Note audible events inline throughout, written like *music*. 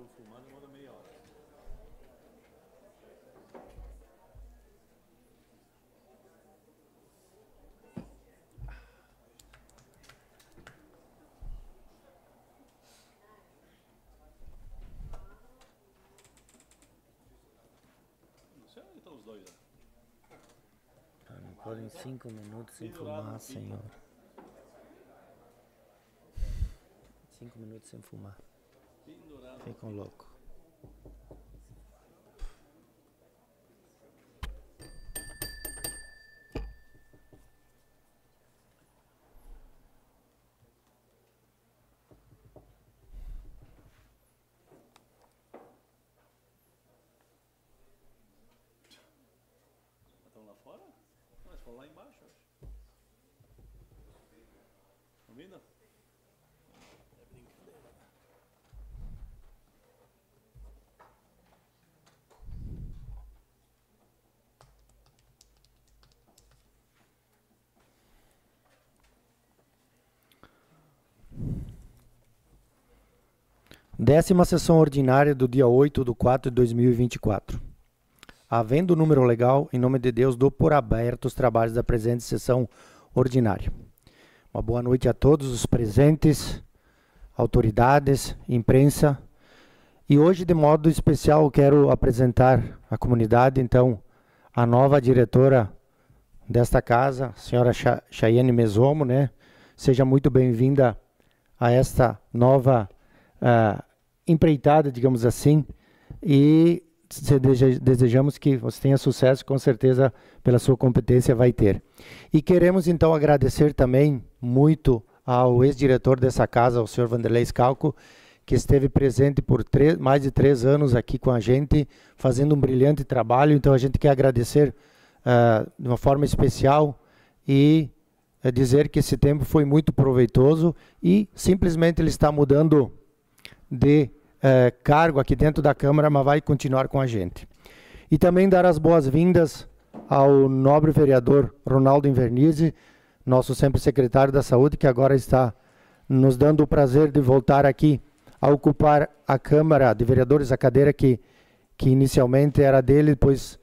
muçulmano manda meia hora. Não sei onde estão os dois lá. Né? Ah, não podem cinco minutos sem fumar, senhor. Cinco minutos sem fumar. Ficam louco. Estão lá fora? Mas lá embaixo. Décima sessão ordinária do dia 8 de 4 de 2024. Havendo número legal, em nome de Deus, dou por aberto os trabalhos da presente sessão ordinária. Uma boa noite a todos os presentes, autoridades, imprensa. E hoje, de modo especial, quero apresentar à comunidade, então, a nova diretora desta casa, a senhora Chayane Mesomo, né? Seja muito bem-vinda a esta nova uh, empreitada, digamos assim, e desejamos que você tenha sucesso, com certeza, pela sua competência vai ter. E queremos então agradecer também muito ao ex-diretor dessa casa, ao senhor Vanderlei Scalco, que esteve presente por três, mais de três anos aqui com a gente, fazendo um brilhante trabalho. Então a gente quer agradecer uh, de uma forma especial e uh, dizer que esse tempo foi muito proveitoso e simplesmente ele está mudando de eh, cargo aqui dentro da Câmara, mas vai continuar com a gente. E também dar as boas-vindas ao nobre vereador Ronaldo Invernizzi, nosso sempre secretário da Saúde, que agora está nos dando o prazer de voltar aqui a ocupar a Câmara de Vereadores, a cadeira que, que inicialmente era dele, depois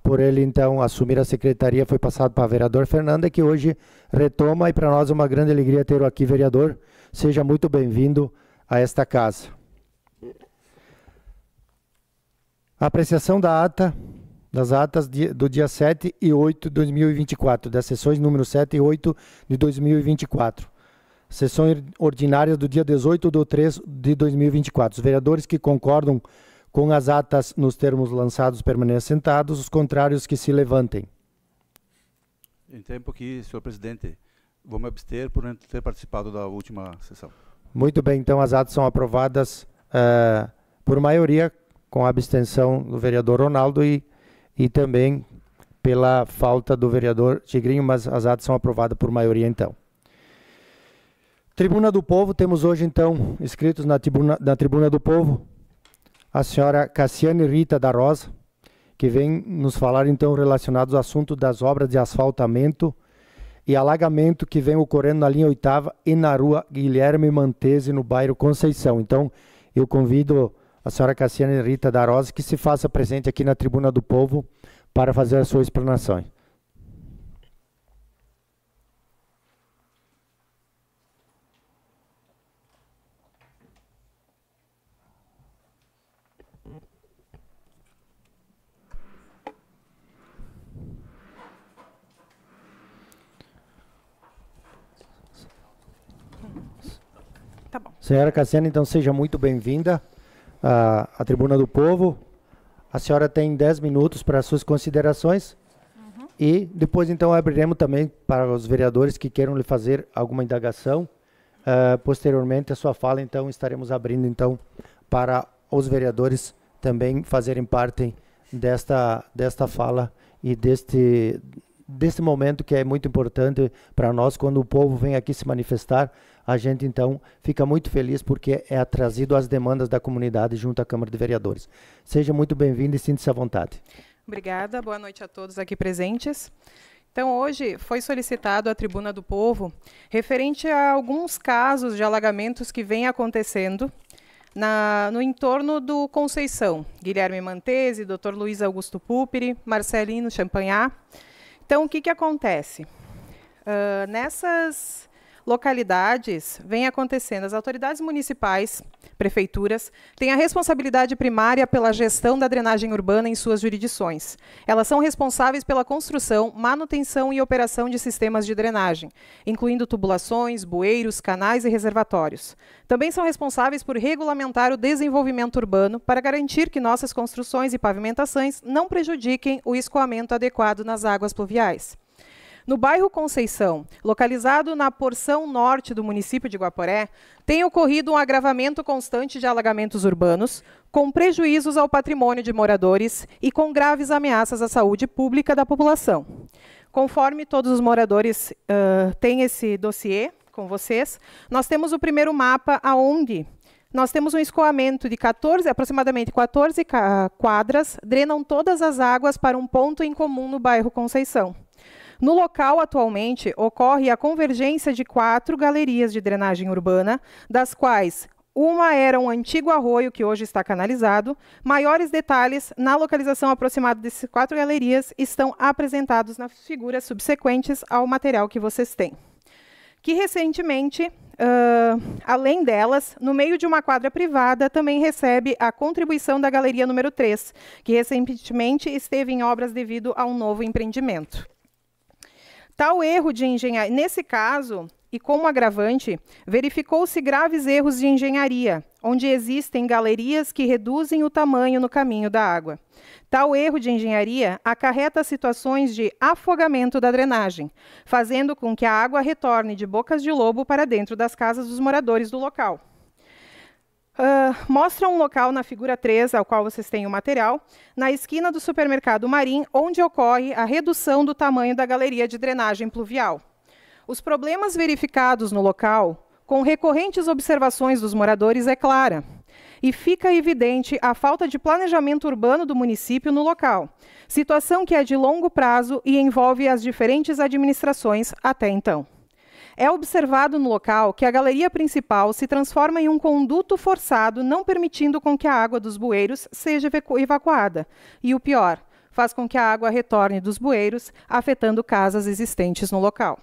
por ele então assumir a secretaria foi passado para a vereador Fernanda, que hoje retoma e para nós é uma grande alegria ter o aqui, vereador. Seja muito bem-vindo a esta casa. apreciação da ata, das atas do dia 7 e 8 de 2024, das sessões número 7 e 8 de 2024. Sessões ordinárias do dia 18 de 3 de 2024. Os vereadores que concordam com as atas nos termos lançados permanecem sentados, os contrários que se levantem. Em tempo que, senhor presidente, vou me abster por não ter participado da última sessão. Muito bem, então as atas são aprovadas uh, por maioria com a abstenção do vereador Ronaldo e, e também pela falta do vereador Tigrinho, mas as atas são aprovadas por maioria então. Tribuna do Povo, temos hoje então inscritos na tribuna, na tribuna do Povo a senhora Cassiane Rita da Rosa, que vem nos falar então relacionados ao assunto das obras de asfaltamento e alagamento que vem ocorrendo na linha oitava e na rua Guilherme Mantese, no bairro Conceição. Então, eu convido a senhora Cassiane Rita da Rosa, que se faça presente aqui na Tribuna do Povo para fazer a sua explanação. Tá bom. Senhora Cassiana, então seja muito bem-vinda a, a tribuna do povo. A senhora tem 10 minutos para suas considerações. Uhum. E depois, então, abriremos também para os vereadores que queiram lhe fazer alguma indagação. Uh, posteriormente, a sua fala, então, estaremos abrindo, então, para os vereadores também fazerem parte desta, desta fala e deste, deste momento que é muito importante para nós, quando o povo vem aqui se manifestar, a gente então fica muito feliz porque é trazido as demandas da comunidade junto à Câmara de Vereadores. Seja muito bem-vindo e sinta-se à vontade. Obrigada, boa noite a todos aqui presentes. Então, hoje foi solicitado à Tribuna do Povo referente a alguns casos de alagamentos que vêm acontecendo na, no entorno do Conceição. Guilherme Mantese, Dr. Luiz Augusto Pupiri, Marcelino Champagnat. Então, o que, que acontece? Uh, nessas localidades vem acontecendo. As autoridades municipais, prefeituras, têm a responsabilidade primária pela gestão da drenagem urbana em suas jurisdições. Elas são responsáveis pela construção, manutenção e operação de sistemas de drenagem, incluindo tubulações, bueiros, canais e reservatórios. Também são responsáveis por regulamentar o desenvolvimento urbano para garantir que nossas construções e pavimentações não prejudiquem o escoamento adequado nas águas pluviais. No bairro Conceição, localizado na porção norte do município de Guaporé, tem ocorrido um agravamento constante de alagamentos urbanos, com prejuízos ao patrimônio de moradores e com graves ameaças à saúde pública da população. Conforme todos os moradores uh, têm esse dossiê com vocês, nós temos o primeiro mapa aonde nós temos um escoamento de 14, aproximadamente 14 quadras, drenam todas as águas para um ponto em comum no bairro Conceição. No local, atualmente, ocorre a convergência de quatro galerias de drenagem urbana, das quais uma era um antigo arroio que hoje está canalizado. Maiores detalhes na localização aproximada dessas quatro galerias estão apresentados nas figuras subsequentes ao material que vocês têm. Que recentemente, uh, além delas, no meio de uma quadra privada, também recebe a contribuição da galeria número 3, que recentemente esteve em obras devido a um novo empreendimento. Tal erro de engenharia, nesse caso, e como agravante, verificou-se graves erros de engenharia, onde existem galerias que reduzem o tamanho no caminho da água. Tal erro de engenharia acarreta situações de afogamento da drenagem, fazendo com que a água retorne de bocas de lobo para dentro das casas dos moradores do local. Uh, mostra um local na figura 3, ao qual vocês têm o material, na esquina do supermercado Marim, onde ocorre a redução do tamanho da galeria de drenagem pluvial. Os problemas verificados no local, com recorrentes observações dos moradores, é clara. E fica evidente a falta de planejamento urbano do município no local, situação que é de longo prazo e envolve as diferentes administrações até então. É observado no local que a galeria principal se transforma em um conduto forçado, não permitindo com que a água dos bueiros seja evacuada. E o pior, faz com que a água retorne dos bueiros, afetando casas existentes no local.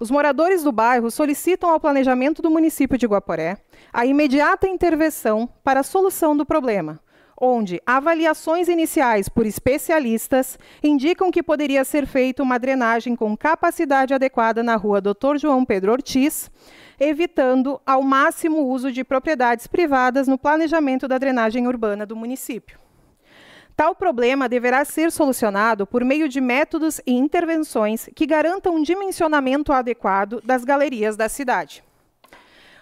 Os moradores do bairro solicitam ao planejamento do município de Guaporé a imediata intervenção para a solução do problema, onde avaliações iniciais por especialistas indicam que poderia ser feita uma drenagem com capacidade adequada na rua Dr. João Pedro Ortiz, evitando ao máximo o uso de propriedades privadas no planejamento da drenagem urbana do município. Tal problema deverá ser solucionado por meio de métodos e intervenções que garantam um dimensionamento adequado das galerias da cidade.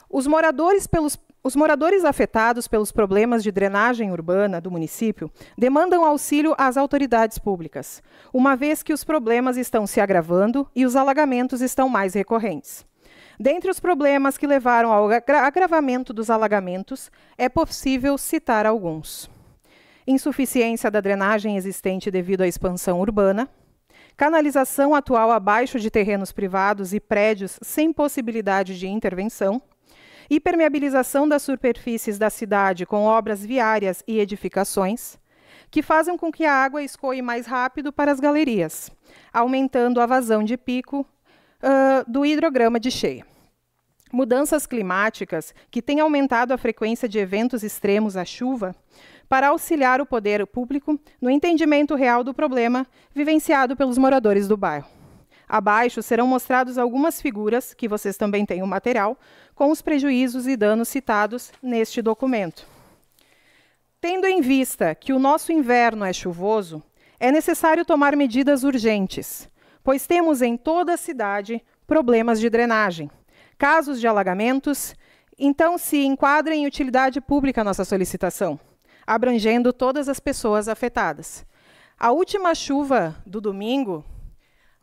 Os moradores pelos, os moradores afetados pelos problemas de drenagem urbana do município demandam auxílio às autoridades públicas, uma vez que os problemas estão se agravando e os alagamentos estão mais recorrentes. Dentre os problemas que levaram ao agravamento dos alagamentos, é possível citar alguns: insuficiência da drenagem existente devido à expansão urbana, canalização atual abaixo de terrenos privados e prédios sem possibilidade de intervenção hipermeabilização das superfícies da cidade com obras viárias e edificações, que fazem com que a água escoe mais rápido para as galerias, aumentando a vazão de pico uh, do hidrograma de cheia. Mudanças climáticas, que têm aumentado a frequência de eventos extremos à chuva, para auxiliar o poder público no entendimento real do problema vivenciado pelos moradores do bairro. Abaixo serão mostrados algumas figuras, que vocês também têm o material, com os prejuízos e danos citados neste documento. Tendo em vista que o nosso inverno é chuvoso, é necessário tomar medidas urgentes, pois temos em toda a cidade problemas de drenagem, casos de alagamentos, então se enquadra em utilidade pública nossa solicitação, abrangendo todas as pessoas afetadas. A última chuva do domingo,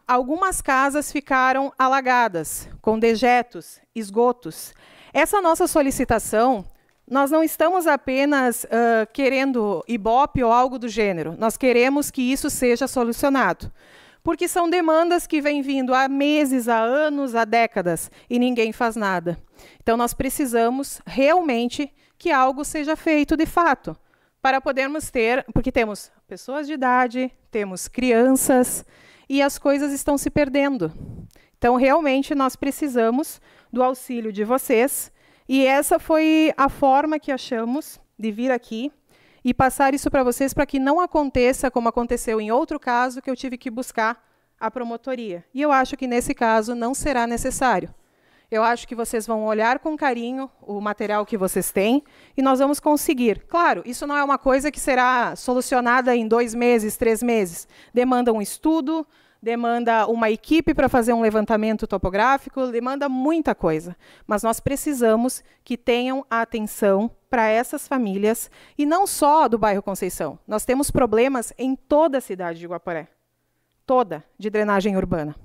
Algumas casas ficaram alagadas, com dejetos, esgotos. Essa nossa solicitação, nós não estamos apenas uh, querendo ibope ou algo do gênero, nós queremos que isso seja solucionado. Porque são demandas que vêm vindo há meses, há anos, há décadas, e ninguém faz nada. Então, nós precisamos realmente que algo seja feito de fato, para podermos ter, porque temos pessoas de idade, temos crianças, e as coisas estão se perdendo. Então, realmente, nós precisamos do auxílio de vocês. E essa foi a forma que achamos de vir aqui e passar isso para vocês para que não aconteça como aconteceu em outro caso que eu tive que buscar a promotoria. E eu acho que nesse caso não será necessário. Eu acho que vocês vão olhar com carinho o material que vocês têm e nós vamos conseguir. Claro, isso não é uma coisa que será solucionada em dois meses, três meses. Demanda um estudo, demanda uma equipe para fazer um levantamento topográfico, demanda muita coisa. Mas nós precisamos que tenham atenção para essas famílias e não só do bairro Conceição. Nós temos problemas em toda a cidade de Guaporé. Toda de drenagem urbana.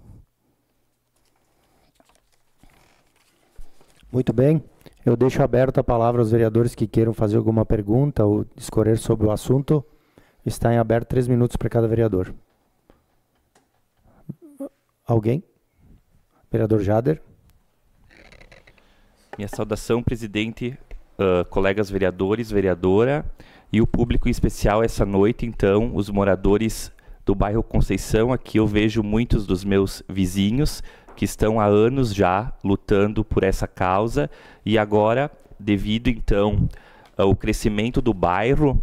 Muito bem. Eu deixo aberta a palavra aos vereadores que queiram fazer alguma pergunta ou discorrer sobre o assunto. Está em aberto três minutos para cada vereador. Alguém? Vereador Jader. Minha saudação, presidente, uh, colegas vereadores, vereadora e o público em especial essa noite, então, os moradores do bairro Conceição. Aqui eu vejo muitos dos meus vizinhos, que estão há anos já lutando por essa causa e agora, devido então ao crescimento do bairro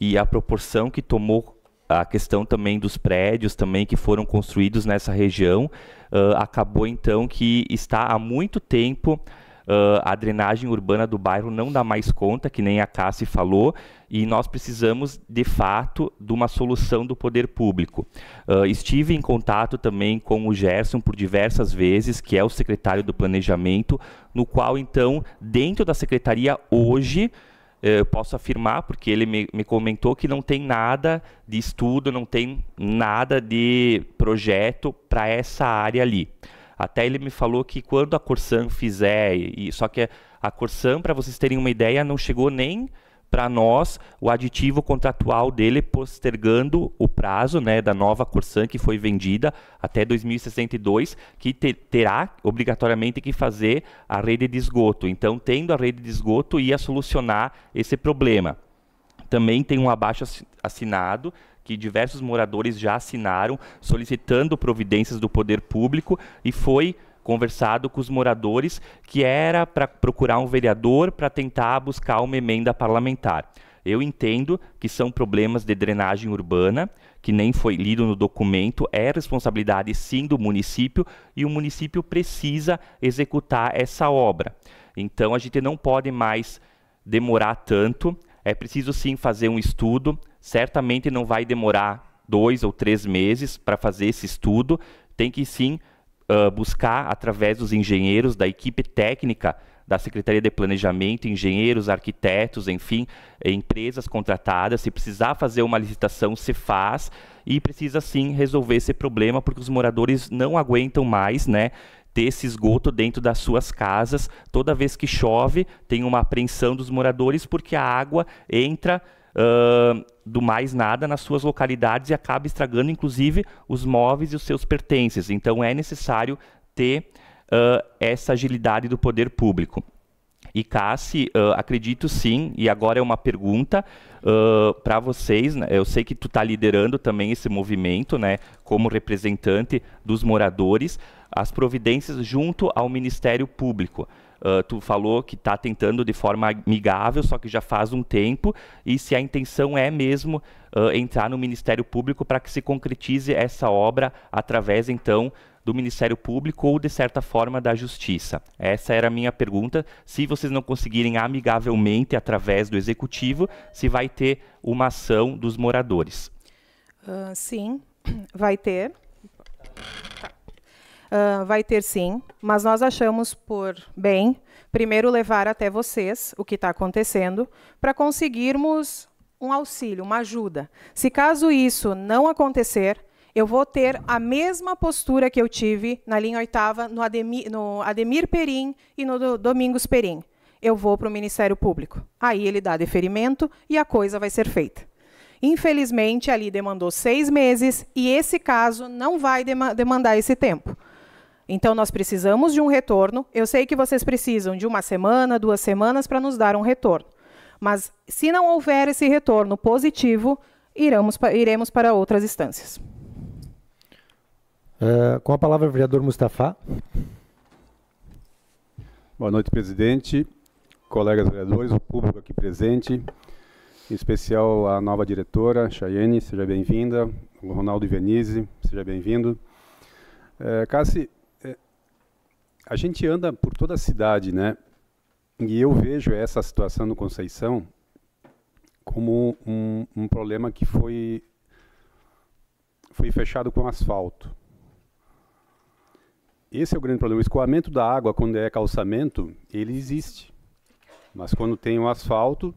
e à proporção que tomou a questão também dos prédios também que foram construídos nessa região, uh, acabou então que está há muito tempo uh, a drenagem urbana do bairro não dá mais conta, que nem a Cassi falou, e nós precisamos, de fato, de uma solução do poder público. Uh, estive em contato também com o Gerson por diversas vezes, que é o secretário do Planejamento, no qual, então, dentro da secretaria, hoje, eh, eu posso afirmar, porque ele me, me, comentou que não tem nada de estudo, não tem nada de projeto para essa área ali. Até ele me falou que quando a Corsan fizer, e, só que a Corsan, para vocês terem uma ideia, não chegou nem para nós o aditivo contratual dele postergando o prazo né, da nova Corsan que foi vendida até 2062, que te, terá obrigatoriamente que fazer a rede de esgoto. Então, tendo a rede de esgoto, ia solucionar esse problema. Também tem um abaixo assinado que diversos moradores já assinaram solicitando providências do poder público e foi conversado com os moradores que era para procurar um vereador para tentar buscar uma emenda parlamentar. Eu entendo que são problemas de drenagem urbana, que nem foi lido no documento, é responsabilidade sim do município e o município precisa executar essa obra. Então a gente não pode mais demorar tanto. É preciso sim fazer um estudo, certamente não vai demorar dois ou três meses para fazer esse estudo, tem que sim uh, buscar através dos engenheiros, da equipe técnica da Secretaria de Planejamento, engenheiros, arquitetos, enfim, eh, empresas contratadas. Se precisar fazer uma licitação, se faz e precisa sim resolver esse problema porque os moradores não aguentam mais, né, ter esse esgoto dentro das suas casas. Toda vez que chove, tem uma apreensão dos moradores porque a água entra uh, do mais nada nas suas localidades e acaba estragando, inclusive, os móveis e os seus pertences. Então, é necessário ter uh, essa agilidade do poder público. E Cassi, uh, acredito sim, e agora é uma pergunta, uh, para vocês. Né? Eu sei que tu está liderando também esse movimento, né? Como representante dos moradores, as providências junto ao Ministério Público. Uh, tu falou que está tentando de forma amigável, só que já faz um tempo, e se a intenção é mesmo uh, entrar no Ministério Público para que se concretize essa obra através, então, do Ministério Público ou, de certa forma, da Justiça? Essa era a minha pergunta. Se vocês não conseguirem amigavelmente, através do Executivo, se vai ter uma ação dos moradores. Uh, sim, *clears throat* vai ter. Uh, vai ter sim, mas nós achamos por bem primeiro levar até vocês o que está acontecendo para conseguirmos um auxílio, uma ajuda. Se caso isso não acontecer, eu vou ter a mesma postura que eu tive na linha oitava no Ademir, no Ademir Perim e no Domingos Perim. Eu vou para o Ministério Público. Aí ele dá deferimento e a coisa vai ser feita. Infelizmente, ali demandou seis meses e esse caso não vai demandar esse tempo. Então, nós precisamos de um retorno. Eu sei que vocês precisam de uma semana, duas semanas para nos dar um retorno. Mas, se não houver esse retorno positivo, iremos, iremos para outras instâncias. Eh, com a palavra, o vereador Mustafa. Boa noite, presidente, colegas vereadores, o público aqui presente, em especial a nova diretora, Chayene, seja bem-vinda, o Ronaldo Venise, seja bem-vindo. É, Cassi, é, a gente anda por toda a cidade, né? E eu vejo essa situação no Conceição como um, um problema que foi, foi fechado com asfalto esse é o grande problema. O escoamento da água, quando é calçamento, ele existe. Mas quando tem o um asfalto,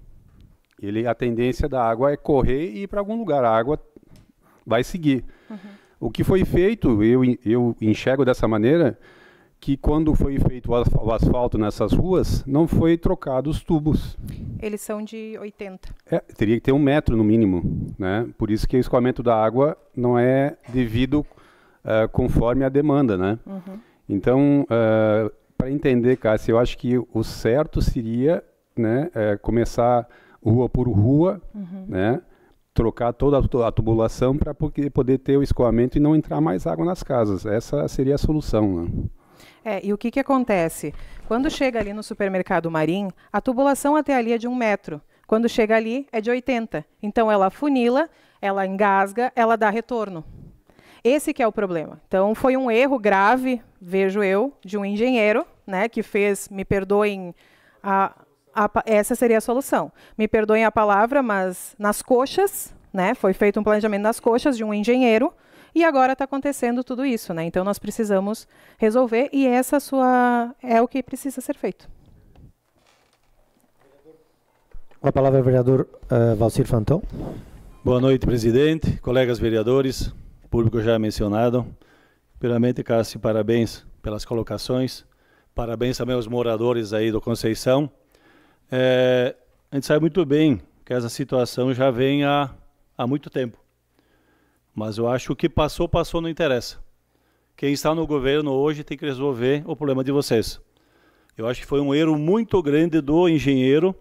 ele, a tendência da água é correr e ir para algum lugar. A água vai seguir. Uhum. O que foi feito, eu, eu enxergo dessa maneira, que quando foi feito o asfalto nessas ruas, não foi trocado os tubos. Eles são de 80. É, teria que ter um metro no mínimo. Né? Por isso que o escoamento da água não é devido eh, conforme a demanda, né? Uhum. Então, uh, eh, para entender, Cássio, eu acho que o certo seria né, é, começar rua por rua, uhum. né? trocar toda a tubulação para poder ter o escoamento e não entrar mais água nas casas. Essa seria a solução. Né? É, e o que, que acontece? Quando chega ali no supermercado Marim, a tubulação até ali é de um metro. Quando chega ali, é de 80. Então, ela funila, ela engasga, ela dá retorno. Esse que é o problema. Então, foi um erro grave, vejo eu, de um engenheiro, né, que fez, me perdoem, a, a, essa seria a solução. Me perdoem a palavra, mas nas coxas, né, foi feito um planejamento nas coxas de um engenheiro, e agora está acontecendo tudo isso, né? Então nós precisamos resolver e essa sua é o que precisa ser feito. Com a palavra o vereador uh, Valcir Fantão. Boa noite, presidente, colegas vereadores público já mencionado. Primeiramente, Cássio, parabéns pelas colocações. Parabéns também aos moradores aí do Conceição. É, a gente sabe muito bem que essa situação já vem há, há muito tempo. Mas eu acho que o que passou, passou, não interessa. Quem está no governo hoje tem que resolver o problema de vocês. Eu acho que foi um erro muito grande do engenheiro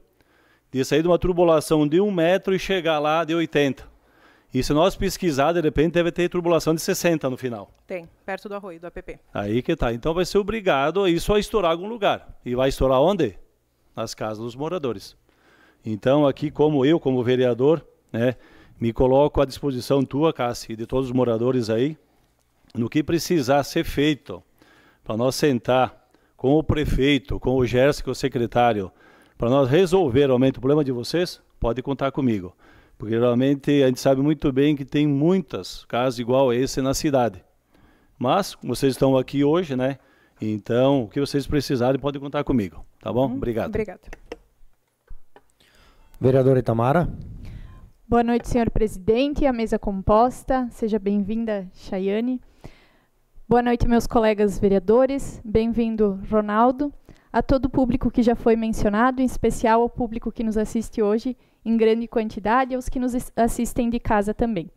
de sair de uma turbulação de um metro e chegar lá de 80 e se nós pesquisar, de repente deve ter turbulação de 60 no final. Tem, perto do arroio, do APP. Aí que tá. Então vai ser obrigado isso a estourar algum lugar. E vai estourar onde? Nas casas dos moradores. Então aqui, como eu, como vereador, né, me coloco à disposição tua, Cassi, e de todos os moradores aí, no que precisar ser feito, para nós sentar com o prefeito, com o Gerson, com o secretário, para nós resolver realmente o problema de vocês, pode contar comigo. Porque realmente a gente sabe muito bem que tem muitas casas igual a esse na cidade. Mas vocês estão aqui hoje, né? Então, o que vocês precisarem, podem contar comigo. Tá bom? Hum, Obrigado. Obrigada. Vereadora Itamara. Boa noite, senhor presidente, a mesa composta. Seja bem-vinda, Chayane. Boa noite, meus colegas vereadores. Bem-vindo, Ronaldo. A todo o público que já foi mencionado, em especial ao público que nos assiste hoje em grande quantidade e aos que nos assistem de casa também.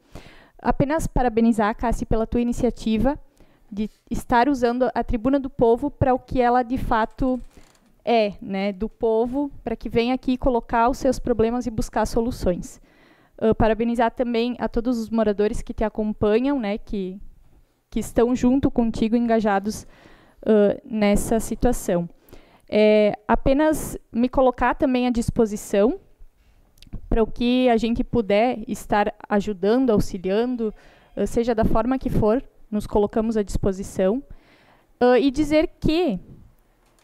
Apenas parabenizar, Cassi, pela tua iniciativa de estar usando a Tribuna do Povo para o que ela de fato é, né, do povo, para que venha aqui colocar os seus problemas e buscar soluções. Uh, parabenizar também a todos os moradores que te acompanham, né, que, que estão junto contigo, engajados uh, nessa situação. É, apenas me colocar também à disposição para o que a gente puder estar ajudando, auxiliando, ah, seja da forma que for, nos colocamos à disposição. Ah, e dizer que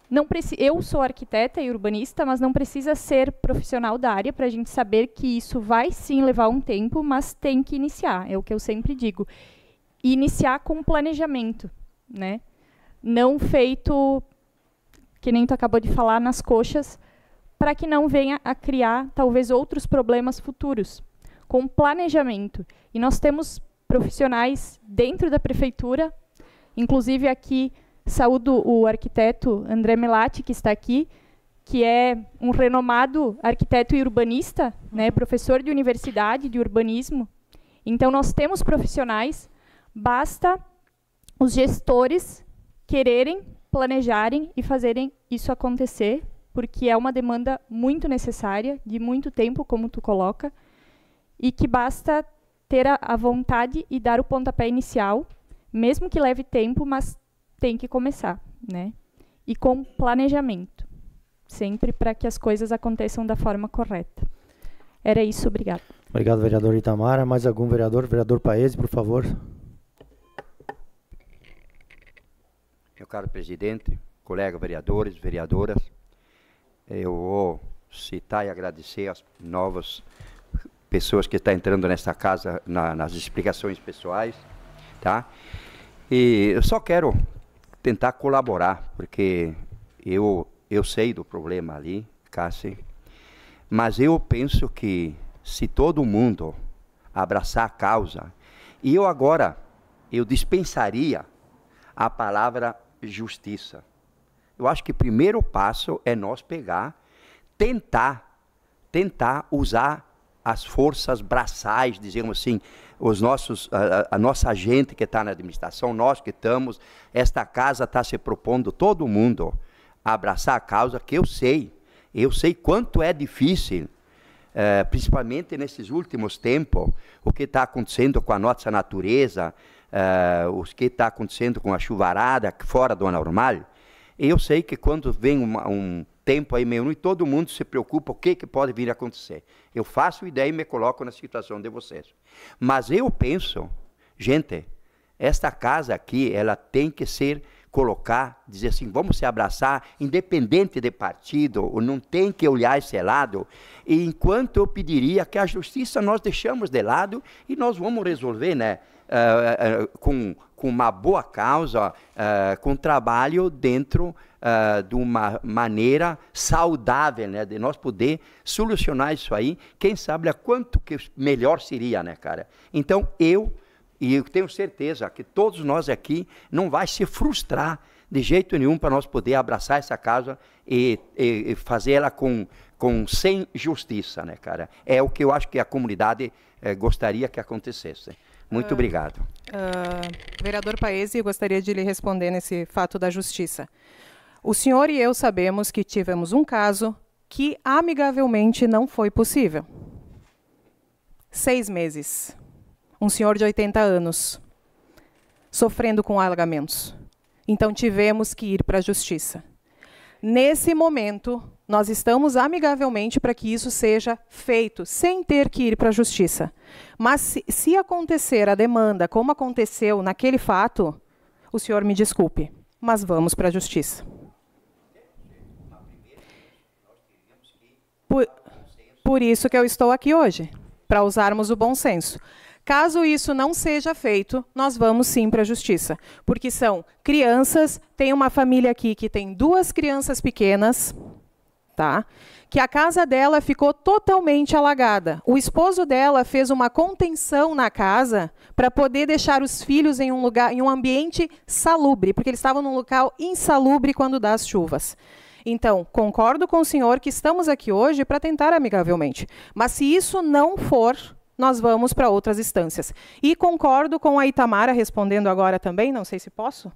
não eu sou arquiteta e urbanista, mas não precisa ser profissional da área para a gente saber que isso vai sim levar um tempo, mas tem que iniciar, é o que eu sempre digo. Iniciar com planejamento, né? Não feito que nem tu acabou de falar nas coxas, para que não venha a criar talvez outros problemas futuros, com planejamento. E nós temos profissionais dentro da prefeitura, inclusive aqui saúdo o arquiteto André Melati, que está aqui, que é um renomado arquiteto e urbanista, né, uhum. né, professor de universidade de urbanismo. Então nós temos profissionais, basta os gestores quererem, planejarem e fazerem isso acontecer porque é uma demanda muito necessária, de muito tempo, como tu coloca, e que basta ter a, a vontade e dar o pontapé inicial, mesmo que leve tempo, mas tem que começar, né? E com planejamento, sempre para que as coisas aconteçam da forma correta. Era isso, obrigado. Obrigado, vereador Itamara. Mais algum vereador? Vereador Paese, por favor. Meu caro presidente, colegas vereadores, vereadoras, eu vou citar e agradecer as novas pessoas que estão entrando nesta casa na, nas explicações pessoais, tá? E eu só quero tentar colaborar, porque eu, eu sei do problema ali, Cássio, mas eu penso que se todo mundo abraçar a causa, e eu agora, eu dispensaria a palavra justiça eu acho que o primeiro passo é nós pegar, tentar, tentar usar as forças braçais, digamos assim, os nossos, a, a nossa gente que está na administração, nós que estamos, esta casa está se propondo, todo mundo, a abraçar a causa, que eu sei, eu sei quanto é difícil, é, principalmente nesses últimos tempos, o que está acontecendo com a nossa natureza, é, eh, o que está acontecendo com a chuvarada fora do normal, eu sei que quando vem uma, um tempo aí meio e todo mundo se preocupa o que, que pode vir a acontecer. Eu faço ideia e me coloco na situação de vocês. Mas eu penso, gente, esta casa aqui, ela tem que ser colocar, dizer assim, vamos se abraçar, independente de partido, ou não tem que olhar esse lado. E enquanto eu pediria que a justiça nós deixamos de lado e nós vamos resolver, né, uh, uh, com com uma boa causa, uh, com trabalho dentro uh, de uma maneira saudável, né? De nós poder solucionar isso aí, quem sabe a quanto que melhor seria, né, cara? Então eu e eu tenho certeza que todos nós aqui não vai se frustrar de jeito nenhum para nós poder abraçar essa casa e, e, e fazer ela com, com sem justiça, né, cara? É o que eu acho que a comunidade eh, gostaria que acontecesse. Muito uh, obrigado. Uh, vereador Paese, eu gostaria de lhe responder nesse fato da justiça. O senhor e eu sabemos que tivemos um caso que amigavelmente não foi possível. Seis meses. Um senhor de 80 anos sofrendo com alagamentos. Então tivemos que ir para a justiça. Nesse momento, nós estamos amigavelmente para que isso seja feito, sem ter que ir para a justiça. Mas se, se acontecer a demanda, como aconteceu naquele fato, o senhor me desculpe, mas vamos para a justiça. Por, por isso que eu estou aqui hoje, para usarmos o bom senso. Caso isso não seja feito, nós vamos sim para a justiça, porque são crianças. Tem uma família aqui que tem duas crianças pequenas, tá? Que a casa dela ficou totalmente alagada. O esposo dela fez uma contenção na casa para poder deixar os filhos em um lugar, em um ambiente salubre, porque eles estavam num local insalubre quando dá as chuvas. Então, concordo com o senhor que estamos aqui hoje para tentar amigavelmente. Mas se isso não for, nós vamos para outras instâncias. E concordo com a Itamara respondendo agora também, não sei se posso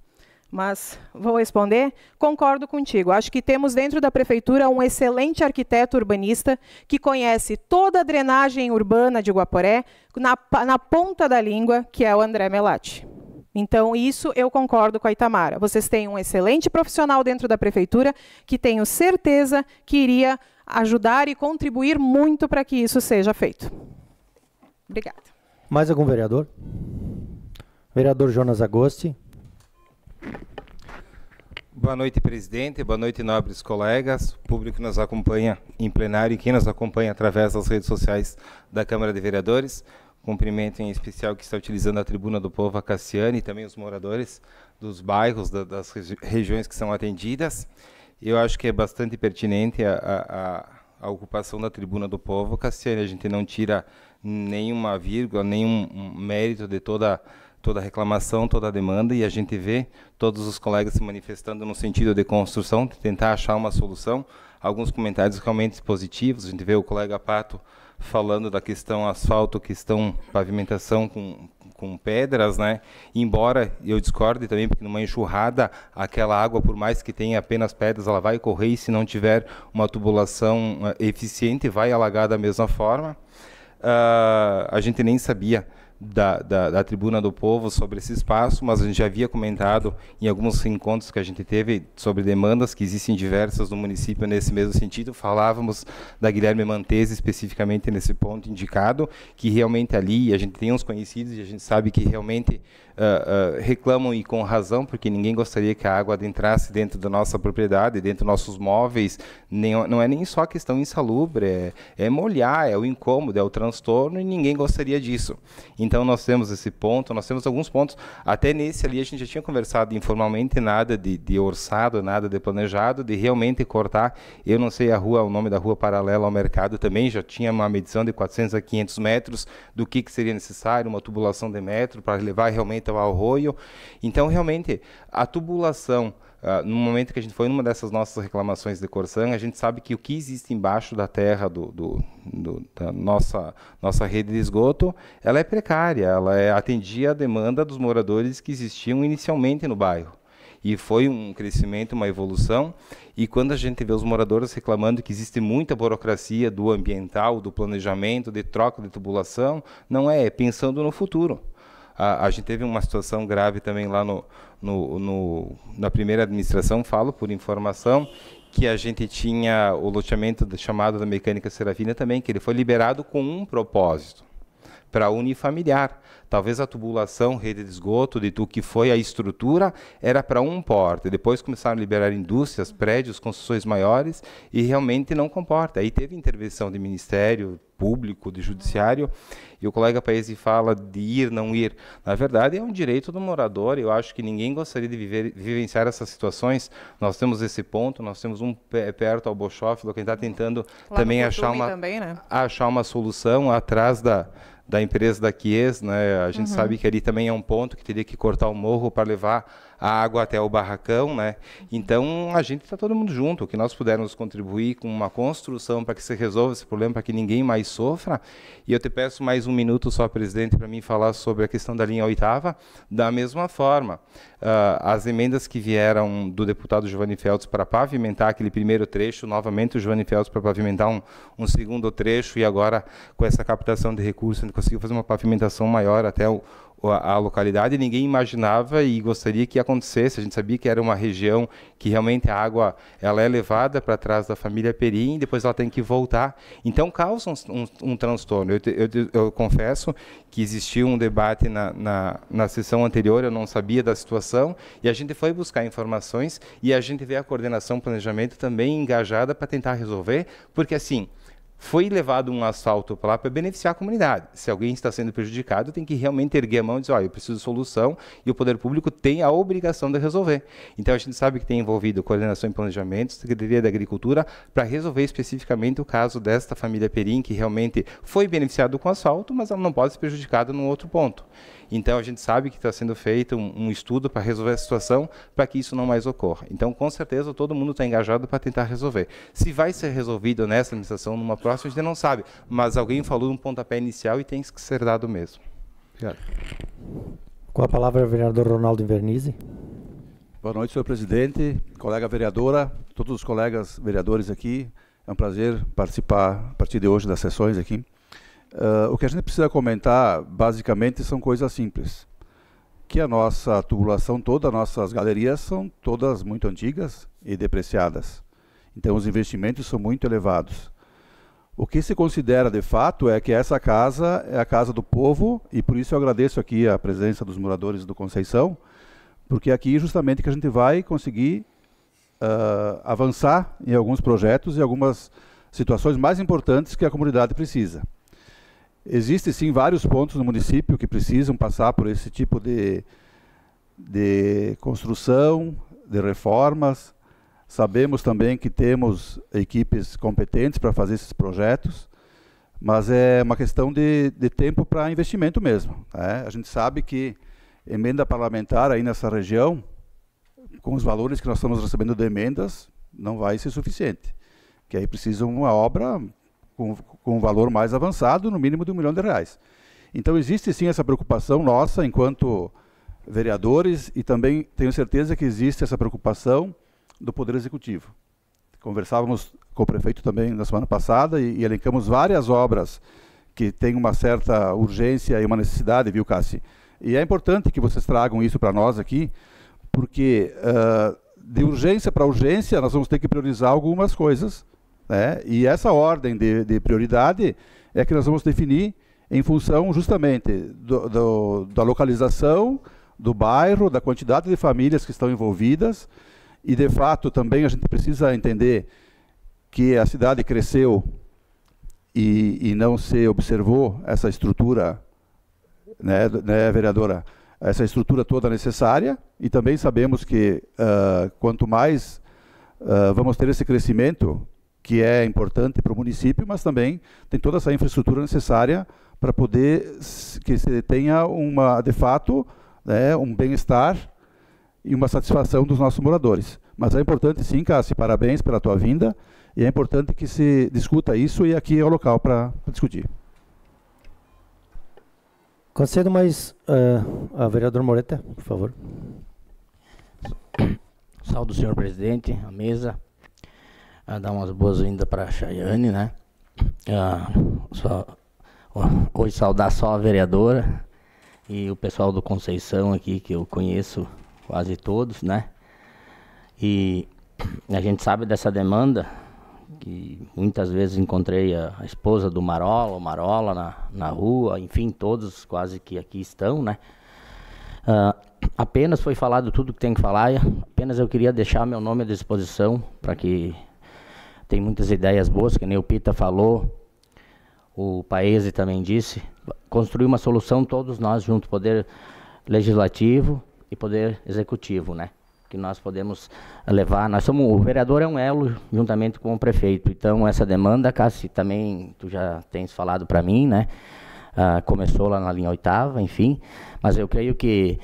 mas vou responder. Concordo contigo. Acho que temos dentro da prefeitura um excelente arquiteto urbanista que conhece toda a drenagem urbana de Guaporé na, na ponta da língua, que é o André Melati. Então, isso eu concordo com a Itamara. Vocês têm um excelente profissional dentro da prefeitura que tenho certeza que iria ajudar e contribuir muito para que isso seja feito. Obrigada. Mais algum vereador? Vereador Jonas Agosti. Boa noite, presidente. Boa noite, nobres colegas, público que nos acompanha em plenário e quem nos acompanha através das redes sociais da Câmara de Vereadores. Cumprimento em especial que está utilizando a tribuna do povo, a Cassiane, e também os moradores dos bairros, da, das regi regiões que são atendidas. Eu acho que é bastante pertinente a, a, a, ocupação da tribuna do povo, Cassiane. A gente não tira nenhuma vírgula, nenhum mérito de toda a toda a reclamação, toda a demanda, e a gente vê todos os colegas se manifestando no sentido de construção, de tentar achar uma solução. Alguns comentários realmente positivos, a gente vê o colega Pato falando da questão asfalto, questão pavimentação com, com pedras, né? Embora eu discorde também, porque numa enxurrada, aquela água, por mais que tenha apenas pedras, ela vai correr e se não tiver uma tubulação eh, eficiente, vai alagar da mesma forma. Uh, a gente nem sabia da, da, da, Tribuna do Povo sobre esse espaço, mas a gente já havia comentado em alguns encontros que a gente teve sobre demandas que existem diversas no município nesse mesmo sentido. Falávamos da Guilherme Mantese especificamente nesse ponto indicado, que realmente ali a gente tem uns conhecidos e a gente sabe que realmente uh, uh, reclamam e com razão, porque ninguém gostaria que a água adentrasse dentro da nossa propriedade, dentro dos nossos móveis. Nem, não é nem só questão insalubre, é, é molhar, é o incômodo, é o transtorno e ninguém gostaria disso. Então, então nós temos esse ponto, nós temos alguns pontos. Até nesse ali a gente já tinha conversado informalmente, nada de, de orçado, nada de planejado, de realmente cortar. Eu não sei a rua, o nome da rua paralela ao mercado também já tinha uma medição de 400 a 500 metros do que, que seria necessário, uma tubulação de metro para levar realmente ao arroio. Então realmente a tubulação ah, no momento que a gente foi numa dessas nossas reclamações de Corsan, a gente sabe que o que existe embaixo da terra do, do, do, da nossa, nossa rede de esgoto, ela é precária, ela é, atendia a demanda dos moradores que existiam inicialmente no bairro e foi um crescimento, uma evolução. E quando a gente vê os moradores reclamando que existe muita burocracia do ambiental, do planejamento, de troca de tubulação, não é, é pensando no futuro. A, a gente teve uma situação grave também lá no, no, no, na primeira administração, falo por informação, que a gente tinha o loteamento chamado da Mecânica Serafina também, que ele foi liberado com um propósito, para unifamiliar. Talvez a tubulação, rede de esgoto, de tu que foi a estrutura, era para um porte. Depois começaram a liberar indústrias, prédios, construções maiores e realmente não comporta. Aí teve intervenção de ministério, público, de judiciário, e o colega Paese fala de ir, não ir. Na verdade, é um direito do morador, eu acho que ninguém gostaria de viver, vivenciar essas situações. Nós temos esse ponto, nós temos um perto ao Bochófilo quem está tentando Lá também, achar uma, também, né? achar uma solução atrás da, da empresa da Kies, né? A gente uhum. sabe que ali também é um ponto que teria que cortar o morro para levar a água até o barracão, né? Então a gente está todo mundo junto, o que nós pudermos contribuir com uma construção para que se resolva esse problema, para que ninguém mais sofra. E eu te peço mais um minuto só, presidente, para mim falar sobre a questão da linha oitava. Da mesma forma, uh, as emendas que vieram do deputado Giovanni Feltz para pavimentar aquele primeiro trecho, novamente o Giovanni Feltz para pavimentar um, um segundo trecho e agora com essa captação de recursos a gente conseguiu fazer uma pavimentação maior até o a, localidade, ninguém imaginava e gostaria que acontecesse. A gente sabia que era uma região que realmente a água ela é levada para trás da família Perim, depois ela tem que voltar. Então causa um, um, um transtorno. Eu, eu, eu, confesso que existiu um debate na, na, na sessão anterior, eu não sabia da situação, e a gente foi buscar informações e a gente vê a coordenação planejamento também engajada para tentar resolver, porque assim foi levado um asfalto para lá para beneficiar a comunidade. Se alguém está sendo prejudicado, tem que realmente erguer a mão e dizer, olha, eu preciso de solução e o poder público tem a obrigação de resolver. Então a gente sabe que tem envolvido coordenação e planejamento, Secretaria da Agricultura, para resolver especificamente o caso desta família Perim, que realmente foi beneficiado com o mas ela não pode ser prejudicada num outro ponto. Então a gente sabe que está sendo feito um, um estudo para resolver a situação para que isso não mais ocorra. Então, com certeza, todo mundo está engajado para tentar resolver. Se vai ser resolvido nessa administração, numa próxima, a gente não sabe. Mas alguém falou um pontapé inicial e tem que ser dado mesmo. Obrigado. Com a palavra, o vereador Ronaldo Invernizzi. Boa noite, senhor presidente, colega vereadora, todos os colegas vereadores aqui. É um prazer participar a partir de hoje das sessões aqui. Uh, o que a gente precisa comentar, basicamente, são coisas simples. Que a nossa tubulação toda, nossas galerias são todas muito antigas e depreciadas. Então, os investimentos são muito elevados. O que se considera de fato é que essa casa é a casa do povo, e por isso eu agradeço aqui a presença dos moradores do Conceição, porque é aqui justamente que a gente vai conseguir uh, avançar em alguns projetos e algumas situações mais importantes que a comunidade precisa. Existem sim vários pontos no município que precisam passar por esse tipo de, de construção, de reformas. Sabemos também que temos equipes competentes para fazer esses projetos, mas é uma questão de, de tempo para investimento mesmo. Né? A gente sabe que emenda parlamentar aí nessa região, com os valores que nós estamos recebendo de emendas, não vai ser suficiente. Que aí precisa uma obra com, com um valor mais avançado, no mínimo de um milhão de reais. Então existe sim essa preocupação nossa enquanto vereadores e também tenho certeza que existe essa preocupação do Poder Executivo. Conversávamos com o prefeito também na semana passada e, e elencamos várias obras que têm uma certa urgência e uma necessidade, viu, Cassi? E é importante que vocês tragam isso para nós aqui, porque uh, de urgência para urgência nós vamos ter que priorizar algumas coisas né? E essa ordem de, de prioridade é que nós vamos definir em função justamente do, do, da localização, do bairro, da quantidade de famílias que estão envolvidas. E, de fato, também a gente precisa entender que a cidade cresceu e, e não se observou essa estrutura, né, né, vereadora? Essa estrutura toda necessária. E também sabemos que uh, quanto mais uh, vamos ter esse crescimento, que é importante para o município, mas também tem toda essa infraestrutura necessária para poder que se tenha uma, de fato, né, um bem-estar e uma satisfação dos nossos moradores. Mas é importante, sim, Cássio, parabéns pela tua vinda, e é importante que se discuta isso, e aqui é o local para discutir. Concedo mais uh, a vereadora Moreta, por favor. Salve, senhor presidente, a mesa, a ah, dar umas boas-vindas para a Chayane, né? Ah, só, hoje saudar só a vereadora e o pessoal do Conceição aqui, que eu conheço quase todos, né? E a gente sabe dessa demanda, que muitas vezes encontrei a, a esposa do Marola, o Marola na, na rua, enfim, todos quase que aqui estão, né? Ah, apenas foi falado tudo que tem que falar, apenas eu queria deixar meu nome à disposição para que tem muitas ideias boas, que nem o Pita falou, o Paese também disse, construir uma solução todos nós junto, poder legislativo e poder executivo, né? Que nós podemos levar. Nós somos o vereador é um elo juntamente com o prefeito. Então essa demanda, Cassi, também tu já tens falado para mim, né? Ah, começou lá na linha oitava, enfim. Mas eu creio que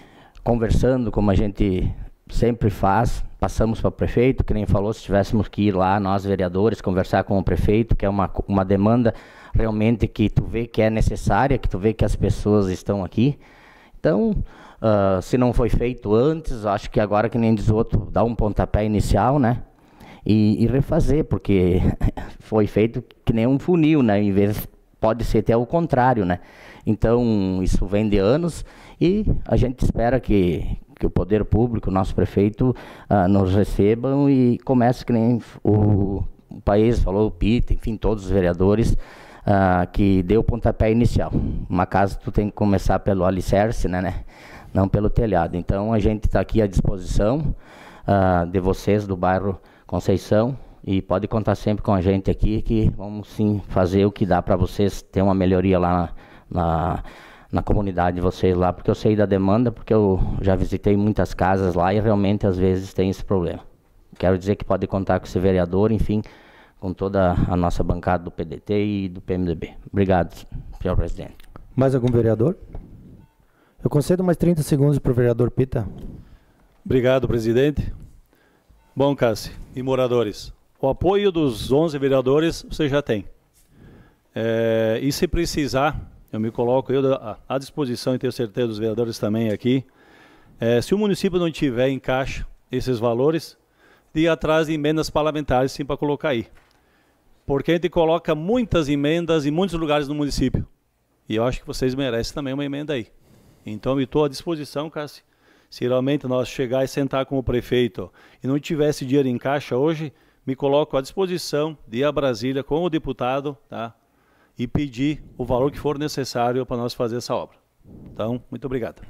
conversando, como a gente sempre faz, passamos para o prefeito, que nem falou, se tivéssemos que ir lá, nós vereadores, conversar com o prefeito, que é uma, uma demanda realmente que tu vê que é necessária, que tu vê que as pessoas estão aqui. Então, uh, se não foi feito antes, acho que agora, que nem diz o outro, dá um pontapé inicial, né? E, e refazer, porque *laughs* foi feito que nem um funil, né? Em vez, pode ser até o contrário, né? Então, isso vem de anos e a gente espera que, que o poder público, o nosso prefeito, uh, nos recebam e comece que nem o, o país falou, o Pita, enfim, todos os vereadores, uh, que deu o pontapé inicial. Uma casa tu tem que começar pelo alicerce, né, né? não pelo telhado. Então a gente está aqui à disposição uh, de vocês do bairro Conceição e pode contar sempre com a gente aqui que vamos sim fazer o que dá para vocês ter uma melhoria lá na na comunidade de vocês lá, porque eu sei da demanda, porque eu já visitei muitas casas lá e realmente às vezes tem esse problema. Quero dizer que pode contar com esse vereador, enfim, com toda a nossa bancada do PDT e do PMDB. Obrigado, senhor presidente. Mais algum vereador? Eu concedo mais 30 segundos para o vereador Pita. Obrigado, presidente. Bom, Cássio, e moradores, o apoio dos 11 vereadores você já tem. É, e se precisar, eu me coloco eu à disposição e tenho certeza dos vereadores também aqui. É, se o município não tiver em caixa esses valores, de ir atrás de emendas parlamentares sim para colocar aí. Porque a gente coloca muitas emendas em muitos lugares no município. E eu acho que vocês merecem também uma emenda aí. Então eu estou à disposição, Cássio. Se realmente nós chegar e sentar com o prefeito e não tivesse dinheiro em caixa hoje, me coloco à disposição de ir a Brasília com o deputado, tá? e pedir o valor que for necessário para nós fazer essa obra. Então, muito obrigado.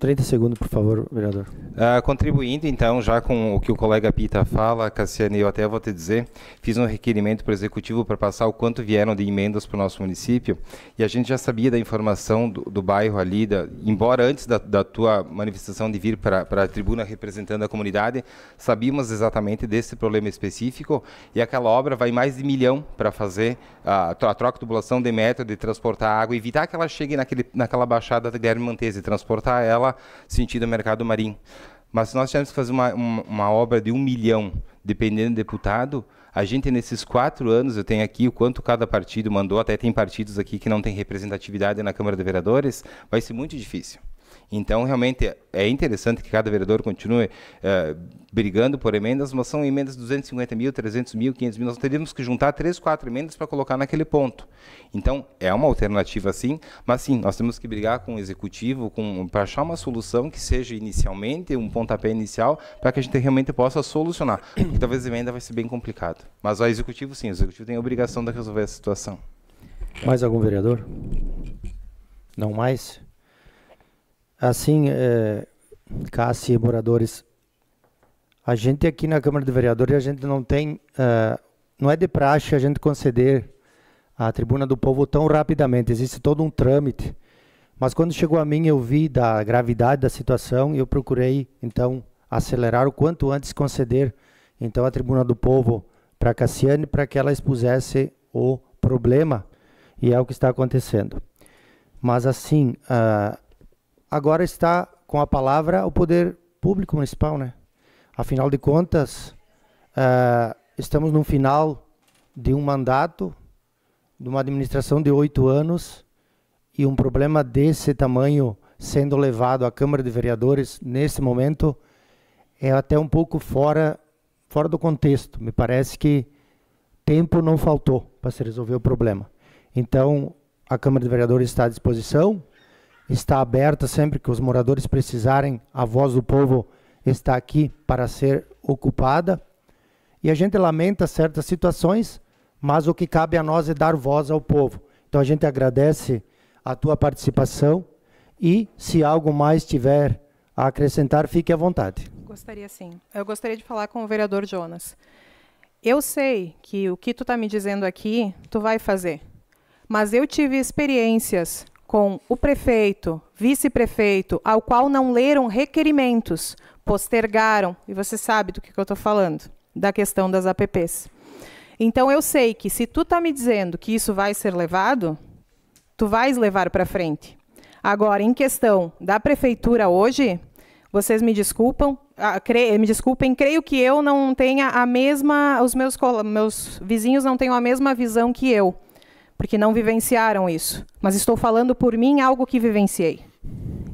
30 segundos, por favor, vereador. Uh, contribuindo, então, já com o que o colega Pita fala, Cassiane, eu até vou te dizer, fiz um requerimento para o Executivo para passar o quanto vieram de emendas para o nosso município, e a gente já sabia da informação do, do bairro ali, da, embora antes da, da, tua manifestação de vir para, para a tribuna representando a comunidade, sabíamos exatamente desse problema específico, e aquela obra vai mais de milhão para fazer a, a troca, tubulação de metro, de transportar água, evitar que ela chegue naquele, naquela baixada da Guilherme Mantese, transportar ela sentido sentindo mercado marinho. Mas se nós tivermos que fazer uma, uma, uma, obra de um milhão, dependendo do deputado, a gente nesses quatro anos, eu tenho aqui o quanto cada partido mandou, até tem partidos aqui que não tem representatividade na Câmara de Vereadores, vai ser muito difícil. Então, realmente, é interessante que cada vereador continue eh, brigando por emendas, mas são emendas de 250 mil, 300 mil, 500 mil. Nós teríamos que juntar três, quatro emendas para colocar naquele ponto. Então, é uma alternativa sim, mas sim, nós temos que brigar com o executivo para achar uma solução que seja inicialmente um pontapé inicial para que a gente realmente possa solucionar. Porque talvez a emenda vai ser bem complicado. Mas o executivo, sim, o executivo tem a obrigação de resolver a situação. Mais algum vereador? Não mais? Assim, é, e moradores, a gente aqui na Câmara de Vereadores, a gente não tem, é, não é de praxe a gente conceder a tribuna do povo tão rapidamente, existe todo um trâmite. Mas quando chegou a mim, eu vi da gravidade da situação e eu procurei, então, acelerar o quanto antes conceder, então, a tribuna do povo para Cassiane, para que ela expusesse o problema, e é o que está acontecendo. Mas, assim, uh, agora está com a palavra o poder público municipal, né? Afinal de contas, uh, estamos no final de um mandato, de uma administração de oito anos, e um problema desse tamanho sendo levado à Câmara de Vereadores nesse momento é até um pouco fora, fora do contexto. Me parece que tempo não faltou para se resolver o problema. Então, a Câmara de Vereadores está à disposição está aberta sempre que os moradores precisarem, a voz do povo está aqui para ser ocupada. E a gente lamenta certas situações, mas o que cabe a nós é dar voz ao povo. Então a gente agradece a tua participação e se algo mais tiver a acrescentar, fique à vontade. Gostaria sim. Eu gostaria de falar com o vereador Jonas. Eu sei que o que tu está me dizendo aqui, tu vai fazer. Mas eu tive experiências com o prefeito, vice-prefeito, ao qual não leram requerimentos, postergaram, e você sabe do que, que eu estou falando, da questão das APPs. Então eu sei que se tu está me dizendo que isso vai ser levado, tu vais levar para frente. Agora, em questão da prefeitura hoje, vocês me desculpam, ah, cre... me desculpem, creio que eu não tenha a mesma, os meus, meus vizinhos não tenham a mesma visão que eu porque não vivenciaram isso. Mas estou falando por mim algo que vivenciei.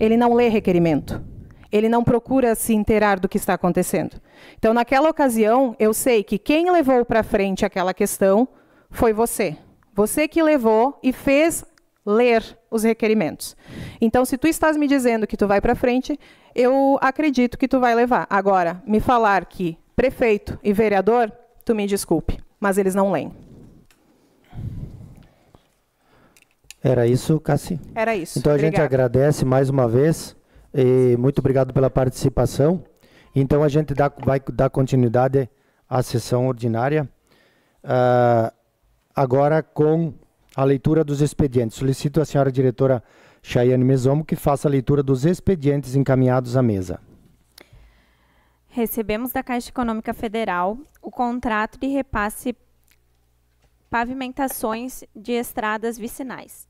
Ele não lê requerimento. Ele não procura se inteirar do que está acontecendo. Então, naquela ocasião, eu sei que quem levou para frente aquela questão foi você. Você que levou e fez ler os requerimentos. Então, se tu estás me dizendo que tu vai para frente, eu acredito que tu vai levar. Agora, me falar que prefeito e vereador, tu me desculpe, mas eles não leem. Era isso, Cassi? Era isso. Então a Obrigada. gente agradece mais uma vez e muito obrigado pela participação. Então a gente dá, vai dar continuidade à sessão ordinária. Uh, agora com a leitura dos expedientes. Solicito à senhora diretora Chayane Mesomo que faça a leitura dos expedientes encaminhados à mesa. Recebemos da Caixa Econômica Federal o contrato de repasse pavimentações de estradas vicinais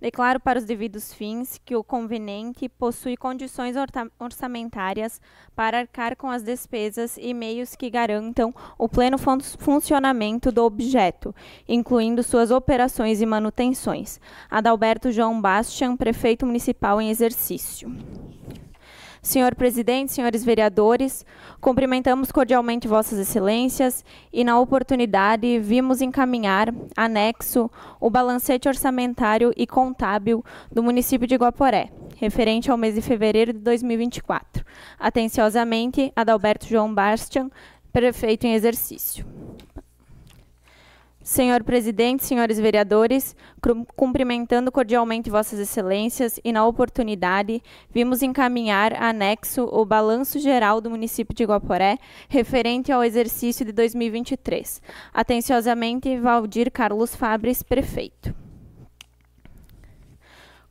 Declaro para os devidos fins que o conveniente possui condições orçamentárias para arcar com as despesas e meios que garantam o pleno fun funcionamento do objeto, incluindo suas operações e manutenções. Adalberto João Bastian, prefeito municipal em exercício. Senhor presidente, senhores vereadores, cumprimentamos cordialmente vossas excelências e na oportunidade vimos encaminhar anexo o balancete orçamentário e contábil do município de Guaporé, referente ao mês de fevereiro de 2024. Atenciosamente, Adalberto João Bastian, prefeito em exercício. Senhor presidente, senhores vereadores, cumprimentando cordialmente Vossas Excelências e, na oportunidade, vimos encaminhar anexo o balanço geral do município de Guaporé referente ao exercício de 2023. Atenciosamente, Valdir Carlos Fabres, prefeito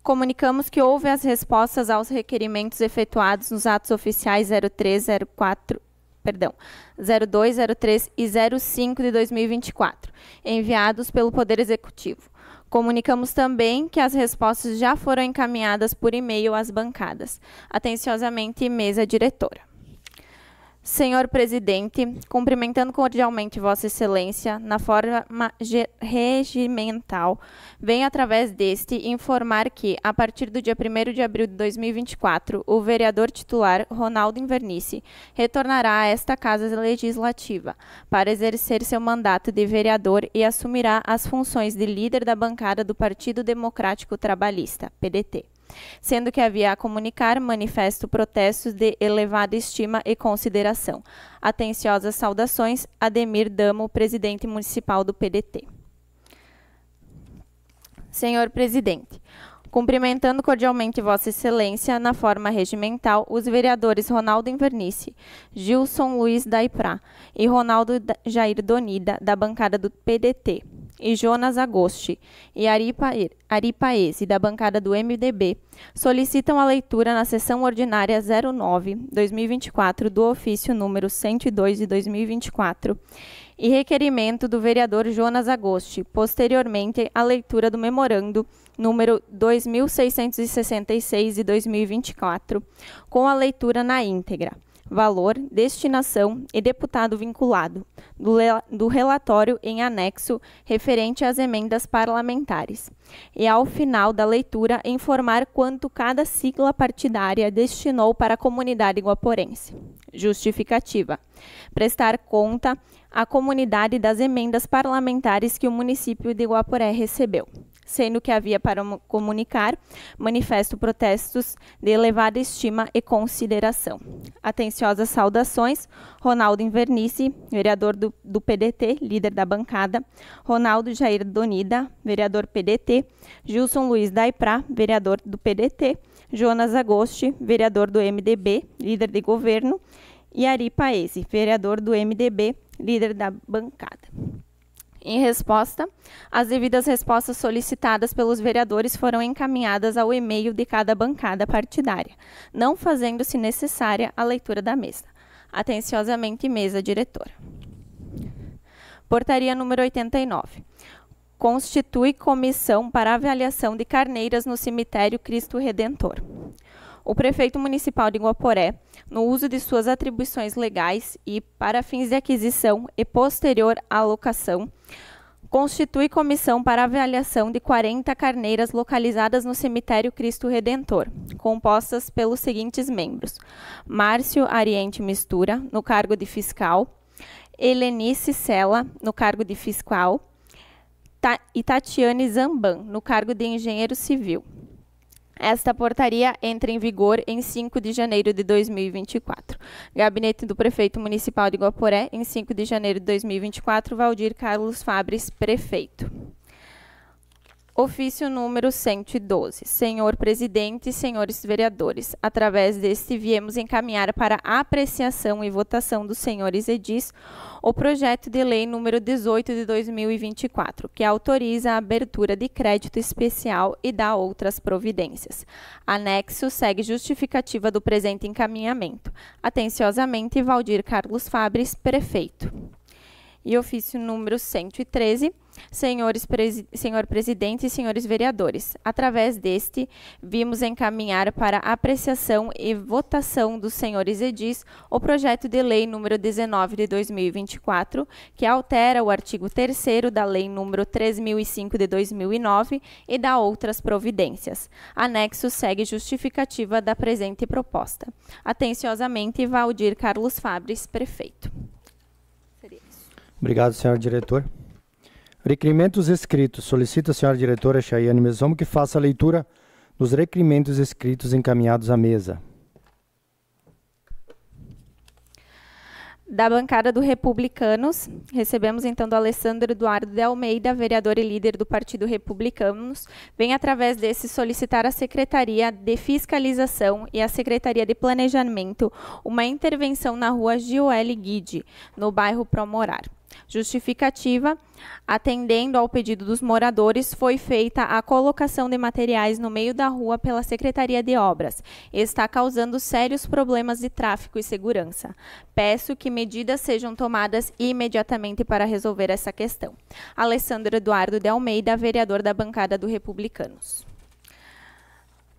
comunicamos que houve as respostas aos requerimentos efetuados nos atos oficiais 0304 perdão, 02, 03 e 05 de 2024, enviados pelo Poder Executivo. Comunicamos também que as respostas já foram encaminhadas por e-mail às bancadas. Atenciosamente, mesa diretora. Senhor presidente, cumprimentando cordialmente Vossa Excelência na forma regimental, venho através deste informar que, a partir do dia 1 de abril de 2024, o vereador titular Ronaldo Invernice retornará a esta Casa Legislativa para exercer seu mandato de vereador e assumirá as funções de líder da bancada do Partido Democrático Trabalhista, PDT sendo que havia a comunicar manifesto protestos de elevada estima e consideração. Atenciosas saudações, Ademir Damo, presidente municipal do PDT. Senhor presidente, Cumprimentando cordialmente Vossa Excelência, na forma regimental, os vereadores Ronaldo Invernice, Gilson Luiz Daiprá e Ronaldo Jair Donida, da bancada do PDT, e Jonas Agosti e Ari, Paese, da bancada do MDB, solicitam a leitura na sessão ordinária 09-2024 do ofício número 102 de 2024 e requerimento do vereador Jonas Agosti, posteriormente à leitura do memorando número 2666 de 2024, com a leitura na íntegra valor, destinação e deputado vinculado, do, do, relatório em anexo referente às emendas parlamentares, e ao final da leitura informar quanto cada sigla partidária destinou para a comunidade guaporense. Justificativa: prestar conta a comunidade das emendas parlamentares que o município de Guaporé recebeu, sendo que havia para comunicar manifesto protestos de elevada estima e consideração. Atenciosas saudações, Ronaldo Invernice, vereador do, do PDT, líder da bancada, Ronaldo Jair Donida, vereador PDT, Gilson Luiz Daiprá, vereador do PDT, Jonas Agosti, vereador do MDB, líder de governo, e Ari Paese, vereador do MDB, líder da bancada. Em resposta, as devidas respostas solicitadas pelos vereadores foram encaminhadas ao e-mail de cada bancada partidária, não fazendo-se necessária a leitura da mesa. Atenciosamente, mesa diretora. Portaria número 89. Constitui comissão para avaliação de carneiras no cemitério Cristo Redentor. O prefeito municipal de Guaporé no uso de suas atribuições legais e, para fins de aquisição e posterior alocação, constitui comissão para avaliação de 40 carneiras localizadas no cemitério Cristo Redentor, compostas pelos seguintes membros: Márcio Ariente Mistura, no cargo de fiscal, Helenice Sela, no cargo de fiscal, e Tatiane Zamban, no cargo de engenheiro civil. Esta portaria entra em vigor em 5 de janeiro de 2024. Gabinete do Prefeito Municipal de Guaporé, em 5 de janeiro de 2024, Valdir Carlos Fabres, prefeito. Ofício número 112. Senhor presidente e senhores vereadores, através deste viemos encaminhar para apreciação e votação dos senhores edis o projeto de lei número 18 de 2024, que autoriza a abertura de crédito especial e dá outras providências. Anexo segue justificativa do presente encaminhamento. Atenciosamente, Valdir Carlos Fabres, prefeito. E ofício número 113 senhores presi senhor presidente e senhores vereadores. Através deste, vimos encaminhar para apreciação e votação dos senhores edis o projeto de lei número 19 de 2024, que altera o artigo 3 da lei número 3005 de 2009 e dá outras providências. Anexo segue justificativa da presente proposta. Atenciosamente, Valdir Carlos Fabres, prefeito. Obrigado, senhor diretor. Requerimentos escritos. Solicito a senhora diretora Chayane Mesomo que faça a leitura dos requerimentos escritos encaminhados à mesa. Da bancada do Republicanos, recebemos então do Alessandro Eduardo de Almeida, vereador e líder do Partido Republicanos, vem através desse solicitar à Secretaria de Fiscalização e à Secretaria de Planejamento uma intervenção na rua Gioele Guide, no bairro Promorar. Justificativa: atendendo ao pedido dos moradores, foi feita a colocação de materiais no meio da rua pela Secretaria de Obras. Está causando sérios problemas de tráfego e segurança. Peço que medidas sejam tomadas imediatamente para resolver essa questão. Alessandro Eduardo de Almeida, vereador da bancada do Republicanos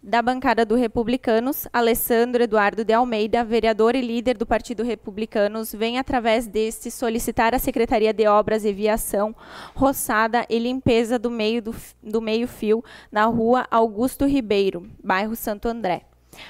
da bancada do Republicanos, Alessandro Eduardo de Almeida, vereador e líder do Partido Republicanos, vem através deste solicitar à Secretaria de Obras e Viação, roçada e limpeza do meio do, do meio-fio na rua Augusto Ribeiro, bairro Santo André.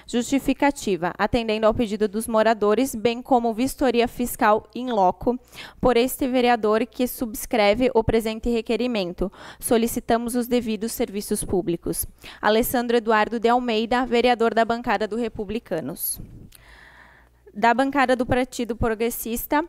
Justificativa: atendendo ao pedido dos moradores, bem como vistoria fiscal in loco, por este vereador que subscreve o presente requerimento. Solicitamos os devidos serviços públicos. Alessandro Eduardo de Almeida, vereador da bancada do Republicanos. Da bancada do Partido Progressista,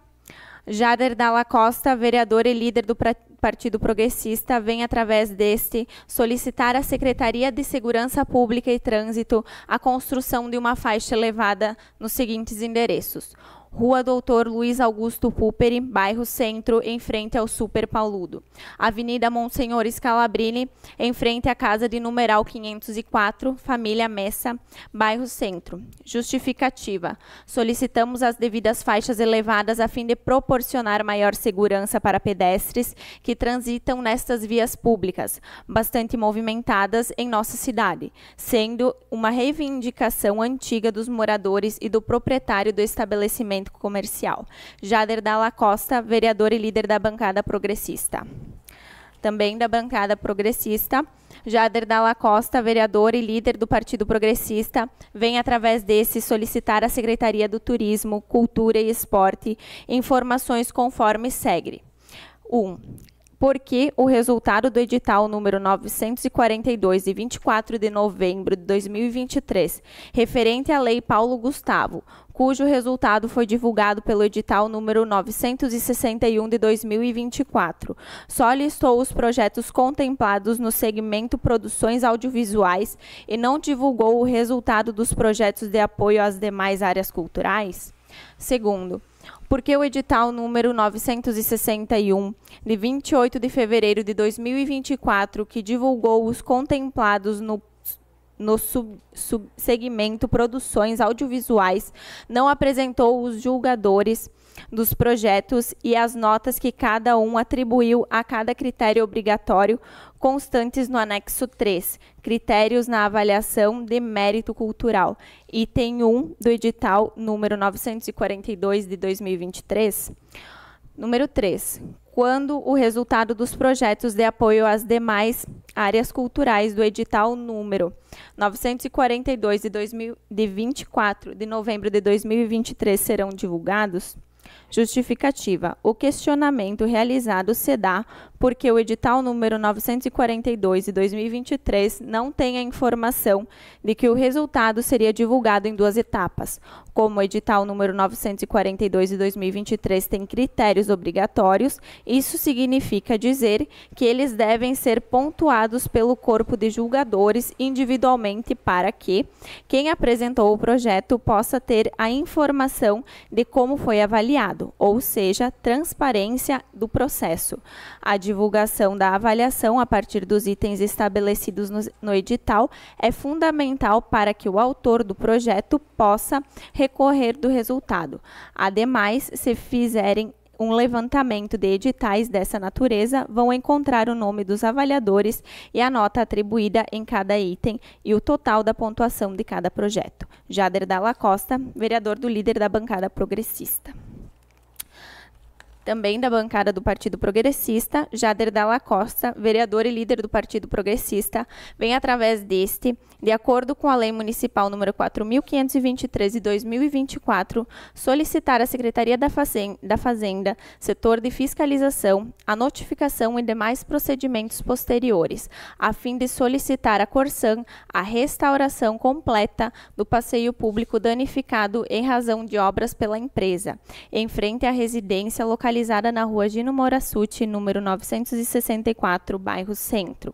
Jader Dalla Costa, vereador e líder do Partido Progressista, vem através deste solicitar à Secretaria de Segurança Pública e Trânsito a construção de uma faixa elevada nos seguintes endereços: Rua Doutor Luiz Augusto Puperi, bairro Centro, em frente ao Super Pauludo. Avenida Monsenhor Scalabrini, em frente à casa de numeral 504, Família Messa, bairro Centro. Justificativa. Solicitamos as devidas faixas elevadas a fim de proporcionar maior segurança para pedestres que transitam nestas vias públicas, bastante movimentadas em nossa cidade, sendo uma reivindicação antiga dos moradores e do proprietário do estabelecimento Comercial. Jader Dalla Costa, vereador e líder da bancada progressista. Também da bancada progressista, Jader Dalla Costa, vereador e líder do Partido Progressista, vem através desse solicitar à Secretaria do Turismo, Cultura e Esporte informações conforme segue. 1. Um, porque o resultado do edital número 942 de 24 de novembro de 2023, referente à Lei Paulo Gustavo, cujo resultado foi divulgado pelo edital número 961 de 2024. Só listou os projetos contemplados no segmento produções audiovisuais e não divulgou o resultado dos projetos de apoio às demais áreas culturais? Segundo, porque o edital número 961, de 28 de fevereiro de 2024, que divulgou os contemplados no no sub, segmento produções audiovisuais, não apresentou os julgadores dos projetos e as notas que cada um atribuiu a cada critério obrigatório, constantes no anexo 3, critérios na avaliação de mérito cultural, item 1 do edital número 942 de 2023. Número 3, quando o resultado dos projetos de apoio às demais áreas culturais do edital número 942 de, 2000, de 24 de novembro de 2023 serão divulgados, Justificativa: o questionamento realizado se dá porque o edital número 942 de 2023 não tem a informação de que o resultado seria divulgado em duas etapas. Como o edital número 942 de 2023 tem critérios obrigatórios, isso significa dizer que eles devem ser pontuados pelo corpo de julgadores individualmente para que quem apresentou o projeto possa ter a informação de como foi avaliado Estado, ou seja, transparência do processo, a divulgação da avaliação a partir dos itens estabelecidos no, no edital é fundamental para que o autor do projeto possa recorrer do resultado. Ademais, se fizerem um levantamento de editais dessa natureza, vão encontrar o nome dos avaliadores e a nota atribuída em cada item e o total da pontuação de cada projeto. Jader Dalla Costa, vereador do líder da bancada progressista também da bancada do Partido Progressista, Jader Dalla Costa, vereador e líder do Partido Progressista, vem através deste, de acordo com a Lei Municipal número 4523 de 2024, solicitar à Secretaria da Fazenda, da Fazenda, setor de fiscalização, a notificação e demais procedimentos posteriores, a fim de solicitar à Corsan a restauração completa do passeio público danificado em razão de obras pela empresa, em frente à residência localizada localizada na rua Gino Morassuti, número 964, bairro Centro.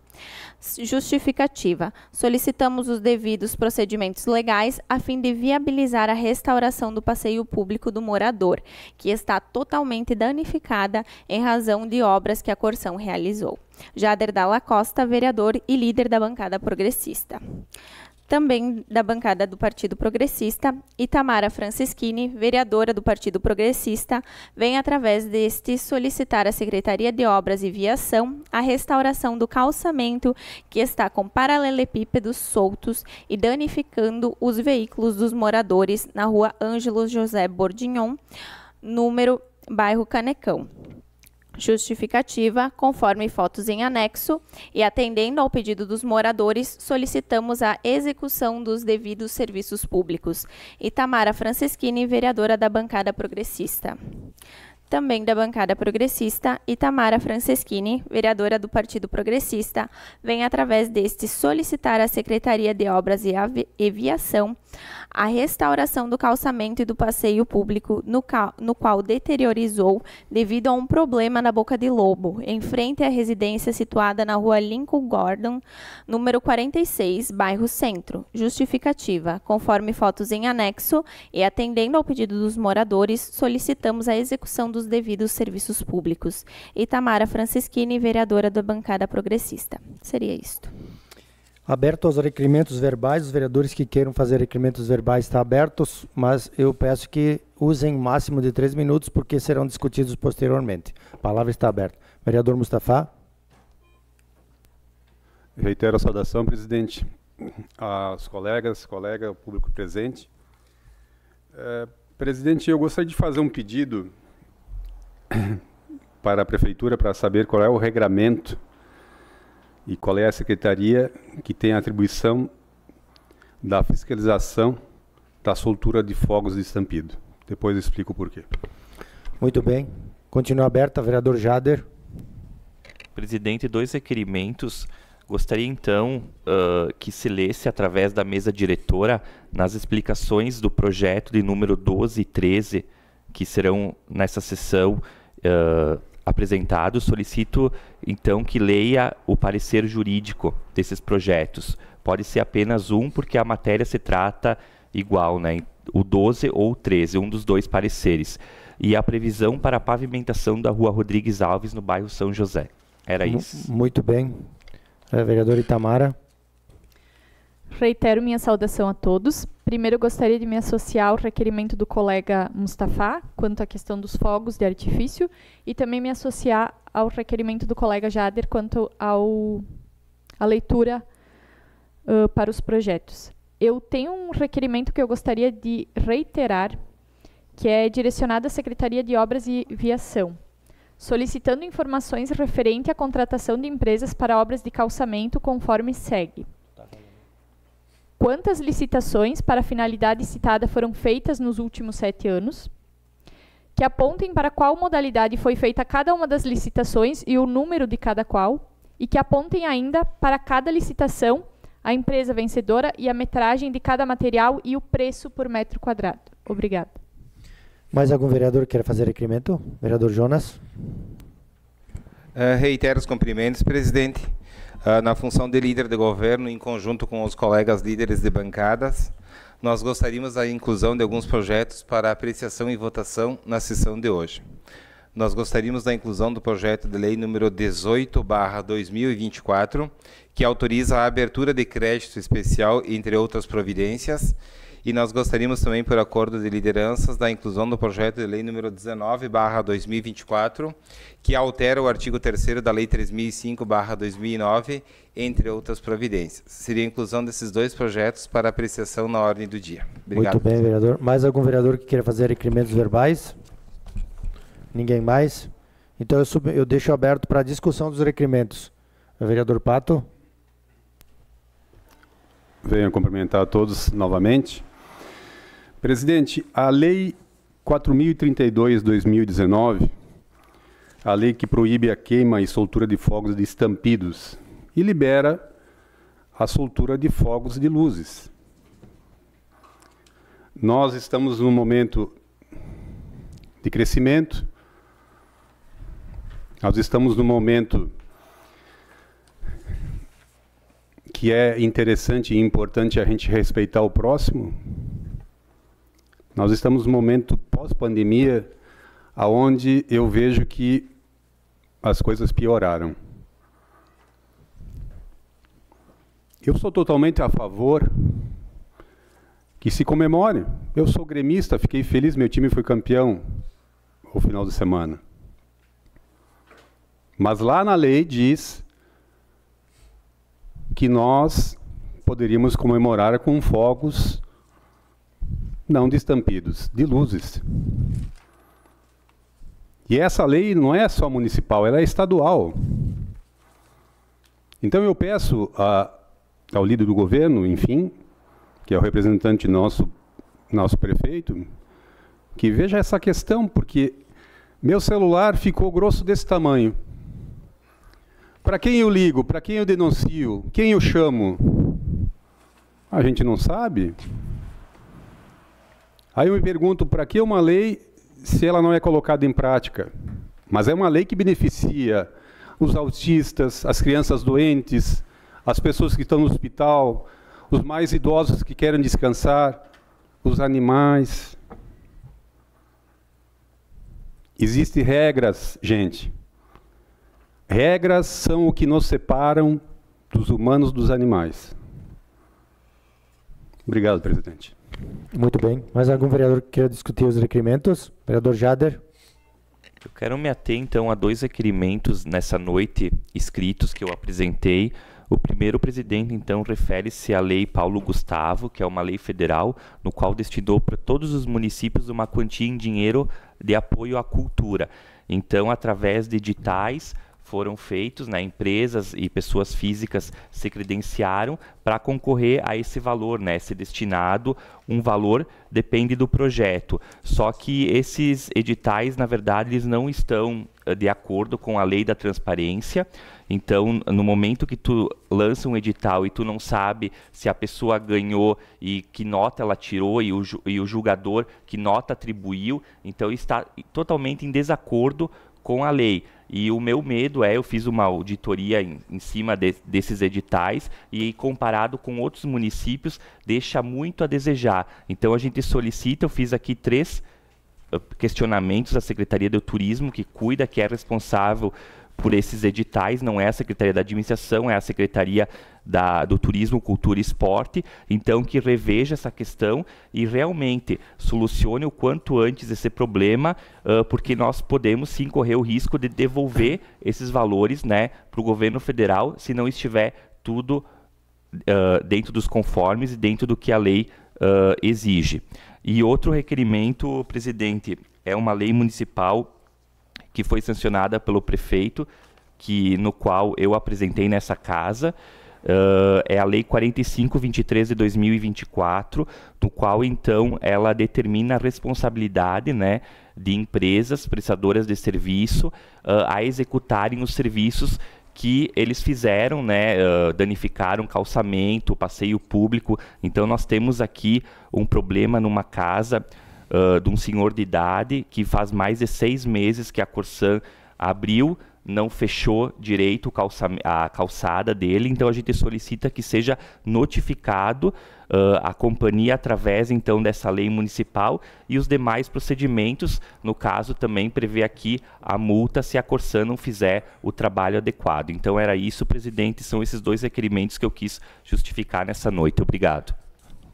Justificativa: solicitamos os devidos procedimentos legais a fim de viabilizar a restauração do passeio público do morador, que está totalmente danificada em razão de obras que a Corção realizou. Jader Dalla Costa, vereador e líder da bancada progressista também da bancada do Partido Progressista, Itamara Francischini, vereadora do Partido Progressista, vem através deste solicitar à Secretaria de Obras e Viação a restauração do calçamento que está com paralelepípedos soltos e danificando os veículos dos moradores na rua Ângelo José Bordignon, número bairro Canecão justificativa, conforme fotos em anexo, e atendendo ao pedido dos moradores, solicitamos a execução dos devidos serviços públicos. Itamara Franceschini, vereadora da bancada progressista também da bancada progressista, Itamara Franceschini, vereadora do Partido Progressista, vem através deste solicitar à Secretaria de Obras e Aviação a restauração do calçamento e do passeio público, no, cal, no, qual deteriorizou devido a um problema na Boca de Lobo, em frente à residência situada na rua Lincoln Gordon, número 46, bairro Centro. Justificativa: conforme fotos em anexo e atendendo ao pedido dos moradores, solicitamos a execução dos os devidos serviços públicos. Itamara Francisquini, vereadora da bancada progressista. Seria isto. Aberto aos requerimentos verbais, os vereadores que queiram fazer requerimentos verbais estão abertos, mas eu peço que usem o máximo de três minutos, porque serão discutidos posteriormente. A palavra está aberta. Vereador Mustafa. Reitero a saudação, presidente, aos colegas, colega, ao público presente. É, presidente, eu gostaria de fazer um pedido para a prefeitura para saber qual é o regramento e qual é a secretaria que tem a atribuição da fiscalização da soltura de fogos de estampido. Depois eu explico o porquê. Muito bem. Continua aberta, vereador Jader. Presidente, dois requerimentos. Gostaria então uh, que se lesse através da mesa diretora nas explicações do projeto de número 12 e 13 que serão nessa sessão uh, apresentados, solicito então que leia o parecer jurídico desses projetos. Pode ser apenas um, porque a matéria se trata igual, né? o 12 ou o 13, um dos dois pareceres. E a previsão para a pavimentação da rua Rodrigues Alves, no bairro São José. Era isso. Muito bem. É, vereador Itamara. Reitero minha saudação a todos. Primeiro, gostaria de me associar ao requerimento do colega Mustafa quanto à questão dos fogos de artifício e também me associar ao requerimento do colega Jader quanto ao a leitura uh, para os projetos. Eu tenho um requerimento que eu gostaria de reiterar, que é direcionado à Secretaria de Obras e Viação, solicitando informações referente à contratação de empresas para obras de calçamento, conforme segue. Quantas licitações para a finalidade citada foram feitas nos últimos sete anos? Que apontem para qual modalidade foi feita cada uma das licitações e o número de cada qual? E que apontem ainda para cada licitação a empresa vencedora e a metragem de cada material e o preço por metro quadrado. Obrigada. Mais algum vereador quer fazer requerimento? Vereador Jonas. Uh, reitero os cumprimentos, presidente. Ah, na função de líder de governo, em conjunto com os colegas líderes de bancadas, nós gostaríamos da inclusão de alguns projetos para apreciação e votação na sessão de hoje. Nós gostaríamos da inclusão do projeto de lei número 18/2024, que autoriza a abertura de crédito especial entre outras providências e nós gostaríamos também, por acordo de lideranças, da inclusão do projeto de lei número 19/2024, que altera o artigo 3 da lei 3005/2009, entre outras providências. Seria a inclusão desses dois projetos para apreciação na ordem do dia. Obrigado. Muito bem, vereador. Mais algum vereador que queira fazer requerimentos verbais? Ninguém mais? Então eu, sub, eu deixo aberto para a discussão dos requerimentos. Vereador Pato. Venho cumprimentar a todos novamente. Presidente, a Lei 4032-2019, a lei que proíbe a queima e soltura de fogos de estampidos e libera a soltura de fogos de luzes. Nós estamos num momento de crescimento, nós estamos num momento que é interessante e importante a gente respeitar o próximo, nós estamos num momento pós-pandemia aonde eu vejo que as coisas pioraram. Eu sou totalmente a favor que se comemore. Eu sou gremista, fiquei feliz, meu time foi campeão no final de semana. Mas lá na lei diz que nós poderíamos comemorar com fogos não de estampidos, de luzes. E essa lei não é só municipal, ela é estadual. Então eu peço a, ao líder do governo, enfim, que é o representante nosso, nosso prefeito, que veja essa questão, porque meu celular ficou grosso desse tamanho. Para quem eu ligo? Para quem eu denuncio? Quem eu chamo? A gente não sabe. Aí eu me pergunto, para que uma lei se ela não é colocada em prática? Mas é uma lei que beneficia os autistas, as crianças doentes, as pessoas que estão no hospital, os mais idosos que querem descansar, os animais. Existem regras, gente. Regras são o que nos separam dos humanos dos animais. Obrigado, presidente. Muito bem. Mais algum vereador que queira discutir os requerimentos? Vereador Jader. Eu quero me ater então a dois requerimentos nessa noite escritos que eu apresentei. O primeiro, presidente, então, refere-se à Lei Paulo Gustavo, que é uma lei federal, no qual destinou para todos os municípios uma quantia em dinheiro de apoio à cultura. Então, através de editais, foram feitos, né, empresas e pessoas físicas se credenciaram para concorrer a esse valor, né, ser destinado um valor depende do projeto. Só que esses editais, na verdade, eles não estão eh, de acordo com a lei da transparência. Então, no momento que tu lança um edital e tu não sabe se a pessoa ganhou e que nota ela tirou e o, e o julgador que nota atribuiu, então está totalmente em desacordo com a lei. E o meu medo é, eu fiz uma auditoria em, em cima de, desses editais e comparado com outros municípios, deixa muito a desejar. Então a gente solicita, eu fiz aqui três eh, questionamentos à Secretaria do Turismo, que cuida, que é responsável por esses editais, não é a Secretaria da Administração, é a Secretaria da, do Turismo, Cultura e Esporte, então que reveja essa questão e realmente solucione o quanto antes esse problema, uh, porque nós podemos sim correr o risco de devolver *coughs* esses valores né, para o governo federal se não estiver tudo uh, dentro dos conformes e dentro do que a lei uh, exige. E outro requerimento, presidente, é uma lei municipal que foi sancionada pelo prefeito, que no qual eu apresentei nessa casa. Uh, é a Lei 4523 de 2024, no qual então ela determina a responsabilidade né, de empresas prestadoras de serviço uh, a executarem os serviços que eles fizeram, né, uh, danificaram calçamento, passeio público. Então nós temos aqui um problema numa casa de um senhor de idade que faz mais de seis meses que a Corsan abriu, não fechou direito calça, a calçada dele, então a gente solicita que seja notificado uh, a companhia através então dessa lei municipal e os demais procedimentos, no caso também prevê aqui a multa se a Corsan não fizer o trabalho adequado. Então era isso, presidente, são esses dois requerimentos que eu quis justificar nessa noite. Obrigado.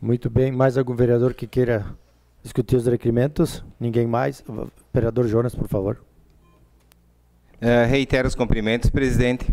Muito bem, mais algum vereador que queira Discutir os requerimentos. Ninguém mais. Vereador Jonas, por favor. Uh, reitero os cumprimentos, presidente.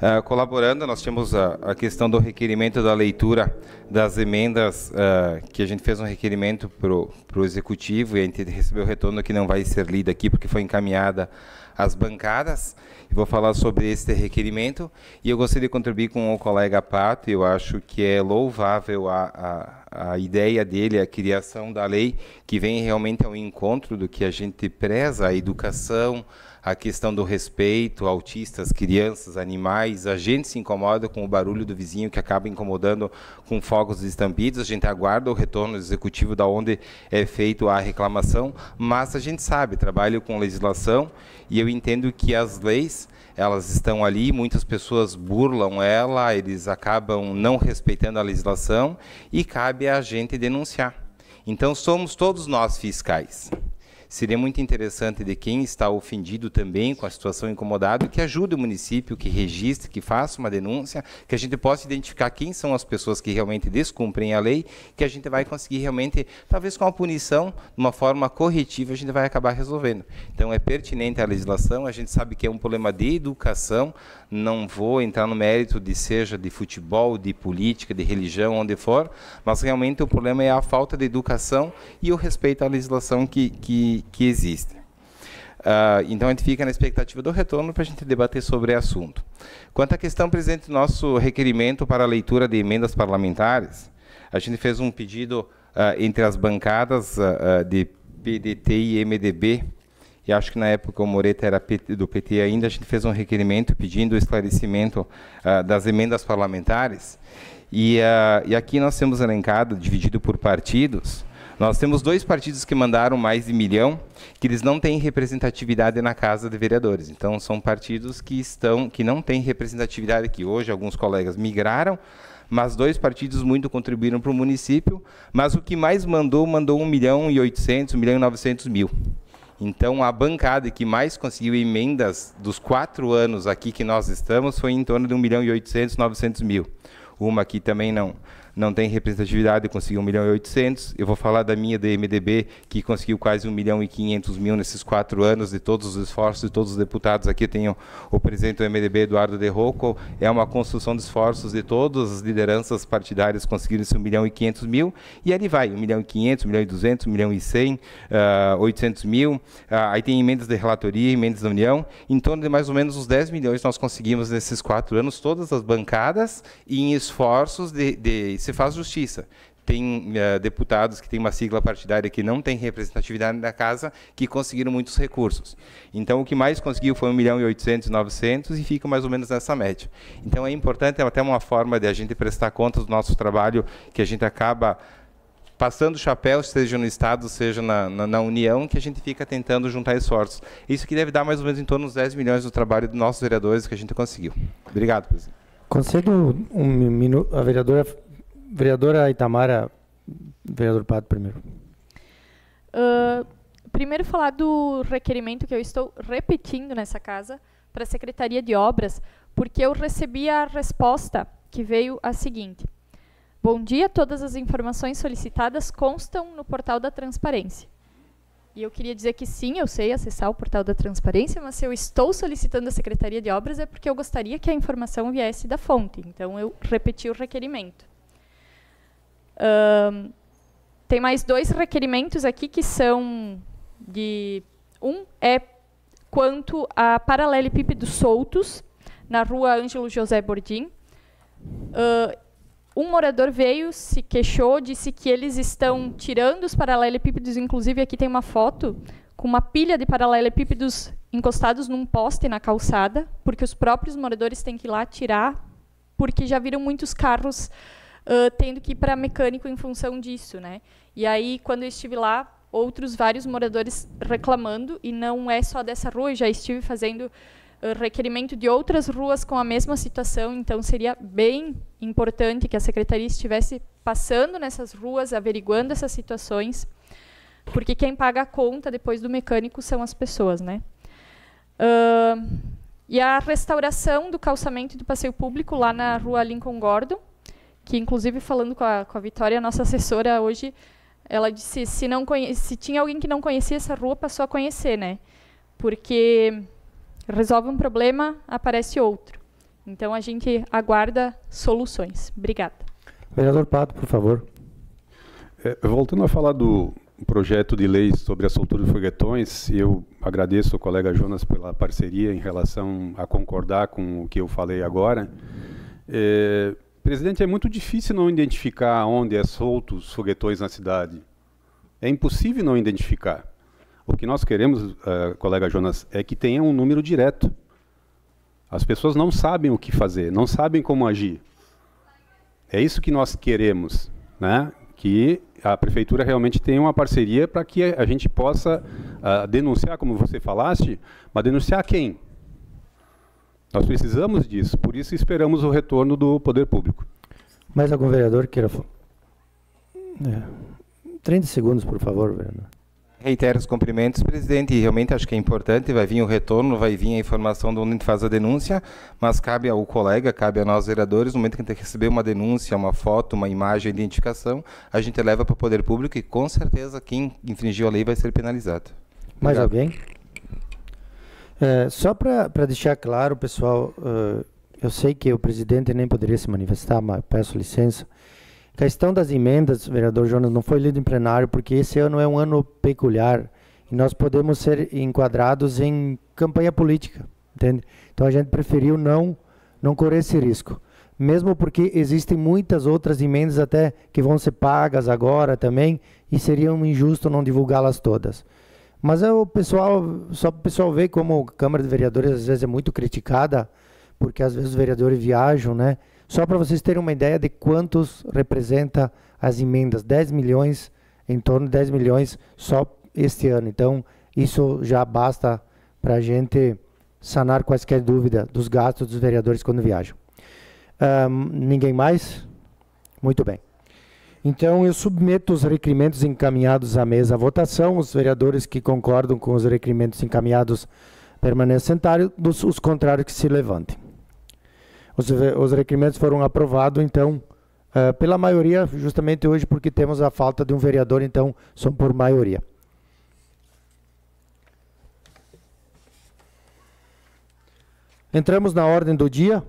Uh, colaborando, nós tínhamos a, a, questão do requerimento da leitura das emendas, uh, que a gente fez um requerimento para o executivo e a gente recebeu retorno que não vai ser lida aqui, porque foi encaminhada às bancadas vou falar sobre este requerimento e eu gostaria de contribuir com o colega Pato. Eu acho que é louvável a, a, a ideia dele, a criação da lei, que vem realmente ao encontro do que a gente preza, a educação, a questão do respeito, autistas, crianças, animais, a gente se incomoda com o barulho do vizinho que acaba incomodando com fogos estampidos, a gente aguarda o retorno executivo da onde é feito a reclamação, mas a gente sabe, trabalho com legislação e eu entendo que as leis, elas estão ali, muitas pessoas burlam ela, eles acabam não respeitando a legislação e cabe a gente denunciar. Então somos todos nós fiscais. Seria muito interessante de quem está ofendido também com a situação incomodado que ajude o município, que registre, que faça uma denúncia, que a gente possa identificar quem são as pessoas que realmente descumprem a lei, que a gente vai conseguir realmente, talvez com a punição, de uma forma corretiva, a gente vai acabar resolvendo. Então é pertinente a legislação, a gente sabe que é um problema de educação, não vou entrar no mérito de seja de futebol, de política, de religião, onde for, mas realmente o problema é a falta de educação e o respeito à legislação que, que que, Uh, então a gente fica na expectativa do retorno para a gente debater sobre o assunto. Quanto à questão, presidente, do nosso requerimento para a leitura de emendas parlamentares, a gente fez um pedido uh, entre as bancadas uh, de PDT e MDB, e acho que na época o Moreta era do PT ainda, a gente fez um requerimento pedindo o esclarecimento das emendas parlamentares. E, e aqui nós temos elencado, dividido por partidos, nós temos dois partidos que mandaram mais de milhão, que eles não têm representatividade na Casa de Vereadores. Então, são partidos que estão, que não têm representatividade aqui. Hoje, alguns colegas migraram, mas dois partidos muito contribuíram para o município, mas o que mais mandou, mandou 1 milhão e 800, 1 milhão e 900 mil. Então, a bancada que mais conseguiu emendas dos quatro anos aqui que nós estamos foi em torno de 1 milhão e 800, 900 mil. Uma aqui também não, não tem representatividade, conseguiu 1 milhão e 800. Eu vou falar da minha DMDB, que conseguiu quase 1 milhão e 500 mil nesses quatro anos, de todos os esforços de todos os deputados. Aqui tenho o presidente do MDB, Eduardo De Rocco. É uma construção de esforços de todas as lideranças partidárias conseguindo esse 1 milhão e 500 mil. E ali vai, 1 milhão e 500, 1 milhão e 200, 1 milhão e 100, uh, 800 mil. Uh, aí tem emendas de relatoria, emendas da União. Em torno de mais ou menos uns 10 milhões nós conseguimos nesses quatro anos, todas as bancadas, em esforços de, de se faz justiça. Tem uh, deputados que têm uma sigla partidária que não tem representatividade na casa, que conseguiram muitos recursos. Então, o que mais conseguiu foi 1 milhão e 800, 900 e fica mais ou menos nessa média. Então, é importante, é até uma forma de a gente prestar conta do nosso trabalho, que a gente acaba passando chapéu, seja no Estado, seja na, na, na, União, que a gente fica tentando juntar esforços. Isso que deve dar mais ou menos em torno dos 10 milhões do trabalho dos nossos vereadores que a gente conseguiu. Obrigado, presidente. Concedo um minuto a vereadora Vereadora Itamara, vereador Pato primeiro. Uh, primeiro falar do requerimento que eu estou repetindo nessa casa para a Secretaria de Obras, porque eu recebi a resposta que veio a seguinte. Bom dia, todas as informações solicitadas constam no portal da transparência. E eu queria dizer que sim, eu sei acessar o portal da transparência, mas se eu estou solicitando a Secretaria de Obras é porque eu gostaria que a informação viesse da fonte. Então, eu repeti o requerimento. Um, tem mais dois requerimentos aqui que são de... Um é quanto a paralelepípedos soltos na rua Ângelo José Bordim. Uh, um morador veio, se queixou, disse que eles estão tirando os paralelepípedos, inclusive aqui tem uma foto com uma pilha de paralelepípedos encostados num poste na calçada, porque os próprios moradores têm que ir lá tirar, porque já viram muitos carros uh, tendo que ir para mecânico em função disso, né? E aí, quando eu estive lá, outros vários moradores reclamando, e não é só dessa rua, já estive fazendo requerimento de outras ruas com a mesma situação, então seria bem importante que a secretaria estivesse passando nessas ruas, averiguando essas situações, porque quem paga a conta depois do mecânico são as pessoas, né? Uh, e a restauração do calçamento do passeio público lá na rua Lincoln Gordon, que inclusive falando com a, com a Vitória, nossa assessora hoje, ela disse, se, não se tinha alguém que não conhecia essa rua, passou a conhecer, né? Porque resolve um problema, aparece outro. Então, a gente aguarda soluções. Obrigada. Vereador Pato, por favor. É, voltando a falar do projeto de lei sobre a soltura de foguetões, eu agradeço ao colega Jonas pela parceria em relação a concordar com o que eu falei agora. É, Presidente, é muito difícil não identificar onde é solto os foguetões na cidade. É impossível não identificar. O que nós queremos, uh, colega Jonas, é que tenha um número direto. As pessoas não sabem o que fazer, não sabem como agir. É isso que nós queremos, né? que a prefeitura realmente tenha uma parceria para que a gente possa uh, denunciar, como você falaste, mas denunciar quem? Nós precisamos disso, por isso esperamos o retorno do poder público. Mais algum vereador queira falar? É. 30 segundos, por favor, vereador. Reitero os cumprimentos, presidente, e realmente acho que é importante, vai vir o retorno, vai vir a informação de onde faz a denúncia, mas cabe ao colega, cabe a nós vereadores, no momento que a gente receber uma denúncia, uma foto, uma imagem, identificação, a gente leva para o poder público e com certeza quem infringiu a lei vai ser penalizado. Obrigado. Mais alguém? É, só para deixar claro, pessoal, uh, eu sei que o presidente nem poderia se manifestar, mas peço licença. A questão das emendas, vereador Jonas, não foi lida em plenário, porque esse ano é um ano peculiar e nós podemos ser enquadrados em campanha política, entende? Então a gente preferiu não, não correr esse risco. Mesmo porque existem muitas outras emendas até que vão ser pagas agora também e seria um injusto não divulgá-las todas. Mas é o pessoal, só o pessoal vê como a Câmara de Vereadores às vezes é muito criticada, porque às vezes os vereadores viajam, né? Só para vocês terem uma ideia de quantos representa as emendas, 10 milhões, em torno de 10 milhões só este ano. Então, isso já basta para a gente sanar quaisquer dúvida dos gastos dos vereadores quando viajam. Um, ninguém mais? Muito bem. Então, eu submeto os requerimentos encaminhados à mesa à votação. Os vereadores que concordam com os requerimentos encaminhados permanecem sentados, os contrários que se levantem. Os, os requerimentos foram aprovados, então, uh, pela maioria, justamente hoje, porque temos a falta de um vereador, então, são por maioria. Entramos na ordem do dia.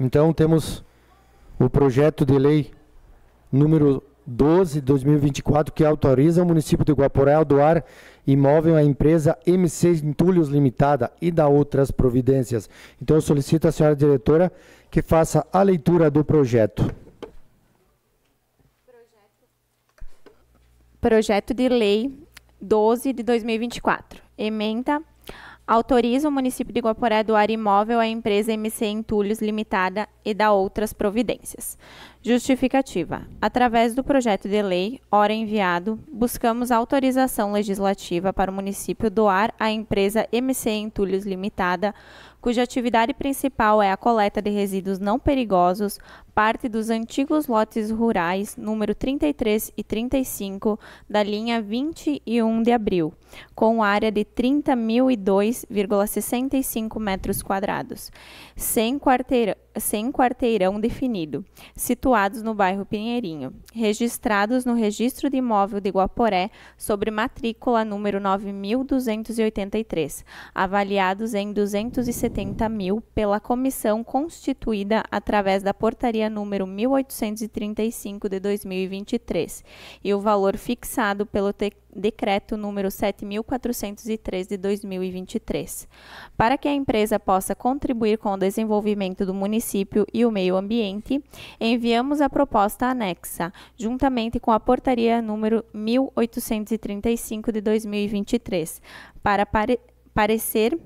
Então, temos o projeto de lei número 12 de 2024, que autoriza o município de Guaporé a doar imóvel à empresa MC Entulhos Limitada e da outras providências. Então, eu solicito à senhora diretora que faça a leitura do projeto. Projeto de Lei 12 de 2024. Emenda autoriza o município de Guaporé a doar imóvel à empresa MC Entulhos Limitada e da outras providências. Justificativa. Através do projeto de lei, ora enviado, buscamos autorização legislativa para o município doar à empresa MC Entulhos Limitada, cuja atividade principal é a coleta de resíduos não perigosos, parte dos antigos lotes rurais número 33 e 35 da linha 21 de abril, com área de 30.002,65 metros quadrados sem, quarteirão, sem quarteirão definido, situados no bairro Pinheirinho, registrados no Registro de Imóvel de Guaporé sobre matrícula número 9.283, avaliados em 270 mil pela comissão constituída através da portaria número 1835 de 2023 e o valor fixado pelo TEC Decreto número 7403 de 2023. Para que a empresa possa contribuir com o desenvolvimento do município e o meio ambiente, enviamos a proposta anexa, juntamente com a portaria número 1835 de 2023, para pare parecer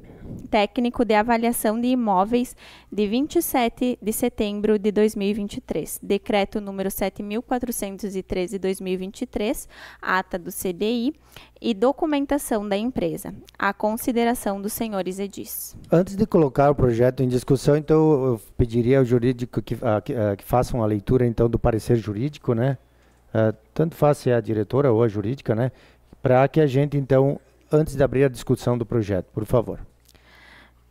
técnico de avaliação de imóveis de 27 de setembro de 2023, decreto número 7413/2023, ata do CDI e documentação da empresa, A consideração dos senhores edis. É antes de colocar o projeto em discussão, então eu pediria ao jurídico que, a, a, que façam a leitura então do parecer jurídico, né? Uh, tanto faz se é a diretora ou a jurídica, né? Para que a gente então antes de abrir a discussão do projeto, por favor.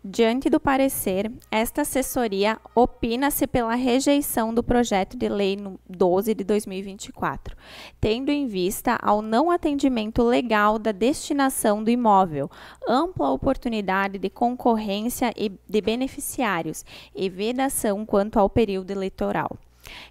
Diante do parecer, esta assessoria opina-se pela rejeição do projeto de lei 12 de 2024, tendo em vista ao não atendimento legal da destinação do imóvel, ampla oportunidade de concorrência e de beneficiários e vedação quanto ao período eleitoral.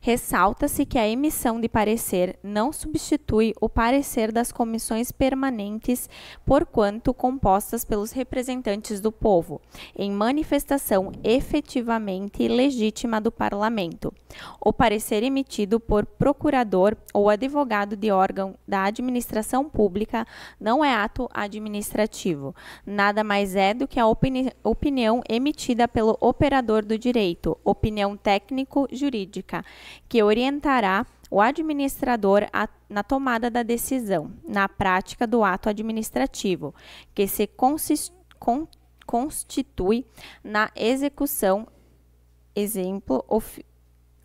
Ressalta-se que a emissão de parecer não substitui o parecer das comissões permanentes, porquanto compostas pelos representantes do povo, em manifestação efetivamente legítima do Parlamento. O parecer emitido por procurador ou advogado de órgão da administração pública não é ato administrativo, nada mais é do que a opini opinião emitida pelo operador do direito, opinião técnico-jurídica que orientará o administrador a, na tomada da decisão, na prática do ato administrativo, que se consist, con, constitui na execução, exemplo, of,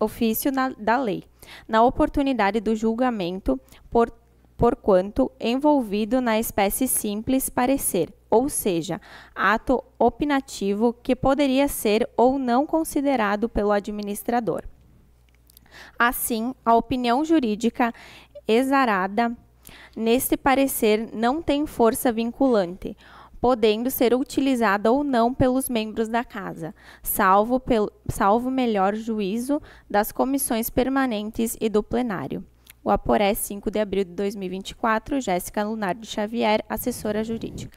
ofício na, da lei, na oportunidade do julgamento, por, porquanto envolvido na espécie simples parecer, ou seja, ato opinativo que poderia ser ou não considerado pelo administrador. Assim, a opinião jurídica exarada neste parecer não tem força vinculante, podendo ser utilizada ou não pelos membros da Casa, salvo, pelo, salvo melhor juízo das comissões permanentes e do plenário. O Aporé, 5 de abril de 2024, Jéssica Lunardi Xavier, assessora jurídica.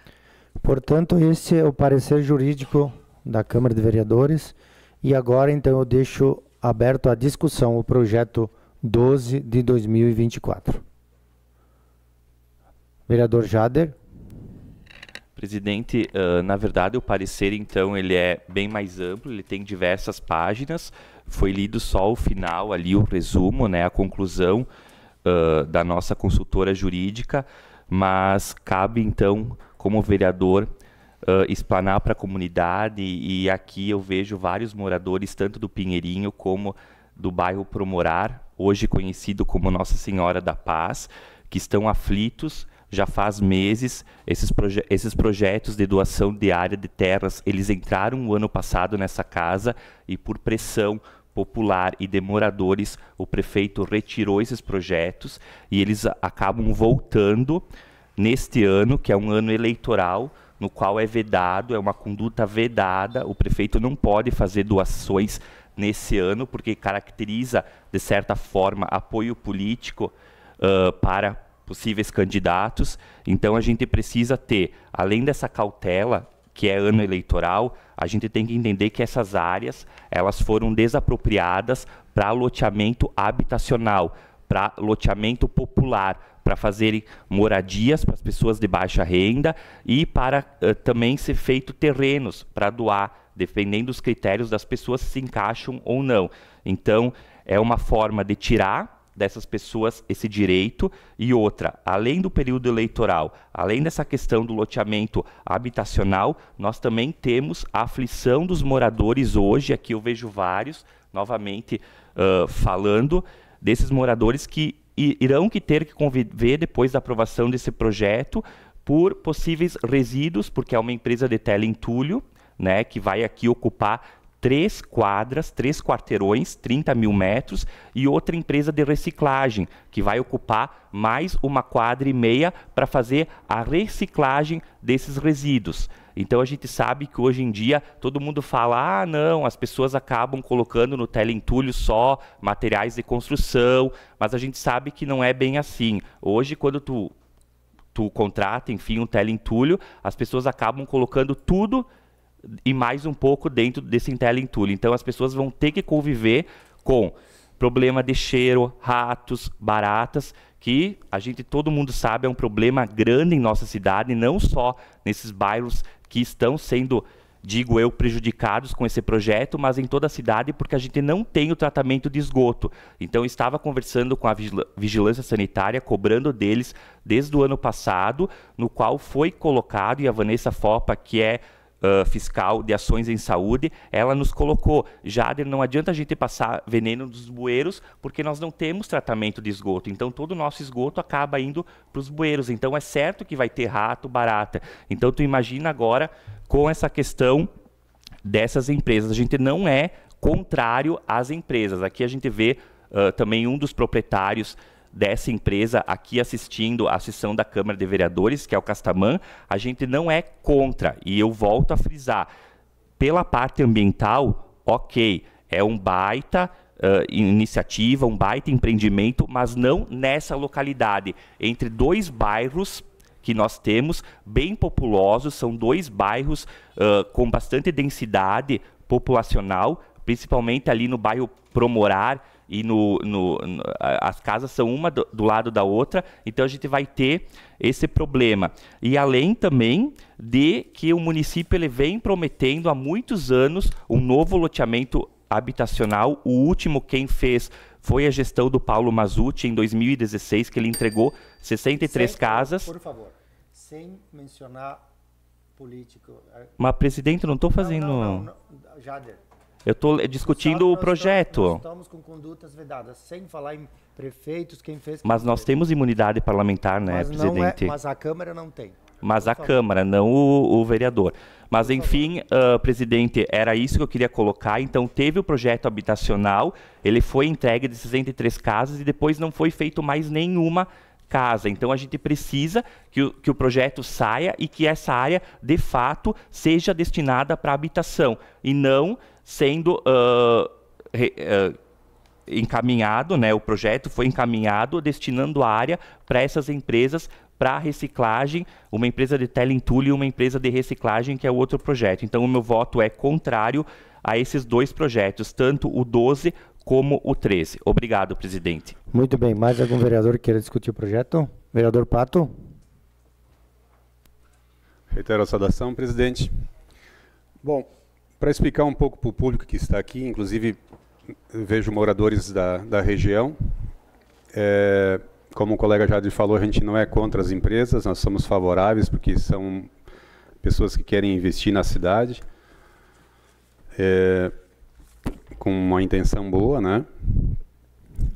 Portanto, esse é o parecer jurídico da Câmara de Vereadores. E agora, então, eu deixo aberto à discussão o projeto 12 de 2024. Vereador Jader. Presidente, uh, na verdade o parecer então ele é bem mais amplo, ele tem diversas páginas, foi lido só o final ali, o resumo, né, a conclusão uh, da nossa consultora jurídica, mas cabe então, como vereador, uh, explanar para a comunidade. E aqui eu vejo vários moradores, tanto do Pinheirinho como do bairro Promorar, hoje conhecido como Nossa Senhora da Paz, que estão aflitos. Já faz meses esses, proje esses projetos de doação de área de terras, eles entraram o ano passado nessa casa e por pressão popular e de moradores, o prefeito retirou esses projetos e eles acabam voltando neste ano, que é um ano eleitoral, no qual é vedado, é uma conduta vedada, o prefeito não pode fazer doações nesse ano, porque caracteriza, de certa forma, apoio político uh, para possíveis candidatos. Então, a gente precisa ter, além dessa cautela, que é ano eleitoral, a gente tem que entender que essas áreas elas foram desapropriadas para loteamento habitacional para loteamento popular, para fazerem moradias para as pessoas de baixa renda e para uh, também ser feito terrenos para doar, dependendo dos critérios das pessoas se encaixam ou não. Então, é uma forma de tirar dessas pessoas esse direito e outra, além do período eleitoral, além dessa questão do loteamento habitacional, nós também temos a aflição dos moradores hoje, aqui eu vejo vários novamente uh, falando desses moradores que irão que ter que conviver depois da aprovação desse projeto por possíveis resíduos, porque é uma empresa de teleentulho, né, que vai aqui ocupar três quadras, três quarteirões, 30 mil metros, e outra empresa de reciclagem, que vai ocupar mais uma quadra e meia para fazer a reciclagem desses resíduos. Então a gente sabe que hoje em dia todo mundo fala: ah, não, as pessoas acabam colocando no teleentulho só materiais de construção, mas a gente sabe que não é bem assim. Hoje, quando tu, tu contrata, enfim, um teleentulho, as pessoas acabam colocando tudo e mais um pouco dentro desse teleentulho. Então as pessoas vão ter que conviver com problema de cheiro, ratos, baratas, que a gente todo mundo sabe é um problema grande em nossa cidade, não só nesses bairros que estão sendo, digo eu, prejudicados com esse projeto, mas em toda a cidade, porque a gente não tem o tratamento de esgoto. Então, estava conversando com a Vigilância Sanitária, cobrando deles desde o ano passado, no qual foi colocado, e a Vanessa Fopa, que é uh, fiscal de ações em saúde, ela nos colocou, Jader, não adianta a gente passar veneno dos bueiros, porque nós não temos tratamento de esgoto. Então, todo o nosso esgoto acaba indo para os bueiros. Então, é certo que vai ter rato, barata. Então, tu imagina agora com essa questão dessas empresas. A gente não é contrário às empresas. Aqui a gente vê uh, também um dos proprietários dessa empresa aqui assistindo à sessão da Câmara de Vereadores, que é o Castamã, a gente não é contra. E eu volto a frisar, pela parte ambiental, ok, é um baita Uh, iniciativa, um baita empreendimento, mas não nessa localidade. Entre dois bairros que nós temos, bem populosos, são dois bairros uh, com bastante densidade populacional, principalmente ali no bairro Promorar, e no, no, no as casas são uma do, do, lado da outra, então a gente vai ter esse problema. E além também de que o município ele vem prometendo há muitos anos um novo loteamento habitacional. O último quem fez foi a gestão do Paulo Mazuti em 2016, que ele entregou 63 Sem, casas. Por favor, sem mencionar político. É Mas, presidente, não estou fazendo. Não, não, não, Jader, eu estou discutindo o projeto. Nós estamos com condutas vedadas, sem falar em prefeitos, quem fez. Quem mas nós fez. temos imunidade parlamentar, né, mas é- presidente? É, mas a Câmara não tem. Mas a Câmara, não o, o vereador. Mas, enfim, uh, presidente, era isso que eu queria colocar. Então, teve o projeto habitacional, ele foi entregue de 63 casas e depois não foi feito mais nenhuma casa. Então, a gente precisa que o, que o projeto saia e que essa área, de fato, seja destinada para habitação e não sendo uh, re, uh, encaminhado, né, o projeto foi encaminhado destinando a área para essas empresas para reciclagem, uma empresa de telentulho e uma empresa de reciclagem, que é outro projeto. Então, o meu voto é contrário a esses dois projetos, tanto o 12 como o 13. Obrigado, presidente. Muito bem. Mais algum vereador que queira discutir o projeto? Vereador Pato? Reitero a saudação, presidente. Bom, para explicar um pouco para o público que está aqui, inclusive vejo moradores da, da região, é, como o colega já falou, a gente não é contra as empresas, nós somos favoráveis, porque são pessoas que querem investir na cidade, é, com uma intenção boa, né?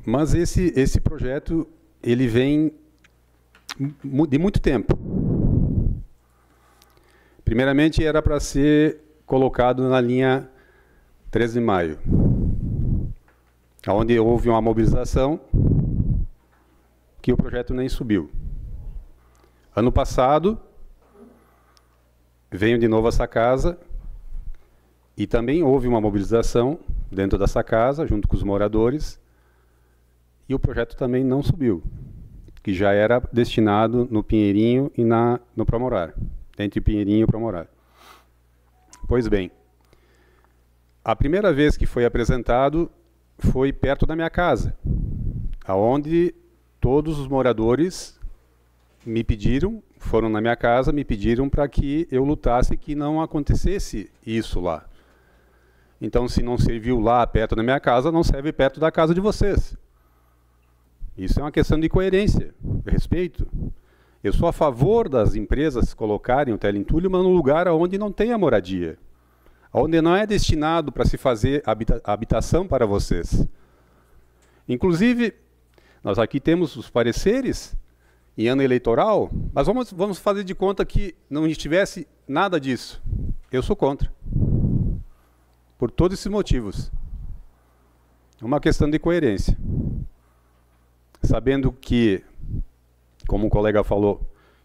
Mas esse, esse projeto, ele vem de muito tempo. Primeiramente, era para ser colocado na linha 13 de maio, onde houve uma mobilização que o projeto nem subiu. Ano passado, venho de novo a essa casa e também houve uma mobilização dentro dessa casa, junto com os moradores, e o projeto também não subiu, que já era destinado no Pinheirinho e na, no Promorar, entre Pinheirinho e Promorar. Pois bem, a primeira vez que foi apresentado foi perto da minha casa, aonde todos os moradores me pediram, foram na minha casa, me pediram para que eu lutasse que não acontecesse isso lá. Então, se não serviu lá perto da minha casa, não serve perto da casa de vocês. Isso é uma questão de coerência, de respeito. Eu sou a favor das empresas colocarem o teleentulho, mas no lugar onde não tem a moradia, onde não é destinado para se fazer habita habitação para vocês. Inclusive, nós aqui temos os pareceres em ano eleitoral, mas vamos, vamos fazer de conta que não estivesse nada disso. Eu sou contra. Por todos esses motivos. É uma questão de coerência. Sabendo que como o colega falou,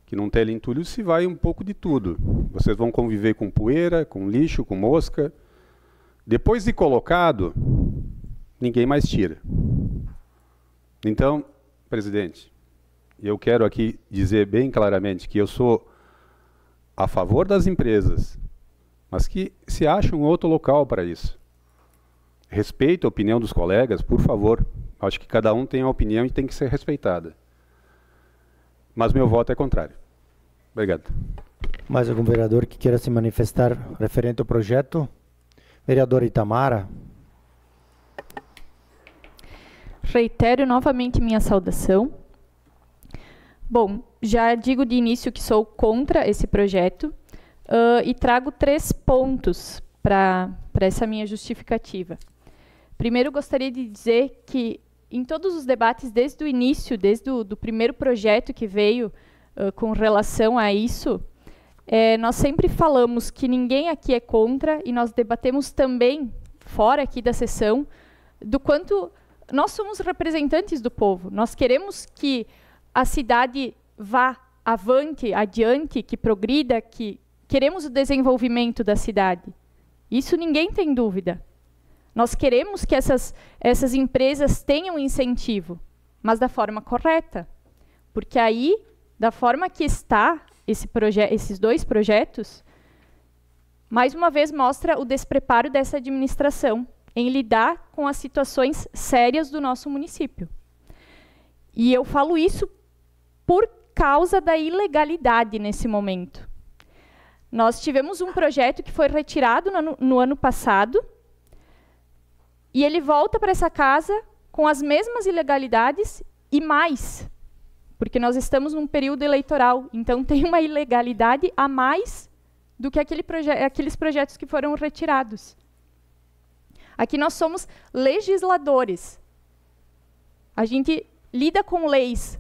que num teleentulho se vai um pouco de tudo. Vocês vão conviver com poeira, com lixo, com mosca. Depois de colocado, ninguém mais tira. Então, presidente, eu quero aqui dizer bem claramente que eu sou a favor das empresas, mas que se acha um outro local para isso. Respeito a opinião dos colegas, por favor. Acho que cada um tem a opinião e tem que ser respeitada mas meu voto é contrário. Obrigado. Mais algum vereador que queira se manifestar referente ao projeto? Vereadora Itamara. Reitero novamente minha saudação. Bom, já digo de início que sou contra esse projeto uh, e trago três pontos para essa minha justificativa. Primeiro, gostaria de dizer que em todos os debates, desde o início, desde o do primeiro projeto que veio uh, com relação a isso, é, nós sempre falamos que ninguém aqui é contra e nós debatemos também, fora aqui da sessão, do quanto nós somos representantes do povo. Nós queremos que a cidade vá avante, adiante, que progrida, que queremos o desenvolvimento da cidade. Isso ninguém tem dúvida. Nós queremos que essas, essas empresas tenham incentivo, mas da forma correta. Porque aí, da forma que está esse esses dois projetos, mais uma vez mostra o despreparo dessa administração em lidar com as situações sérias do nosso município. E eu falo isso por causa da ilegalidade nesse momento. Nós tivemos um projeto que foi retirado no no ano passado, e ele volta para essa casa com as mesmas ilegalidades e mais, porque nós estamos num período eleitoral, então tem uma ilegalidade a mais do que aquele proje aqueles projetos que foram retirados. Aqui nós somos legisladores. A gente lida com leis.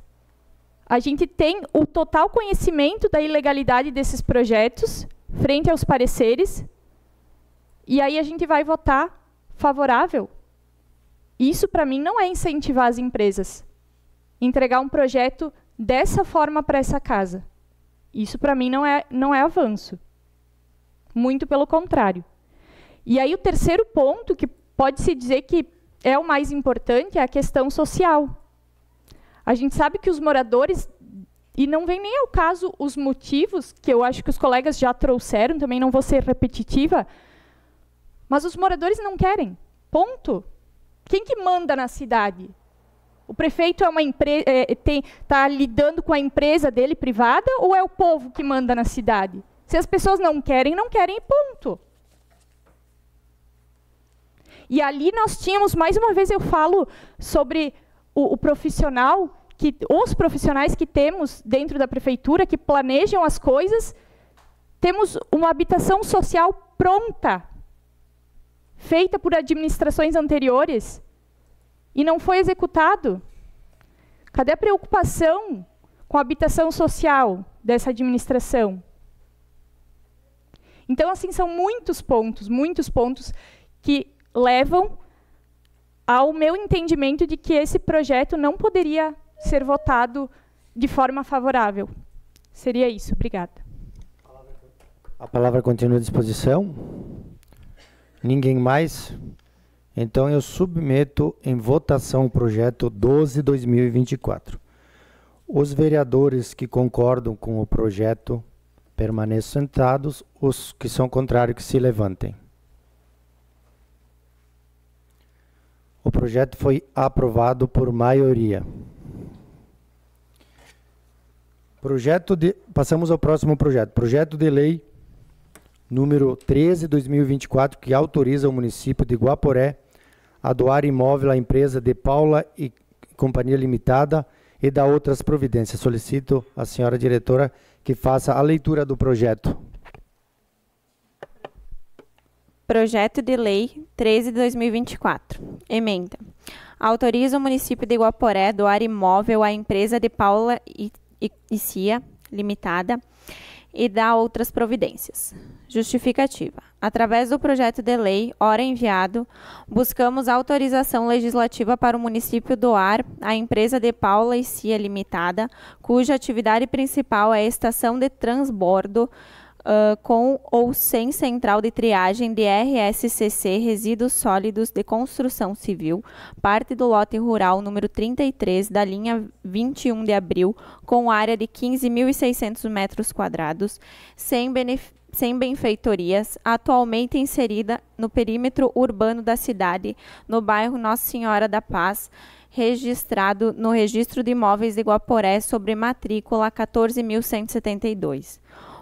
A gente tem o total conhecimento da ilegalidade desses projetos frente aos pareceres. E aí a gente vai votar favorável. Isso, para mim, não é incentivar as empresas. Entregar um projeto dessa forma para essa casa. Isso, para mim, não é, não é avanço. Muito pelo contrário. E aí, o terceiro ponto, que pode-se dizer que é o mais importante, é a questão social. A gente sabe que os moradores, e não vem nem ao caso os motivos, que eu acho que os colegas já trouxeram, também não vou ser repetitiva, mas os moradores não querem. Ponto. Quem que manda na cidade? O prefeito é uma está é, é tá lidando com a empresa dele privada ou é o povo que manda na cidade? Se as pessoas não querem, não querem, ponto. E ali nós tínhamos, mais uma vez eu falo sobre o, o profissional, que, os profissionais que temos dentro da prefeitura, que planejam as coisas, temos uma habitação social pronta feita por administrações anteriores e não foi executado? Cadê a preocupação com a habitação social dessa administração? Então, assim, são muitos pontos, muitos pontos que levam ao meu entendimento de que esse projeto não poderia ser votado de forma favorável. Seria isso. Obrigada. A palavra continua à disposição. Ninguém mais? Então eu submeto em votação o projeto 12/2024. Os vereadores que concordam com o projeto permaneçam sentados, os que são contrários que se levantem. O projeto foi aprovado por maioria. Projeto de, passamos ao próximo projeto. Projeto de lei número 13/2024, que autoriza o município de Guaporé a doar imóvel à empresa de Paula e Companhia Limitada e da outras providências. Solicito à senhora diretora que faça a leitura do projeto. Projeto de Lei 13 de 2024. Emenda. Autoriza o município de Guaporé doar imóvel à empresa de Paula e, e, e Cia Limitada e dá outras providências. Justificativa. Através do projeto de lei, ora enviado, buscamos autorização legislativa para o município doar à empresa de Paula e Cia Limitada, cuja atividade principal é a estação de transbordo uh, com ou sem central de triagem de RSCC Resíduos Sólidos de Construção Civil, parte do lote rural número 33 da linha 21 de abril, com área de 15.600 metros quadrados, sem benefício sem benfeitorias, atualmente inserida no perímetro urbano da cidade, no bairro Nossa Senhora da Paz, registrado no Registro de Imóveis de Guaporé sobre matrícula 14.172.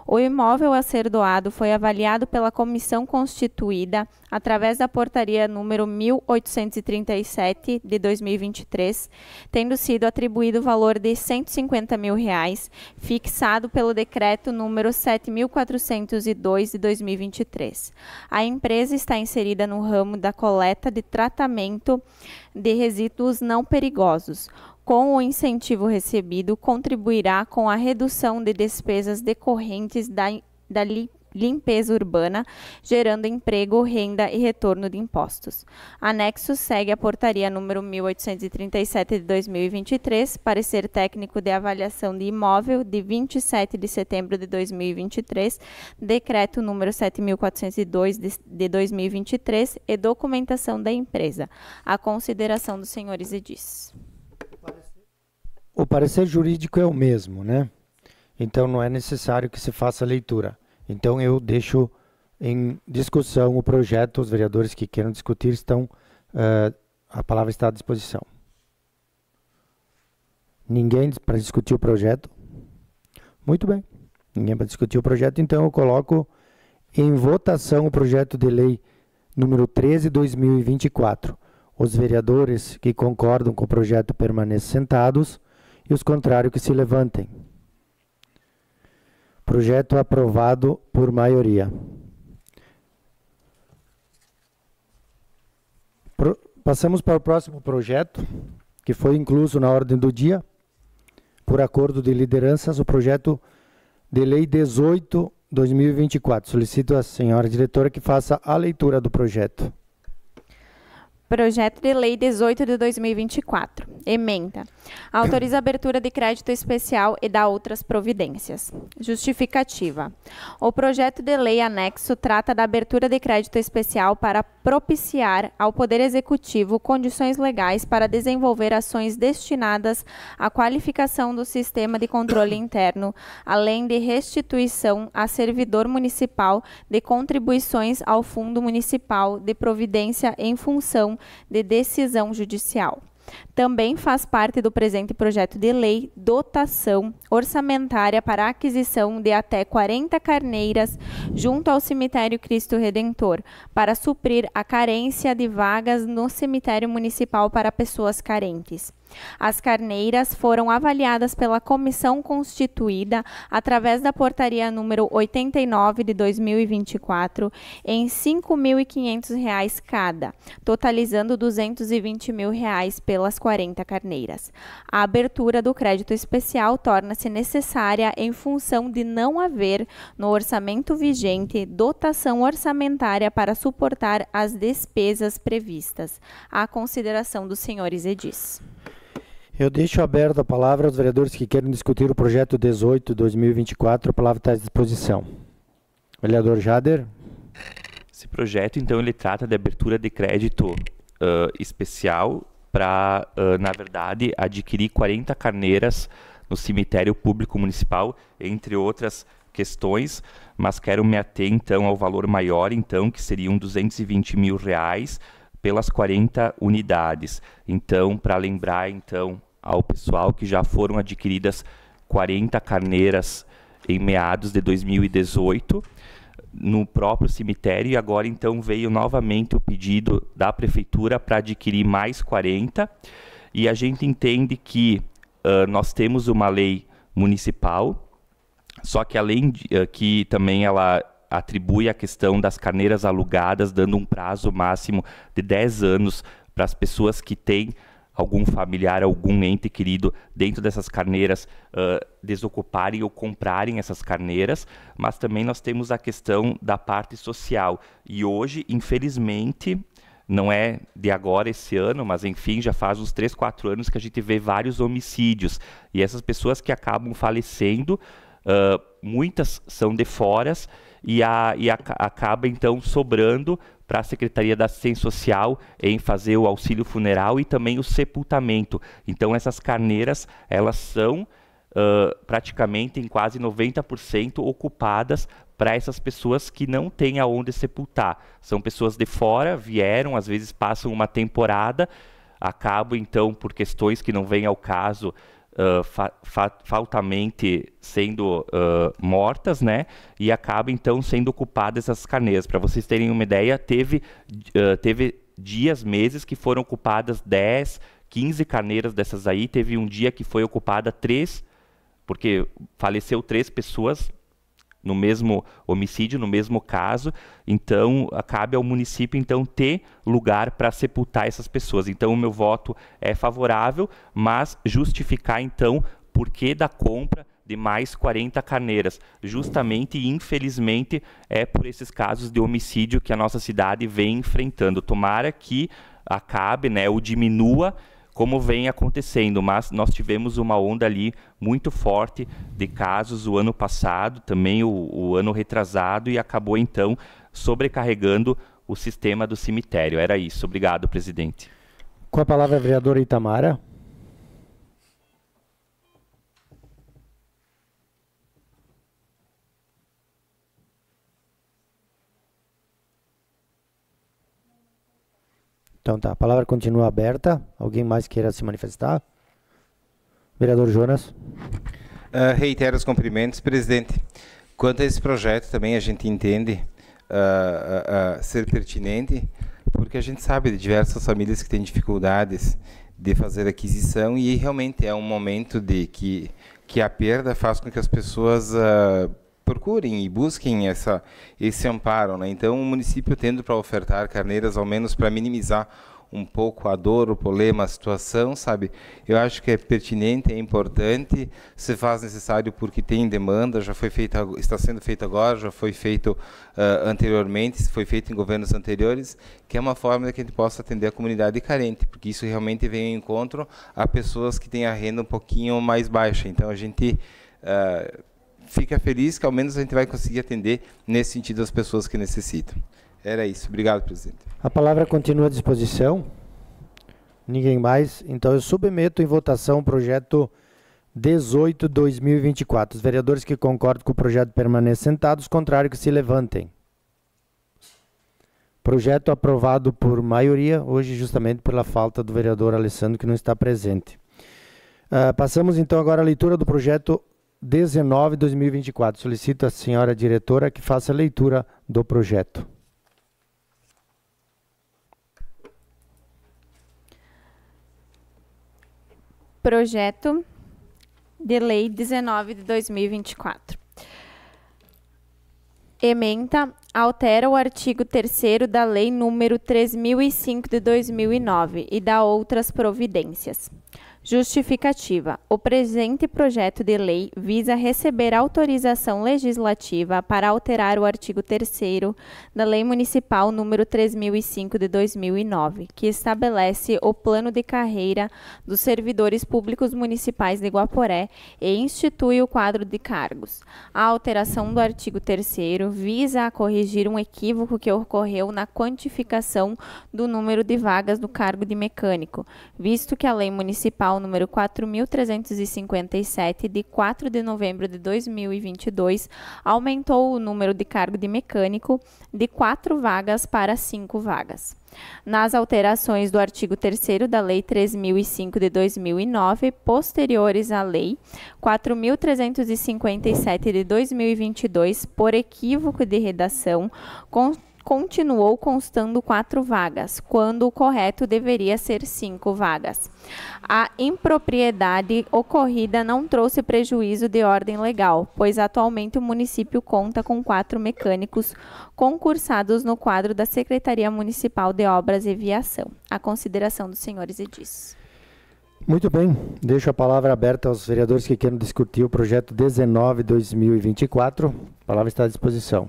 O imóvel a ser doado foi avaliado pela comissão constituída através da portaria número 1837 de 2023, tendo sido atribuído o valor de R$ 150 mil, reais, fixado pelo decreto número 7402 de 2023. A empresa está inserida no ramo da coleta de tratamento de resíduos não perigosos com o incentivo recebido, contribuirá com a redução de despesas decorrentes da, da limpeza urbana, gerando emprego, renda e retorno de impostos. Anexo segue a portaria número 1837 de 2023, parecer técnico de avaliação de imóvel de 27 de setembro de 2023, decreto número 7402 de, 2023 e documentação da empresa. A consideração dos senhores edis. O parecer jurídico é o mesmo, né? Então não é necessário que se faça leitura. Então eu deixo em discussão o projeto, os vereadores que queiram discutir estão, uh, a palavra está à disposição. Ninguém para discutir o projeto? Muito bem. Ninguém para discutir o projeto, então eu coloco em votação o projeto de lei número 13/2024. Os vereadores que concordam com o projeto permaneçam sentados e os contrários que se levantem. Projeto aprovado por maioria. Pro, passamos para o próximo projeto, que foi incluso na ordem do dia, por acordo de lideranças, o projeto de lei 18 2024. Solicito à senhora diretora que faça a leitura do projeto. Projeto de Lei 18 de 2024. Emenda. Autoriza a abertura de crédito especial e dá outras providências. Justificativa. O projeto de lei anexo trata da abertura de crédito especial para propiciar ao Poder Executivo condições legais para desenvolver ações destinadas à qualificação do sistema de controle *coughs* interno, além de restituição a servidor municipal de contribuições ao Fundo Municipal de Providência em função de decisão judicial. Também faz parte do presente projeto de lei dotação orçamentária para aquisição de até 40 carneiras junto ao Cemitério Cristo Redentor, para suprir a carência de vagas no cemitério municipal para pessoas carentes. As carneiras foram avaliadas pela comissão constituída através da portaria número 89 de 2024 em R$ 5.500 cada, totalizando R$ 220 mil reais pelas 40 carneiras. A abertura do crédito especial torna-se necessária em função de não haver no orçamento vigente dotação orçamentária para suportar as despesas previstas. À consideração dos senhores edis. Eu deixo aberta a palavra aos vereadores que querem discutir o projeto 18-2024. A palavra está à disposição. Vereador Jader. Esse projeto, então, ele trata de abertura de crédito uh, especial para, uh, na verdade, adquirir 40 carneiras no cemitério público municipal, entre outras questões, mas quero me ater então ao valor maior, então, que seriam 220 mil reais pelas 40 unidades. Então, para lembrar então ao pessoal que já foram adquiridas 40 carneiras em meados de 2018 no próprio cemitério e agora então veio novamente o pedido da prefeitura para adquirir mais 40 e a gente entende que uh, nós temos uma lei municipal só que além de, uh, que também ela atribui a questão das carneiras alugadas dando um prazo máximo de 10 anos para as pessoas que têm algum familiar, algum ente querido dentro dessas carneiras uh, desocuparem ou comprarem essas carneiras, mas também nós temos a questão da parte social. E hoje, infelizmente, não é de agora esse ano, mas enfim, já faz uns 3, 4 anos que a gente vê vários homicídios. E essas pessoas que acabam falecendo, uh, muitas são de foras e, a, e a, acaba então sobrando para a Secretaria da Assistência Social em fazer o auxílio funeral e também o sepultamento. Então essas carneiras elas são uh, praticamente em quase 90% ocupadas para essas pessoas que não têm aonde sepultar. São pessoas de fora, vieram, às vezes passam uma temporada, acabam então por questões que não vêm ao caso fa fa faltamente sendo uh, mortas, né? E acaba então sendo ocupadas essas carneiras. Para vocês terem uma ideia, teve, uh, teve dias, meses que foram ocupadas 10, 15 carneiras dessas aí. Teve um dia que foi ocupada 3, porque faleceu três pessoas no mesmo homicídio, no mesmo caso. Então, cabe ao município então ter lugar para sepultar essas pessoas. Então, o meu voto é favorável, mas justificar então por que da compra de mais 40 carneiras, justamente e infelizmente é por esses casos de homicídio que a nossa cidade vem enfrentando. Tomara que acabe, né, ou diminua como vem acontecendo, mas nós tivemos uma onda ali muito forte de casos o ano passado, também o, o ano retrasado, e acabou então sobrecarregando o sistema do cemitério. Era isso. Obrigado, presidente. Com a palavra, a vereadora Itamara. Então tá, a palavra continua aberta. Alguém mais queira se manifestar? Vereador Jonas. Uh, reitero os cumprimentos, presidente. Quanto a esse projeto, também a gente entende uh, uh, ser pertinente, porque a gente sabe de diversas famílias que têm dificuldades de fazer aquisição e realmente é um momento de que que a perda faz com que as pessoas uh, procurem e busquem essa, esse amparo. Né? Então, o município tendo para ofertar carneiras, ao menos para minimizar um pouco a dor, o problema, a situação, sabe? Eu acho que é pertinente, é importante, se faz necessário porque tem demanda, já foi feita, está sendo feito agora, já foi feito uh, anteriormente, foi feito em governos anteriores, que é uma forma que a gente possa atender a comunidade carente, porque isso realmente vem ao encontro a pessoas que têm a renda um pouquinho mais baixa. Então a gente uh, fica feliz que ao menos a gente vai conseguir atender nesse sentido as pessoas que necessitam. Era isso. Obrigado, presidente. A palavra continua à disposição. Ninguém mais. Então eu submeto em votação o projeto 18/2024. Os vereadores que concordam com o projeto permaneçam sentados, contrário que se levantem. Projeto aprovado por maioria, hoje justamente pela falta do vereador Alessandro que não está presente. Uh, passamos então agora à leitura do projeto 19 2024. Solicito à senhora diretora que faça a leitura do projeto. Projeto de Lei 19 de 2024. Emenda altera o artigo 3 da Lei Número 3005 de 2009 e dá outras providências. Justificativa: O presente projeto de lei visa receber autorização legislativa para alterar o artigo 3 da Lei Municipal nº 3005 de 2009, que estabelece o plano de carreira dos servidores públicos municipais de Guaporé e institui o quadro de cargos. A alteração do artigo 3 visa corrigir um equívoco que ocorreu na quantificação do número de vagas do cargo de mecânico, visto que a Lei Municipal número 4.357, de 4 de novembro de 2022, aumentou o número de cargo de mecânico de 4 vagas para 5 vagas. Nas alterações do artigo 3 da Lei 3005 de 2009, posteriores à Lei 4357 de 2022, por equívoco de redação, continuou constando quatro vagas, quando o correto deveria ser cinco vagas. A impropriedade ocorrida não trouxe prejuízo de ordem legal, pois atualmente o município conta com quatro mecânicos concursados no quadro da Secretaria Municipal de Obras e Viação. A consideração dos senhores edis Muito bem, deixo a palavra aberta aos vereadores que queiram discutir o projeto 19-2024. A palavra está à disposição.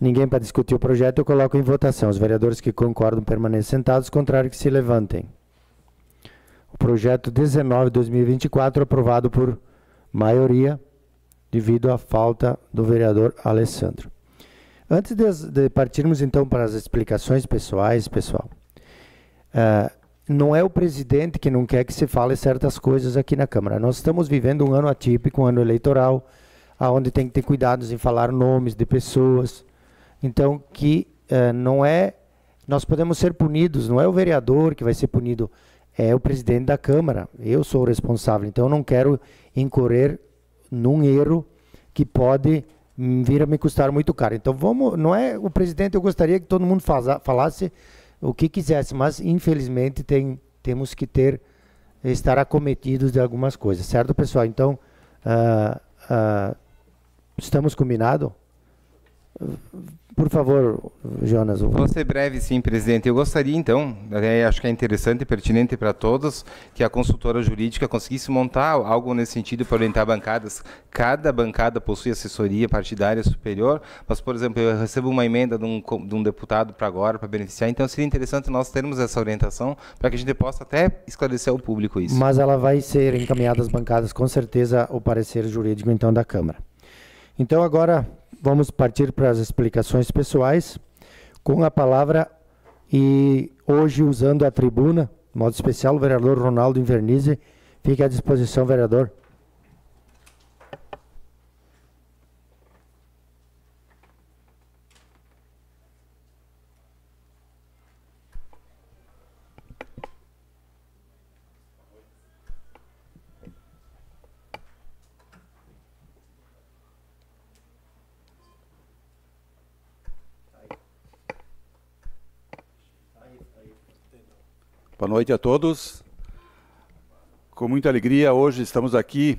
Ninguém para discutir o projeto, eu coloco em votação. Os vereadores que concordam permaneçam sentados, contrário que se levantem. O projeto 19-2024 aprovado por maioria, devido à falta do vereador Alessandro. Antes de, de partirmos então para as explicações pessoais, pessoal, uh, não é o presidente que não quer que se fale certas coisas aqui na Câmara. Nós estamos vivendo um ano atípico, um ano eleitoral, onde tem que ter cuidados em falar nomes de pessoas, então, que uh, não é. Nós podemos ser punidos, não é o vereador que vai ser punido, é o presidente da Câmara. Eu sou o responsável. Então, eu não quero incorrer num erro que pode vir a me custar muito caro. Então, vamos. Não é o presidente, eu gostaria que todo mundo faza, falasse o que quisesse, mas infelizmente tem, temos que ter estar acometidos de algumas coisas, certo, pessoal? Então, uh, uh, estamos combinados? Por favor, Jonas. Vou ser breve, sim, presidente. Eu gostaria, então, é, acho que é interessante e pertinente para todos, que a consultora jurídica conseguisse montar algo nesse sentido para orientar bancadas. Cada bancada possui assessoria partidária superior, mas, por exemplo, eu recebo uma emenda de um, de um deputado para agora, para beneficiar, então seria interessante nós termos essa orientação para que a gente possa até esclarecer ao público isso. Mas ela vai ser encaminhada às bancadas, com certeza, o parecer jurídico, então, da Câmara. Então, agora, vamos partir para as explicações pessoais com a palavra e hoje usando a tribuna, modo especial o vereador Ronaldo Invernizzi. Fique à disposição, vereador. Boa noite a todos. Com muita alegria, hoje estamos aqui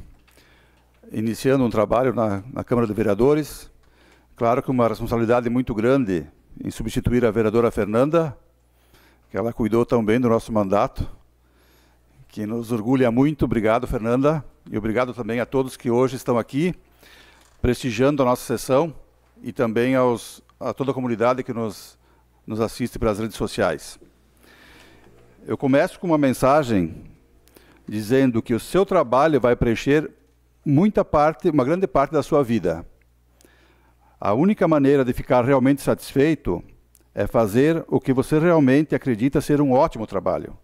iniciando um trabalho na, na Câmara de Vereadores. Claro que uma responsabilidade muito grande em substituir a vereadora Fernanda, que ela cuidou tão bem do nosso mandato, que nos orgulha muito. Obrigado, Fernanda, e obrigado também a todos que hoje estão aqui prestigiando a nossa sessão e também aos, a toda a comunidade que nos, nos assiste pelas redes sociais. Eu começo com uma mensagem dizendo que o seu trabalho vai preencher muita parte, uma grande parte da sua vida. A única maneira de ficar realmente satisfeito é fazer o que você realmente acredita ser um ótimo trabalho.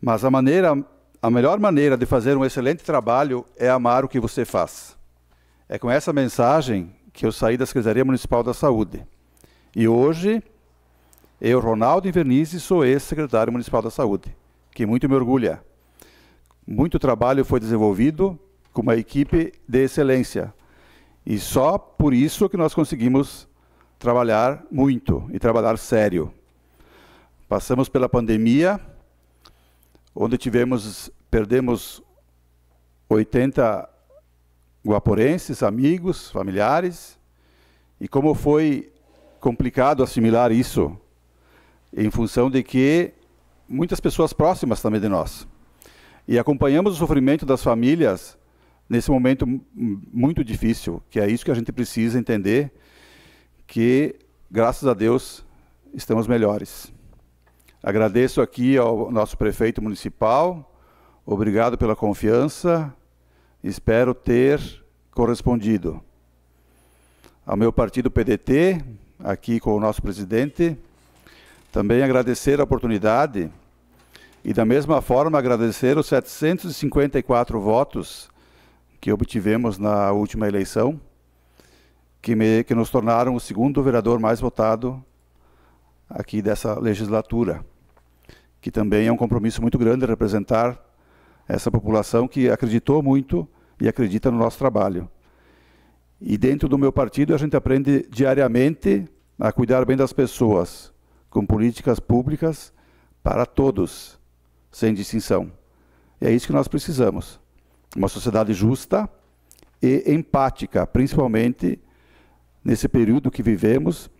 Mas a maneira, a melhor maneira de fazer um excelente trabalho é amar o que você faz. É com essa mensagem que eu saí da Secretaria Municipal da Saúde. E hoje eu, Ronaldo Invernizzi, sou ex-secretário municipal da Saúde, que muito me orgulha. Muito trabalho foi desenvolvido com uma equipe de excelência. E só por isso que nós conseguimos trabalhar muito e trabalhar sério. Passamos pela pandemia, onde tivemos, perdemos 80 guaporenses, amigos, familiares, e como foi complicado assimilar isso em função de que muitas pessoas próximas também de nós. E acompanhamos o sofrimento das famílias nesse momento muito difícil, que é isso que a gente precisa entender, que graças a Deus estamos melhores. Agradeço aqui ao nosso prefeito municipal, obrigado pela confiança, espero ter correspondido. Ao meu partido PDT, aqui com o nosso presidente, também agradecer a oportunidade e, da mesma forma, agradecer os 754 votos que obtivemos na última eleição, que, me, que nos tornaram o segundo vereador mais votado aqui dessa legislatura, que também é um compromisso muito grande representar essa população que acreditou muito e acredita no nosso trabalho. E dentro do meu partido a gente aprende diariamente a cuidar bem das pessoas, com políticas públicas para todos, sem distinção. E é isso que nós precisamos. Uma sociedade justa e empática, principalmente nesse período que vivemos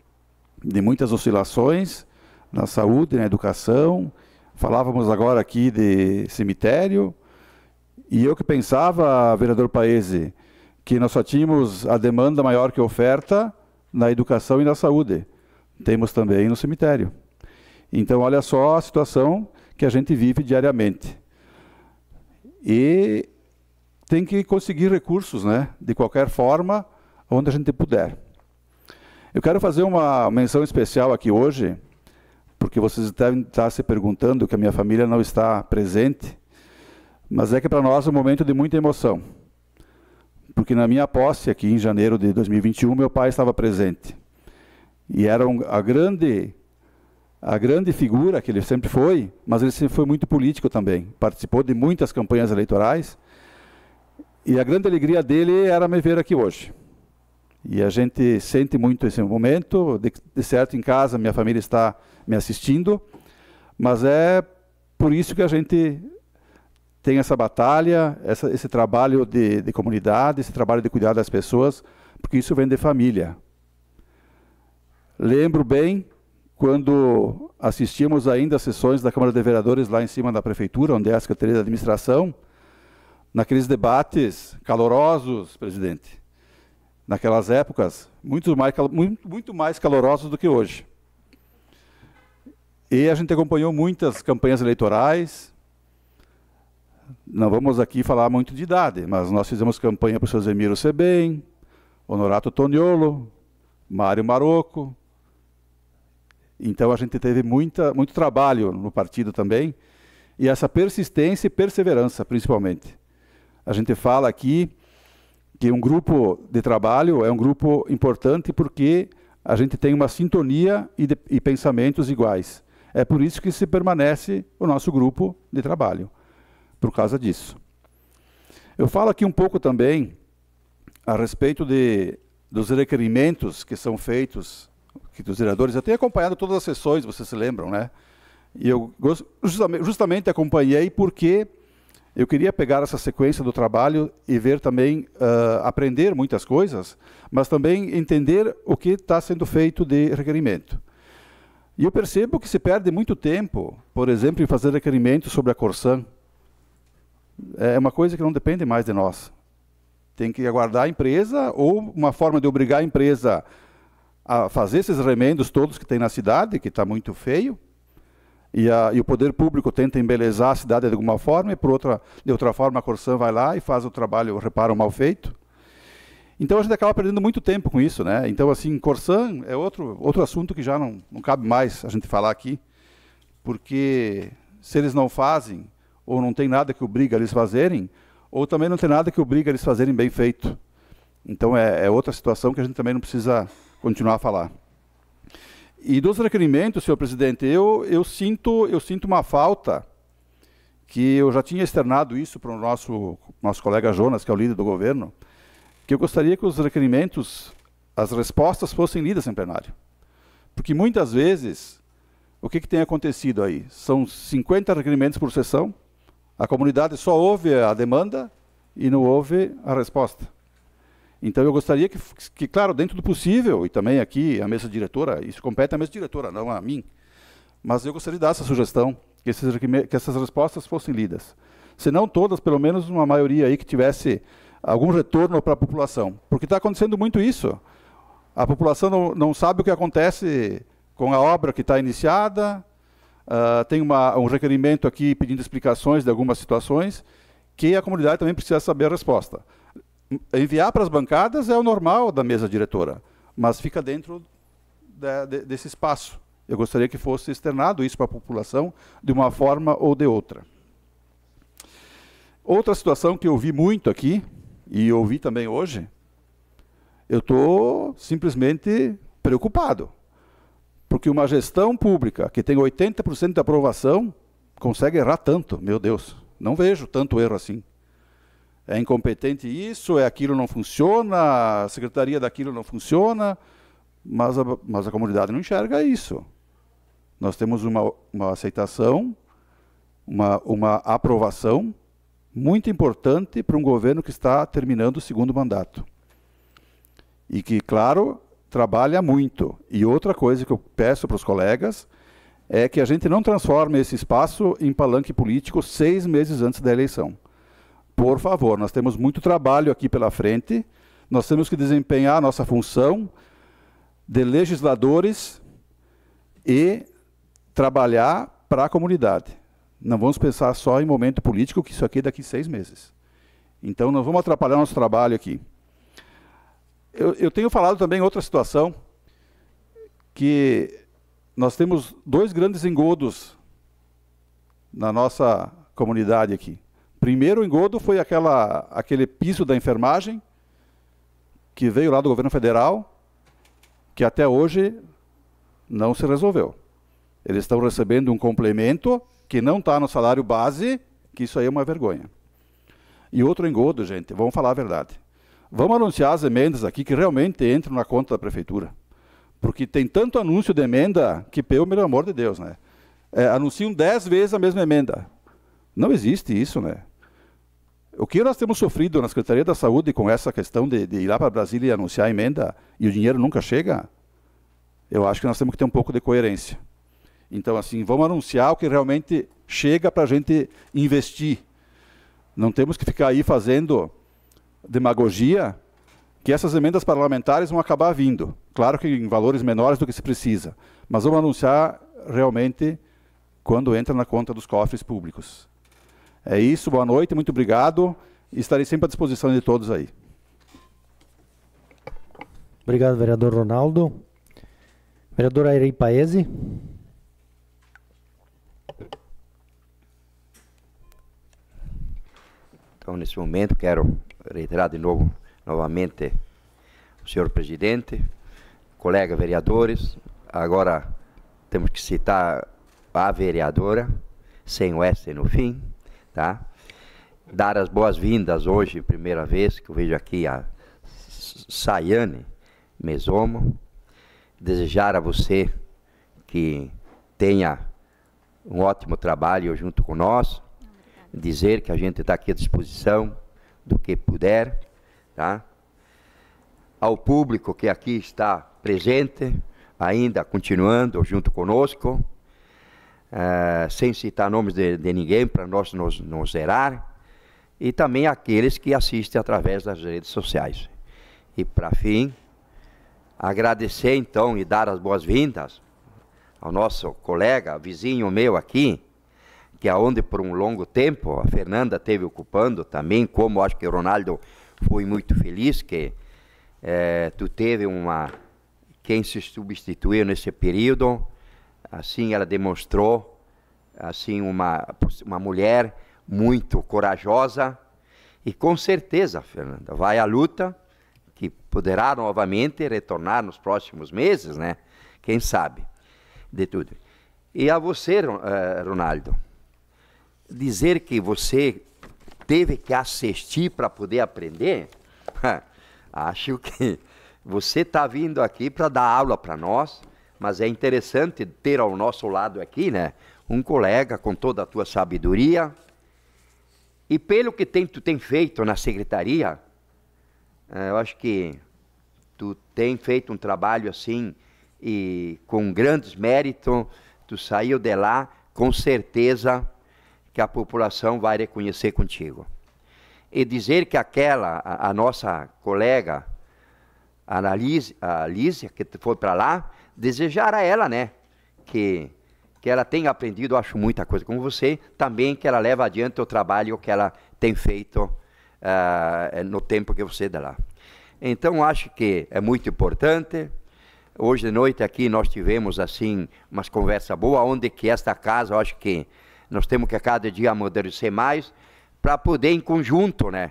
de muitas oscilações na saúde, na educação. Falávamos agora aqui de cemitério. E eu que pensava, vereador Paese, que nós só tínhamos a demanda maior que a oferta na educação e na saúde temos também no cemitério. Então, olha só a situação que a gente vive diariamente. E tem que conseguir recursos, né? De qualquer forma, onde a gente puder. Eu quero fazer uma menção especial aqui hoje, porque vocês devem estar se perguntando que a minha família não está presente, mas é que para nós é um momento de muita emoção. Porque na minha posse aqui em janeiro de 2021, meu pai estava presente. E era um, a grande a grande figura que ele sempre foi, mas ele sempre foi muito político também. Participou de muitas campanhas eleitorais. E a grande alegria dele era me ver aqui hoje. E a gente sente muito esse momento. De, de certo, em casa, minha família está me assistindo. Mas é por isso que a gente tem essa batalha, essa, esse trabalho de, de comunidade, esse trabalho de cuidar das pessoas, porque isso vem de família. Lembro bem quando assistíamos ainda às sessões da Câmara de Vereadores lá em cima da Prefeitura, onde é a Secretaria de Administração, naqueles debates calorosos, presidente, naquelas épocas, muito mais, muito, muito mais calorosos do que hoje. E a gente acompanhou muitas campanhas eleitorais. Não vamos aqui falar muito de idade, mas nós fizemos campanha para o Sr. Zemiro Sebem, Honorato Toniolo, Mário Marocco, então a gente teve muita, muito trabalho no partido também, e essa persistência e perseverança, principalmente. A gente fala aqui que um grupo de trabalho é um grupo importante porque a gente tem uma sintonia e, de, e pensamentos iguais. É por isso que se permanece o nosso grupo de trabalho, por causa disso. Eu falo aqui um pouco também a respeito de, dos requerimentos que são feitos que dos vereadores. Eu tenho acompanhado todas as sessões, vocês se lembram, né? E eu justamente, acompanhei porque eu queria pegar essa sequência do trabalho e ver também, uh, aprender muitas coisas, mas também entender o que está sendo feito de requerimento. E eu percebo que se perde muito tempo, por exemplo, em fazer requerimento sobre a Corsan. É uma coisa que não depende mais de nós. Tem que aguardar a empresa ou uma forma de obrigar a empresa a a fazer esses remendos todos que tem na cidade, que está muito feio, e, a, e, o poder público tenta embelezar a cidade de alguma forma, e por outra, de outra forma a Corsã vai lá e faz o trabalho, o reparo mal feito. Então a gente acaba perdendo muito tempo com isso, né? Então assim, Corsan é outro outro assunto que já não, não cabe mais a gente falar aqui, porque se eles não fazem ou não tem nada que obriga eles fazerem, ou também não tem nada que obriga eles fazerem bem feito. Então é, é outra situação que a gente também não precisa continuar a falar. E dos requerimentos, senhor presidente, eu, eu, sinto, eu sinto uma falta, que eu já tinha externado isso para o nosso, nosso colega Jonas, que é o líder do governo, que eu gostaria que os requerimentos, as respostas fossem lidas em plenário. Porque muitas vezes, o que, que tem acontecido aí? São 50 requerimentos por sessão, a comunidade só ouve a demanda e não ouve a resposta. Então eu gostaria que, que, claro, dentro do possível, e também aqui a mesa diretora, isso compete à mesa diretora, não a mim, mas eu gostaria de dar essa sugestão, que, que essas respostas fossem lidas. Se não todas, pelo menos uma maioria aí que tivesse algum retorno para a população. Porque está acontecendo muito isso. A população não, não, sabe o que acontece com a obra que está iniciada, uh, tem uma, um requerimento aqui pedindo explicações de algumas situações, que a comunidade também precisa saber a resposta enviar para as bancadas é o normal da mesa diretora, mas fica dentro de, desse espaço. Eu gostaria que fosse externado isso para a população de uma forma ou de outra. Outra situação que eu vi muito aqui, e ouvi também hoje, eu estou simplesmente preocupado. Porque uma gestão pública que tem 80% de aprovação consegue errar tanto, meu Deus. Não vejo tanto erro assim é incompetente isso, é aquilo não funciona, a secretaria daquilo não funciona, mas a, mas a comunidade não enxerga isso. Nós temos uma, uma aceitação, uma, uma aprovação muito importante para um governo que está terminando o segundo mandato. E que, claro, trabalha muito. E outra coisa que eu peço para os colegas é que a gente não transforme esse espaço em palanque político seis meses antes da eleição por favor, nós temos muito trabalho aqui pela frente, nós temos que desempenhar a nossa função de legisladores e trabalhar para a comunidade. Não vamos pensar só em momento político, que isso aqui é daqui a seis meses. Então, não vamos atrapalhar nosso trabalho aqui. Eu, eu tenho falado também outra situação, que nós temos dois grandes engodos na nossa comunidade aqui primeiro engodo foi aquela, aquele piso da enfermagem, que veio lá do governo federal, que até hoje não se resolveu. Eles estão recebendo um complemento que não está no salário base, que isso aí é uma vergonha. E outro engodo, gente, vamos falar a verdade. Vamos anunciar as emendas aqui que realmente entram na conta da prefeitura. Porque tem tanto anúncio de emenda que, pelo amor de Deus, né? É, anunciam dez vezes a mesma emenda. Não existe isso, né? O que nós temos sofrido na Secretaria da Saúde com essa questão de, de ir lá para Brasília e anunciar a emenda e o dinheiro nunca chega, eu acho que nós temos que ter um pouco de coerência. Então, assim, vamos anunciar o que realmente chega para a gente investir. Não temos que ficar aí fazendo demagogia que essas emendas parlamentares vão acabar vindo. Claro que em valores menores do que se precisa, mas vamos anunciar realmente quando entra na conta dos cofres públicos. É isso, boa noite, muito obrigado. Estarei sempre à disposição de todos aí. Obrigado, vereador Ronaldo. Vereador Airei Paese. Então, nesse momento, quero reiterar de novo, novamente, o senhor presidente, colega vereadores. Agora, temos que citar a vereadora, sem o S no fim, tá? Dar as boas-vindas hoje, primeira vez que eu vejo aqui a Sayane Mesomo. Desejar a você que tenha um ótimo trabalho junto com nós. Dizer que a gente está aqui à disposição do que puder, tá? Ao público que aqui está presente, ainda continuando junto conosco, uh, sem citar nomes de, de ninguém, para nós nos, nos zerar, e também aqueles que assistem através das redes sociais. E para fim, agradecer então e dar as boas-vindas ao nosso colega, vizinho meu aqui, que aonde por um longo tempo a Fernanda teve ocupando também, como acho que o Ronaldo foi muito feliz que é, tu teve uma quem se substituiu nesse período Assim, ela demonstrou, assim, uma, uma mulher muito corajosa e com certeza, Fernanda, vai à luta, que poderá novamente retornar nos próximos meses, né? Quem sabe de tudo. E a você, eh, Ronaldo, dizer que você teve que assistir para poder aprender, *laughs* acho que você está vindo aqui para dar aula para nós mas é interessante ter ao nosso lado aqui, né? Um colega com toda a tua sabedoria. E pelo que tem, tu tem feito na secretaria, eh, eu acho que tu tem feito um trabalho assim e com grandes méritos, tu saiu de lá com certeza que a população vai reconhecer contigo. E dizer que aquela, a, a nossa colega, a Lísia, que foi para lá, desejar a ela, né? Que, que ela tenha aprendido, acho, muita coisa com você, também que ela leva adiante o trabalho que ela tem feito uh, no tempo que você dá lá. Então, acho que é muito importante. Hoje de noite aqui nós tivemos, assim, umas conversas boas, onde que esta casa, acho que nós temos que a cada dia amadurecer mais, para poder em conjunto, né?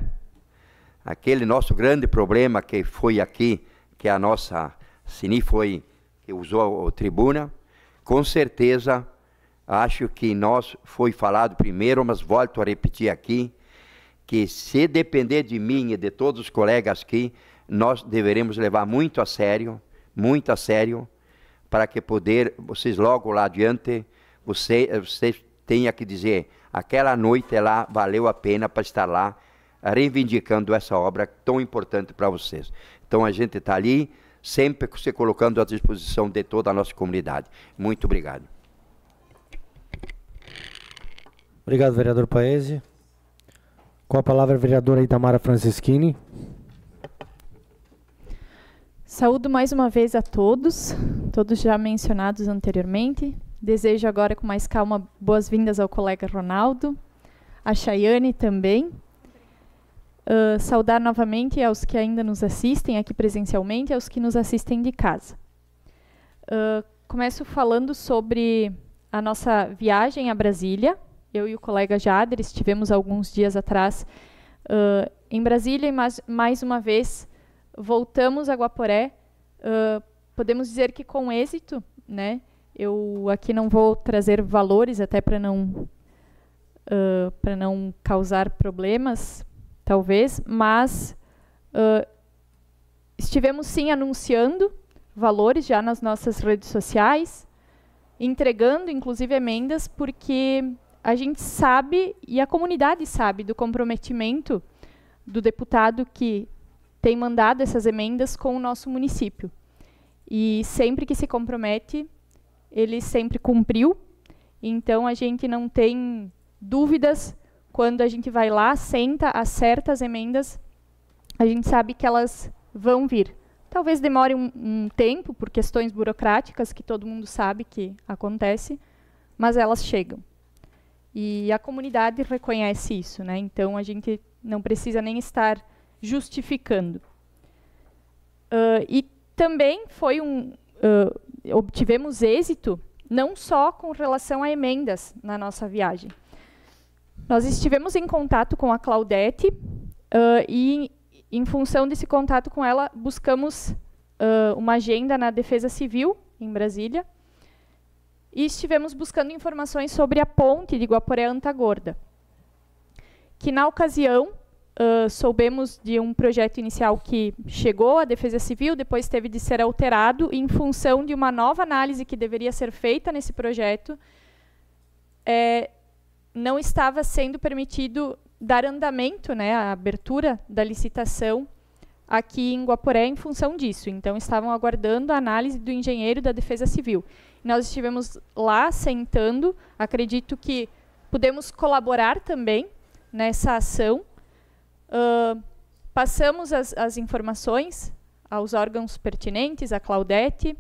Aquele nosso grande problema que foi aqui, que a nossa Sini foi usou a tribuna, com certeza acho que nós foi falado primeiro, mas volto a repetir aqui que se depender de mim e de todos os colegas aqui, nós deveremos levar muito a sério, muito a sério, para que poder vocês logo lá adiante, você, você tenha que dizer, aquela noite lá valeu a pena para estar lá reivindicando essa obra tão importante para vocês. Então a gente está ali sempre se colocando à disposição de toda a nossa comunidade. Muito obrigado. Obrigado, vereador Paese. Com a palavra, a vereadora Itamara Franceschini. Saúdo mais uma vez a todos, todos já mencionados anteriormente. Desejo agora com mais calma boas-vindas ao colega Ronaldo, a Chayane também, ah, saudar novamente aos que ainda nos assistem aqui presencialmente e aos que nos assistem de casa. Uh, começo falando sobre a nossa viagem a Brasília. Eu e o colega Jader estivemos alguns dias atrás uh, em Brasília e mais, mais uma vez voltamos a Guaporé. Uh, podemos dizer que com êxito, né? Eu aqui não vou trazer valores até para não uh, para não causar problemas talvez, mas uh, estivemos sim anunciando valores já nas nossas redes sociais, entregando inclusive emendas, porque a gente sabe e a comunidade sabe do comprometimento do deputado que tem mandado essas emendas com o nosso município. E sempre que se compromete, ele sempre cumpriu. Então a gente não tem dúvidas quando a gente vai lá, senta, acerta as emendas, a gente sabe que elas vão vir. Talvez demore um, um tempo, por questões burocráticas que todo mundo sabe que acontece, mas elas chegam. E a comunidade reconhece isso, né? então a gente não precisa nem estar justificando. Uh, e também foi um uh, obtivemos êxito não só com relação a emendas na nossa viagem, nós estivemos em contato com a Claudete uh, e, em função desse contato com ela, buscamos uh, uma agenda na Defesa Civil, em Brasília, e estivemos buscando informações sobre a ponte de Guaporé Antagorda, que, na ocasião, uh, soubemos de um projeto inicial que chegou à Defesa Civil, depois teve de ser alterado, e, em função de uma nova análise que deveria ser feita nesse projeto, é, não estava sendo permitido dar andamento, né, a abertura da licitação aqui em Guaporé em função disso. Então, estavam aguardando a análise do engenheiro da Defesa Civil. Nós estivemos lá sentando, acredito que pudemos colaborar também nessa ação. Uh, passamos as, as informações aos órgãos pertinentes, à Claudete,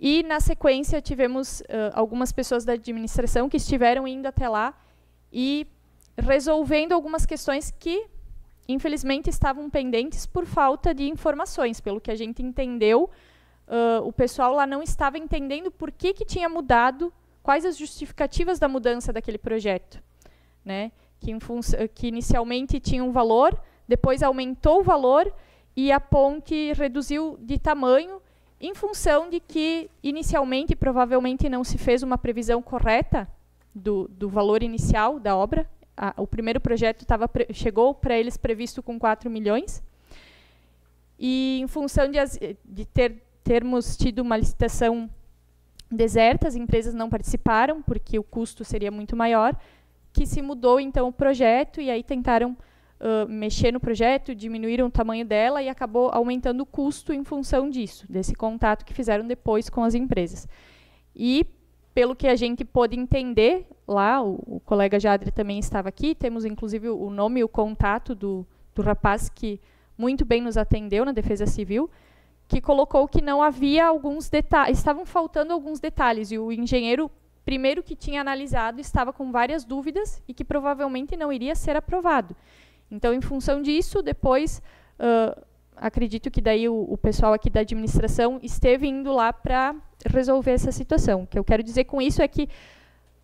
e, na sequência, tivemos uh, algumas pessoas da administração que estiveram indo até lá e resolvendo algumas questões que, infelizmente, estavam pendentes por falta de informações. Pelo que a gente entendeu, uh, o pessoal lá não estava entendendo por que, que tinha mudado, quais as justificativas da mudança daquele projeto. Né? Que, que inicialmente tinha um valor, depois aumentou o valor e a ponte reduziu de tamanho em função de que, inicialmente, provavelmente não se fez uma previsão correta do, do valor inicial da obra. A, o primeiro projeto tava, chegou para eles previsto com 4 milhões. E, em função de, de ter, termos tido uma licitação deserta, as empresas não participaram, porque o custo seria muito maior, que se mudou, então, o projeto, e aí tentaram mexer no projeto, diminuíram o tamanho dela e acabou aumentando o custo em função disso, desse contato que fizeram depois com as empresas. E, pelo que a gente pôde entender lá, o, o colega Jadre também estava aqui, temos inclusive o nome e o contato do, do rapaz que muito bem nos atendeu na Defesa Civil, que colocou que não havia alguns detalhes, estavam faltando alguns detalhes, e o engenheiro primeiro que tinha analisado estava com várias dúvidas e que provavelmente não iria ser aprovado. Então, em função disso, depois uh, acredito que daí o, o, pessoal aqui da administração esteve indo lá para resolver essa situação. O que eu quero dizer com isso é que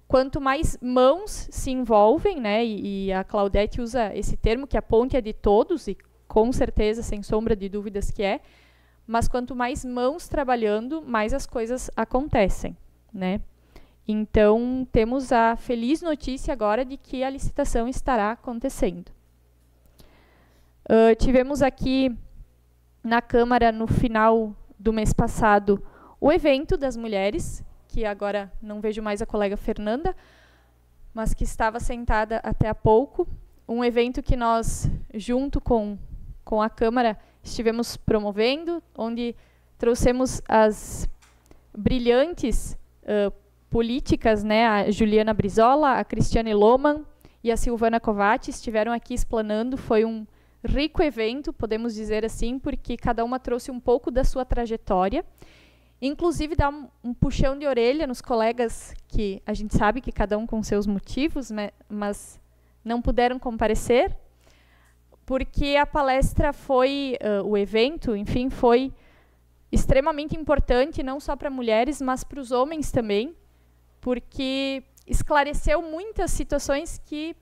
quanto mais mãos se envolvem, né, e, e a Claudete usa esse termo que a ponte é de todos e com certeza, sem sombra de dúvidas que é, mas quanto mais mãos trabalhando, mais as coisas acontecem, né? Então, temos a feliz notícia agora de que a licitação estará acontecendo. Uh, tivemos aqui na Câmara, no final do mês passado, o evento das mulheres, que agora não vejo mais a colega Fernanda, mas que estava sentada até há pouco. Um evento que nós, junto com, com a Câmara, estivemos promovendo, onde trouxemos as brilhantes uh, políticas, né, a Juliana Brizola, a Cristiane Loman e a Silvana Kovács estiveram aqui explanando, foi um rico evento, podemos dizer assim, porque cada uma trouxe um pouco da sua trajetória. Inclusive, dá um, um puxão de orelha nos colegas que a gente sabe que cada um com seus motivos, né, mas não puderam comparecer, porque a palestra foi, uh, o evento, enfim, foi extremamente importante, não só para mulheres, mas para os homens também, porque esclareceu muitas situações que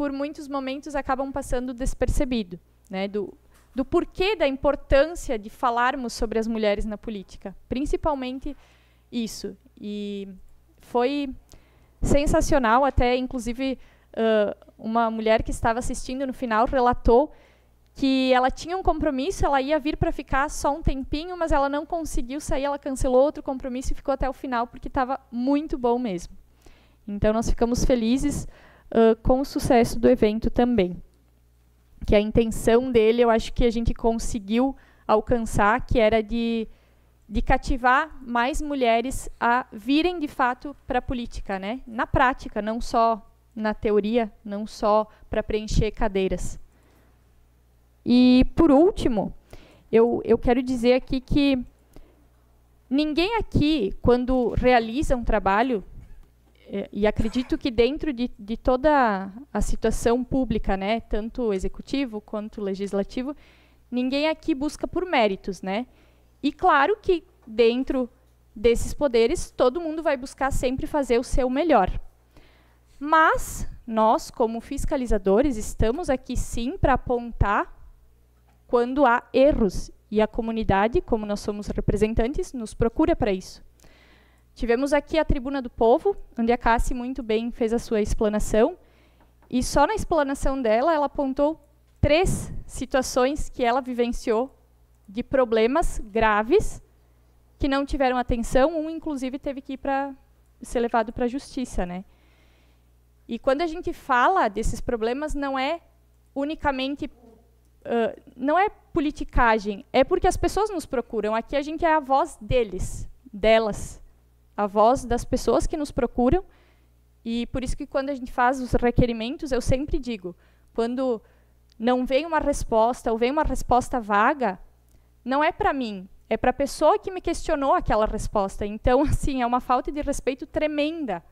por muitos momentos acabam passando despercebido, né, do, do porquê da importância de falarmos sobre as mulheres na política, principalmente isso. E foi sensacional, até inclusive uh, uma mulher que estava assistindo no final relatou que ela tinha um compromisso, ela ia vir para ficar só um tempinho, mas ela não conseguiu sair, ela cancelou outro compromisso e ficou até o final porque estava muito bom mesmo. Então nós ficamos felizes uh, com o sucesso do evento também. Que a intenção dele, eu acho que a gente conseguiu alcançar, que era de, de cativar mais mulheres a virem de fato para a política, né? na prática, não só na teoria, não só para preencher cadeiras. E, por último, eu, eu quero dizer aqui que ninguém aqui, quando realiza um trabalho, é, e acredito que dentro de, de toda a situação pública, né, tanto executivo quanto legislativo, ninguém aqui busca por méritos, né? E claro que dentro desses poderes todo mundo vai buscar sempre fazer o seu melhor. Mas nós, como fiscalizadores, estamos aqui sim para apontar quando há erros e a comunidade, como nós somos representantes, nos procura para isso. Tivemos aqui a Tribuna do Povo, onde a Cassi muito bem fez a sua explanação. E só na explanação dela, ela apontou três situações que ela vivenciou de problemas graves que não tiveram atenção. Um, inclusive, teve que ir para ser levado para a justiça. Né? E quando a gente fala desses problemas, não é unicamente. Uh, não é politicagem, é porque as pessoas nos procuram. Aqui a gente é a voz deles, delas, a voz das pessoas que nos procuram. E por isso que quando a gente faz os requerimentos, eu sempre digo, quando não vem uma resposta ou vem uma resposta vaga, não é para mim, é para a pessoa que me questionou aquela resposta. Então, *laughs* assim, é uma falta de respeito tremenda,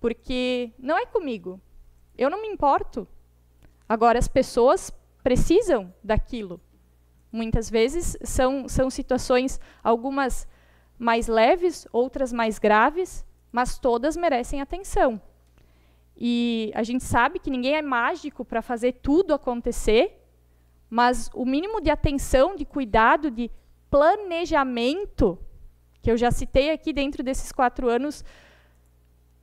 porque não é comigo. Eu não me importo. Agora, as pessoas precisam daquilo. Muitas vezes são, são situações, algumas mais leves, outras mais graves, mas todas merecem atenção. E a gente sabe que ninguém é mágico para fazer tudo acontecer, mas o mínimo de atenção, de cuidado, de planejamento, que eu já citei aqui dentro desses quatro anos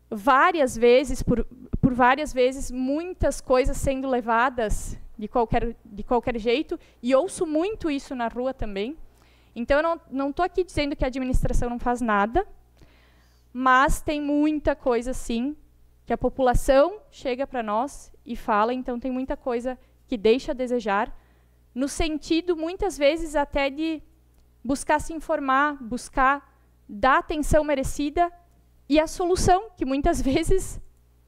várias vezes, por, por várias vezes, muitas coisas sendo levadas de qualquer, de qualquer jeito, e ouço muito isso na rua também. Então, eu não estou aqui dizendo que a administração não faz nada, mas tem muita coisa, sim, que a população chega para nós e fala, então tem muita coisa que deixa a desejar, no sentido, muitas vezes, até de buscar se informar, buscar dar atenção merecida e a solução, que muitas *laughs* vezes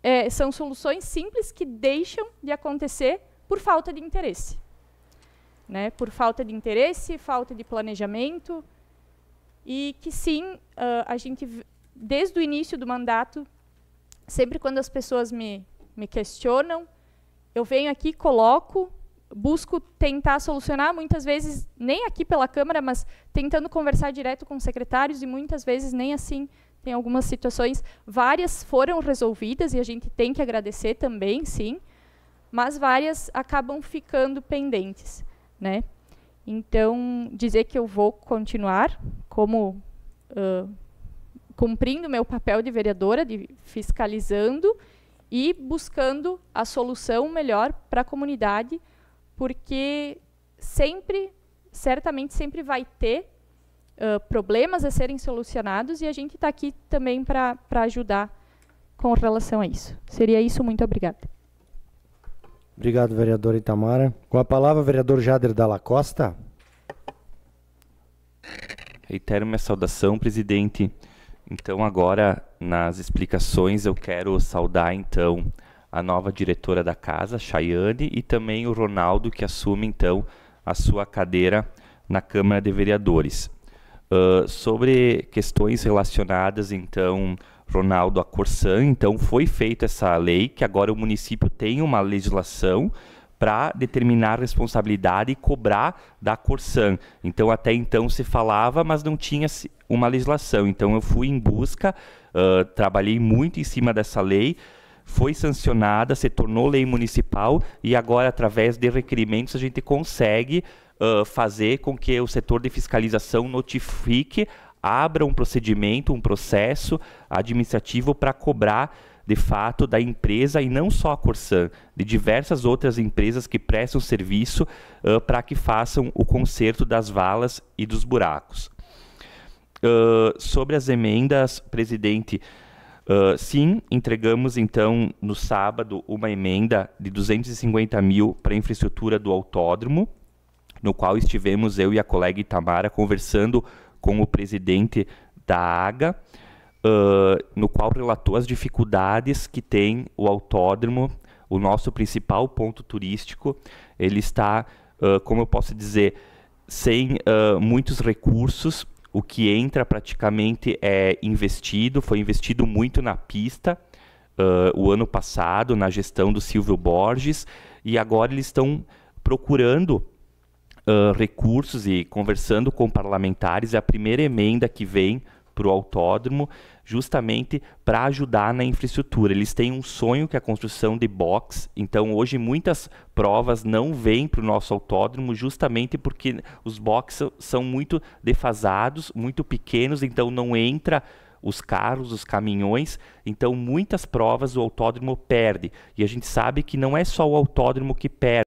é, são soluções simples que deixam de acontecer por falta de interesse né, por falta de interesse, falta de planejamento, e que sim, uh, a gente, desde o início do mandato, sempre quando as pessoas me, me questionam, eu venho aqui, coloco, busco tentar solucionar, muitas vezes nem aqui pela Câmara, mas tentando conversar direto com secretários, e muitas vezes nem assim tem algumas situações, várias foram resolvidas e a gente tem que agradecer também, sim, mas várias acabam ficando pendentes né? Então, dizer que eu vou continuar como uh, cumprindo meu papel de vereadora, de fiscalizando e buscando a solução melhor para a comunidade, porque sempre, certamente sempre vai ter uh, problemas a serem solucionados e a gente está aqui também para ajudar com relação a isso. Seria isso, muito obrigada. Obrigado, vereador Itamara. Com a palavra, vereador Jader Dalla Costa. Reitero minha saudação, presidente. Então, agora, nas explicações, eu quero saudar, então, a nova diretora da casa, Chayane, e também o Ronaldo, que assume, então, a sua cadeira na Câmara de Vereadores. Uh, sobre questões relacionadas, então, Ronaldo a Corsan. Então foi feita essa lei que agora o município tem uma legislação para determinar a responsabilidade e cobrar da Corsan. Então até então se falava, mas não tinha uma legislação. Então eu fui em busca, uh, trabalhei muito em cima dessa lei foi sancionada, se tornou lei municipal e agora, através de requerimentos, a gente consegue uh, fazer com que o setor de fiscalização notifique abra um procedimento, um processo administrativo para cobrar de fato da empresa e não só a Corsan, de diversas outras empresas que prestam serviço uh, para que façam o conserto das valas e dos buracos. Uh, sobre as emendas, presidente, uh, sim, entregamos então no sábado uma emenda de 250 mil para a infraestrutura do autódromo, no qual estivemos eu e a colega Itamara conversando com o presidente da AGA, uh, no qual relatou as dificuldades que tem o autódromo, o nosso principal ponto turístico. Ele está, uh, como eu posso dizer, sem uh, muitos recursos. O que entra praticamente é investido, foi investido muito na pista o ano passado, na gestão do Silvio Borges, e agora eles estão procurando recursos e conversando com parlamentares, é a primeira emenda que vem para o autódromo, justamente para ajudar na infraestrutura. Eles têm um sonho que é a construção de box, então hoje muitas provas não vêm para o nosso autódromo justamente porque os boxes são muito defasados, muito pequenos, então não entra os carros, os caminhões, então muitas provas o autódromo perde. E a gente sabe que não é só o autódromo que perde.